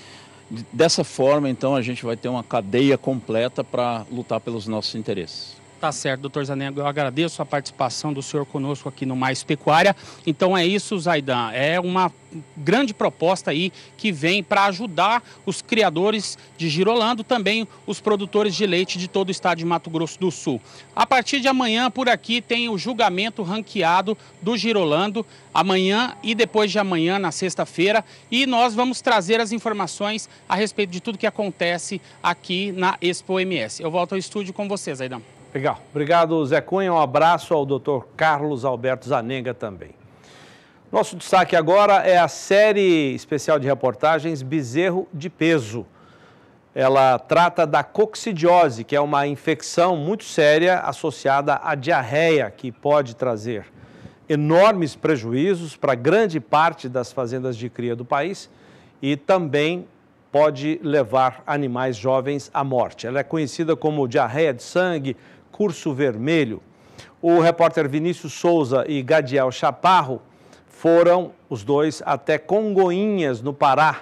Dessa forma, então, a gente vai ter uma cadeia completa para lutar pelos nossos interesses. Tá certo, doutor Zanengo. eu agradeço a participação do senhor conosco aqui no Mais Pecuária. Então é isso, Zaidan, é uma grande proposta aí que vem para ajudar os criadores de Girolando, também os produtores de leite de todo o estado de Mato Grosso do Sul. A partir de amanhã, por aqui, tem o julgamento ranqueado do Girolando, amanhã e depois de amanhã, na sexta-feira, e nós vamos trazer as informações a respeito de tudo que acontece aqui na Expo MS. Eu volto ao estúdio com vocês, Zaidan. Legal. Obrigado, Zé Cunha. Um abraço ao doutor Carlos Alberto Zanenga também. Nosso destaque agora é a série especial de reportagens Bezerro de Peso. Ela trata da coccidiose, que é uma infecção muito séria associada à diarreia, que pode trazer enormes prejuízos para grande parte das fazendas de cria do país e também pode levar animais jovens à morte. Ela é conhecida como diarreia de sangue, Curso Vermelho. O repórter Vinícius Souza e Gadiel Chaparro foram os dois até Congoinhas, no Pará,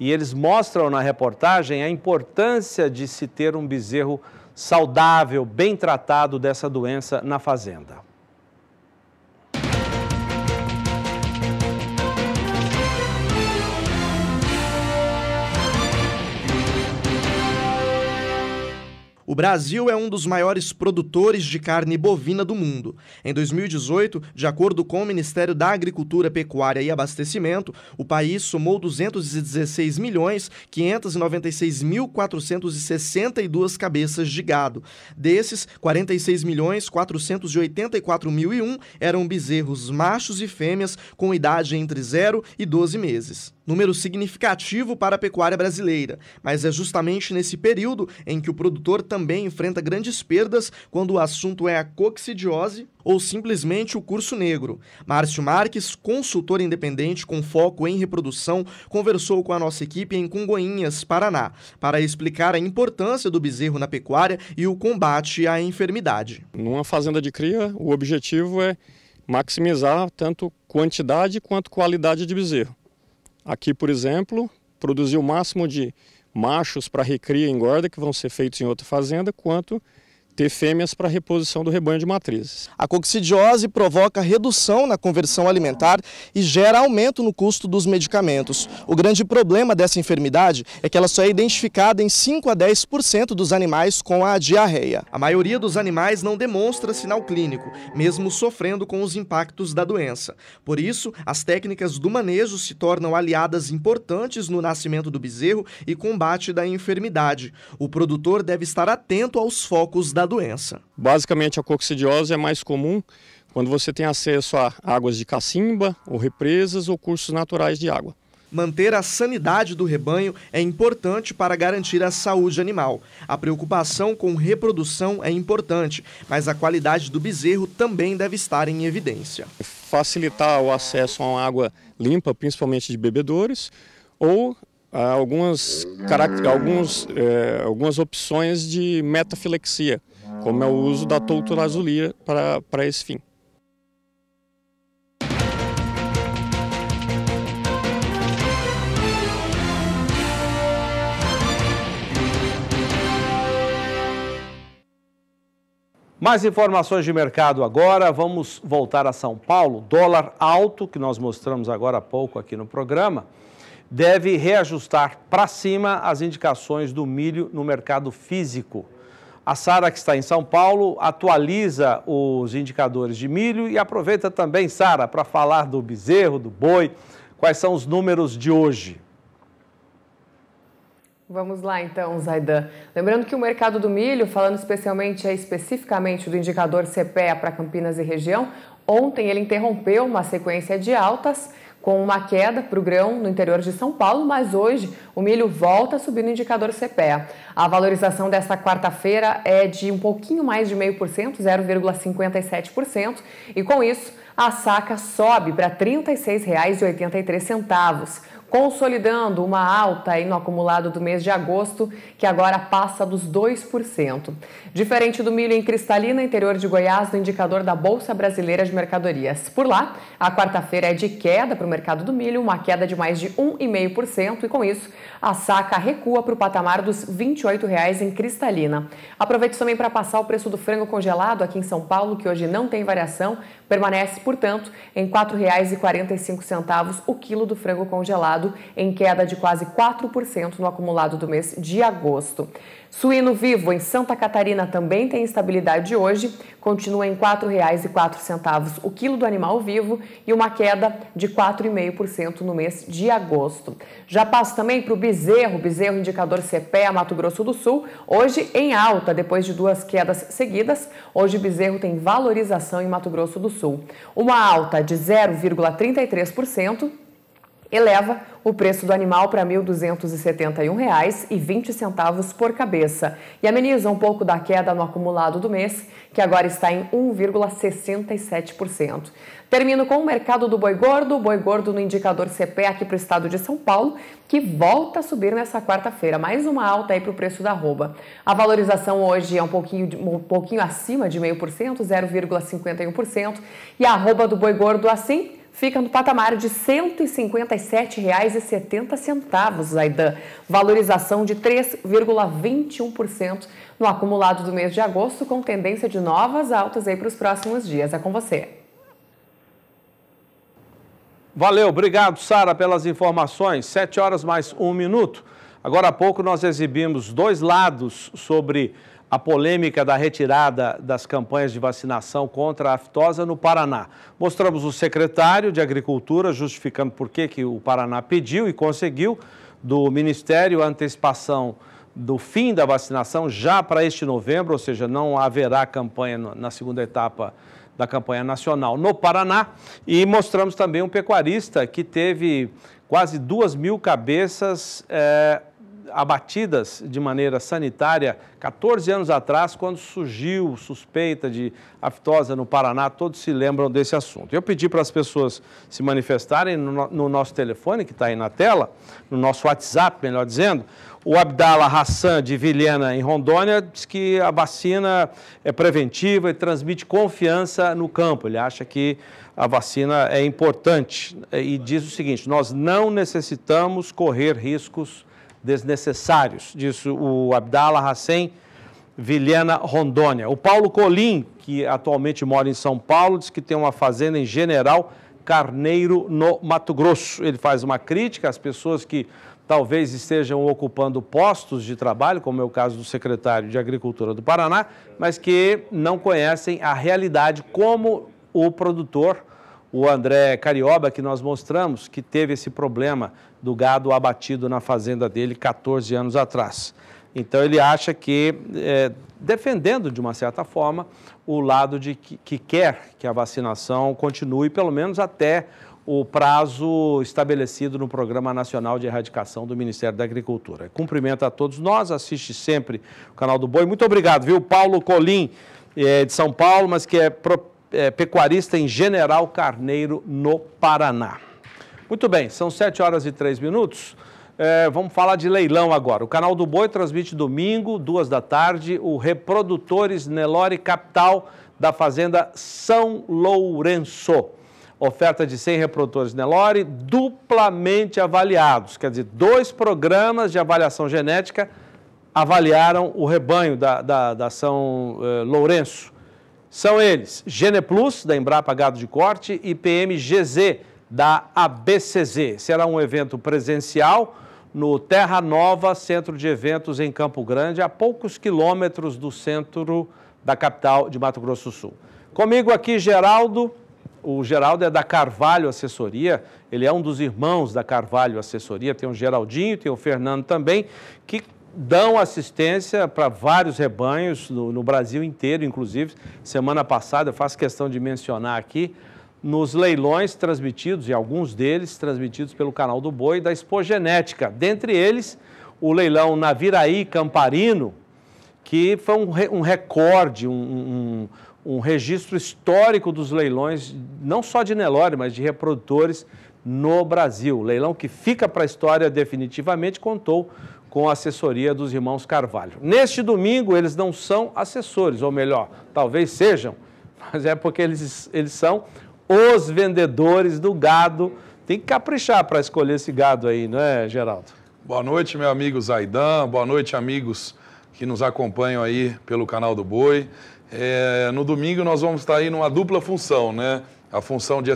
e eles mostram na reportagem a importância de se ter um bezerro saudável, bem tratado dessa doença na fazenda. O Brasil é um dos maiores produtores de carne bovina do mundo. Em 2018, de acordo com o Ministério da Agricultura, Pecuária e Abastecimento, o país somou 216 milhões 596.462 cabeças de gado. Desses, 46 milhões 484.001 eram bezerros machos e fêmeas com idade entre 0 e 12 meses número significativo para a pecuária brasileira, mas é justamente nesse período em que o produtor também enfrenta grandes perdas quando o assunto é a coccidiose ou simplesmente o curso negro. Márcio Marques, consultor independente com foco em reprodução, conversou com a nossa equipe em Congoinhas, Paraná, para explicar a importância do bezerro na pecuária e o combate à enfermidade. Numa fazenda de cria, o objetivo é maximizar tanto quantidade quanto qualidade de bezerro. Aqui, por exemplo, produzir o máximo de machos para recria e engorda que vão ser feitos em outra fazenda, quanto ter fêmeas para reposição do rebanho de matrizes. A coccidiose provoca redução na conversão alimentar e gera aumento no custo dos medicamentos. O grande problema dessa enfermidade é que ela só é identificada em 5 a 10% dos animais com a diarreia. A maioria dos animais não demonstra sinal clínico, mesmo sofrendo com os impactos da doença. Por isso, as técnicas do manejo se tornam aliadas importantes no nascimento do bezerro e combate da enfermidade. O produtor deve estar atento aos focos da da doença. Basicamente, a coccidiose é mais comum quando você tem acesso a águas de cacimba, ou represas, ou cursos naturais de água. Manter a sanidade do rebanho é importante para garantir a saúde animal. A preocupação com reprodução é importante, mas a qualidade do bezerro também deve estar em evidência. Facilitar o acesso a uma água limpa, principalmente de bebedores, ou ah, algumas, algumas é, eh, algumas opções de metafilexia como é o uso da para para esse fim. Mais informações de mercado agora. Vamos voltar a São Paulo. Dólar alto, que nós mostramos agora há pouco aqui no programa, deve reajustar para cima as indicações do milho no mercado físico. A Sara, que está em São Paulo, atualiza os indicadores de milho e aproveita também, Sara, para falar do bezerro, do boi. Quais são os números de hoje? Vamos lá então, Zaidan. Lembrando que o mercado do milho, falando especialmente especificamente do indicador CPEA para Campinas e região, ontem ele interrompeu uma sequência de altas com uma queda para o grão no interior de São Paulo, mas hoje o milho volta a subir no indicador CPEA. A valorização desta quarta-feira é de um pouquinho mais de 0,5%, 0,57%, e com isso a saca sobe para R$ 36,83, consolidando uma alta no acumulado do mês de agosto, que agora passa dos 2%. Diferente do milho em cristalina, interior de Goiás, no indicador da Bolsa Brasileira de Mercadorias. Por lá, a quarta-feira é de queda para o mercado do milho, uma queda de mais de 1,5%, e com isso, a saca recua para o patamar dos R$ 28,00 em cristalina. Aproveite também para passar o preço do frango congelado aqui em São Paulo, que hoje não tem variação, permanece, portanto, em R$ 4,45 o quilo do frango congelado, em queda de quase 4% no acumulado do mês de agosto. Suíno vivo em Santa Catarina também tem estabilidade hoje, continua em R$ 4,04 o quilo do animal vivo e uma queda de 4,5% no mês de agosto. Já passo também para o bezerro, bezerro indicador CPE Mato Grosso do Sul, hoje em alta depois de duas quedas seguidas. Hoje bezerro tem valorização em Mato Grosso do Sul. Uma alta de 0,33% eleva o preço do animal para R$ 1.271,20 por cabeça e ameniza um pouco da queda no acumulado do mês, que agora está em 1,67%. Termino com o mercado do boi gordo, boi gordo no indicador aqui para o estado de São Paulo, que volta a subir nessa quarta-feira, mais uma alta aí para o preço da arroba. A valorização hoje é um pouquinho, um pouquinho acima de 0,5%, 0,51%, e a arroba do boi gordo assim fica no patamar de R$ 157,70, Aidan. valorização de 3,21% no acumulado do mês de agosto, com tendência de novas altas aí para os próximos dias. É com você. Valeu, obrigado, Sara, pelas informações. Sete horas mais um minuto. Agora há pouco nós exibimos dois lados sobre a polêmica da retirada das campanhas de vacinação contra a aftosa no Paraná. Mostramos o secretário de Agricultura justificando por que, que o Paraná pediu e conseguiu do Ministério a antecipação do fim da vacinação já para este novembro, ou seja, não haverá campanha na segunda etapa da campanha nacional no Paraná. E mostramos também um pecuarista que teve quase duas mil cabeças. Eh, abatidas de maneira sanitária 14 anos atrás, quando surgiu suspeita de aftosa no Paraná. Todos se lembram desse assunto. Eu pedi para as pessoas se manifestarem no, no nosso telefone, que está aí na tela, no nosso WhatsApp, melhor dizendo. O Abdala Hassan, de Vilhena, em Rondônia, diz que a vacina é preventiva e transmite confiança no campo. Ele acha que a vacina é importante e diz o seguinte: nós não necessitamos correr riscos desnecessários, disse o Abdala Hassen Vilhena Rondônia. O Paulo Colim, que atualmente mora em São Paulo, diz que tem uma fazenda em General Carneiro, no Mato Grosso. Ele faz uma crítica às pessoas que talvez estejam ocupando postos de trabalho, como é o caso do secretário de Agricultura do Paraná, mas que não conhecem a realidade como o produtor, o André Carioba, que nós mostramos, que teve esse problema do gado abatido na fazenda dele 14 anos atrás. Então ele acha que, é, defendendo de uma certa forma, o lado de que, que quer que a vacinação continue, pelo menos até o prazo estabelecido no Programa Nacional de Erradicação do Ministério da Agricultura. Cumprimento a todos nós, assiste sempre o canal do Boi. Muito obrigado, viu? Paulo Colim, é, de São Paulo, mas que é, pro, é pecuarista em General Carneiro, no Paraná. Muito bem, são 7 horas e 3 minutos. É, vamos falar de leilão agora. O canal do Boi transmite domingo, duas da tarde, o Reprodutores Nelore Capital da Fazenda São Lourenço. Oferta de 100 reprodutores Nelore duplamente avaliados, quer dizer, dois programas de avaliação genética avaliaram o rebanho da, da, da São eh, Lourenço. São eles GenePlus da Embrapa Gado de Corte, e PMGZ, da ABCZ. Será um evento presencial no Terra Nova, centro de eventos em Campo Grande, a poucos quilômetros do centro da capital de Mato Grosso do Sul. Comigo aqui, Geraldo. O Geraldo é da Carvalho Assessoria, ele é um dos irmãos da Carvalho Assessoria, tem o Geraldinho, tem o Fernando também, que dão assistência para vários rebanhos no, no Brasil inteiro, inclusive. Semana passada, eu faço questão de mencionar aqui, nos leilões transmitidos, e alguns deles transmitidos pelo canal do Boi, da Expo Genética. Dentre eles, o leilão Naviraí Camparino, que foi um, um recorde, um, um, um, registro histórico dos leilões, não só de Nelore, mas de reprodutores no Brasil. O leilão que fica para a história definitivamente, contou com a assessoria dos irmãos Carvalho. Neste domingo, eles não são assessores, ou melhor, talvez sejam, mas é porque eles, eles são os vendedores do gado. Tem que caprichar para escolher esse gado aí, não é, Geraldo? Boa noite, meu amigo Zaidan. Boa noite, amigos que nos acompanham aí pelo canal do Boi. É, no domingo nós vamos estar aí numa dupla função, né? A função de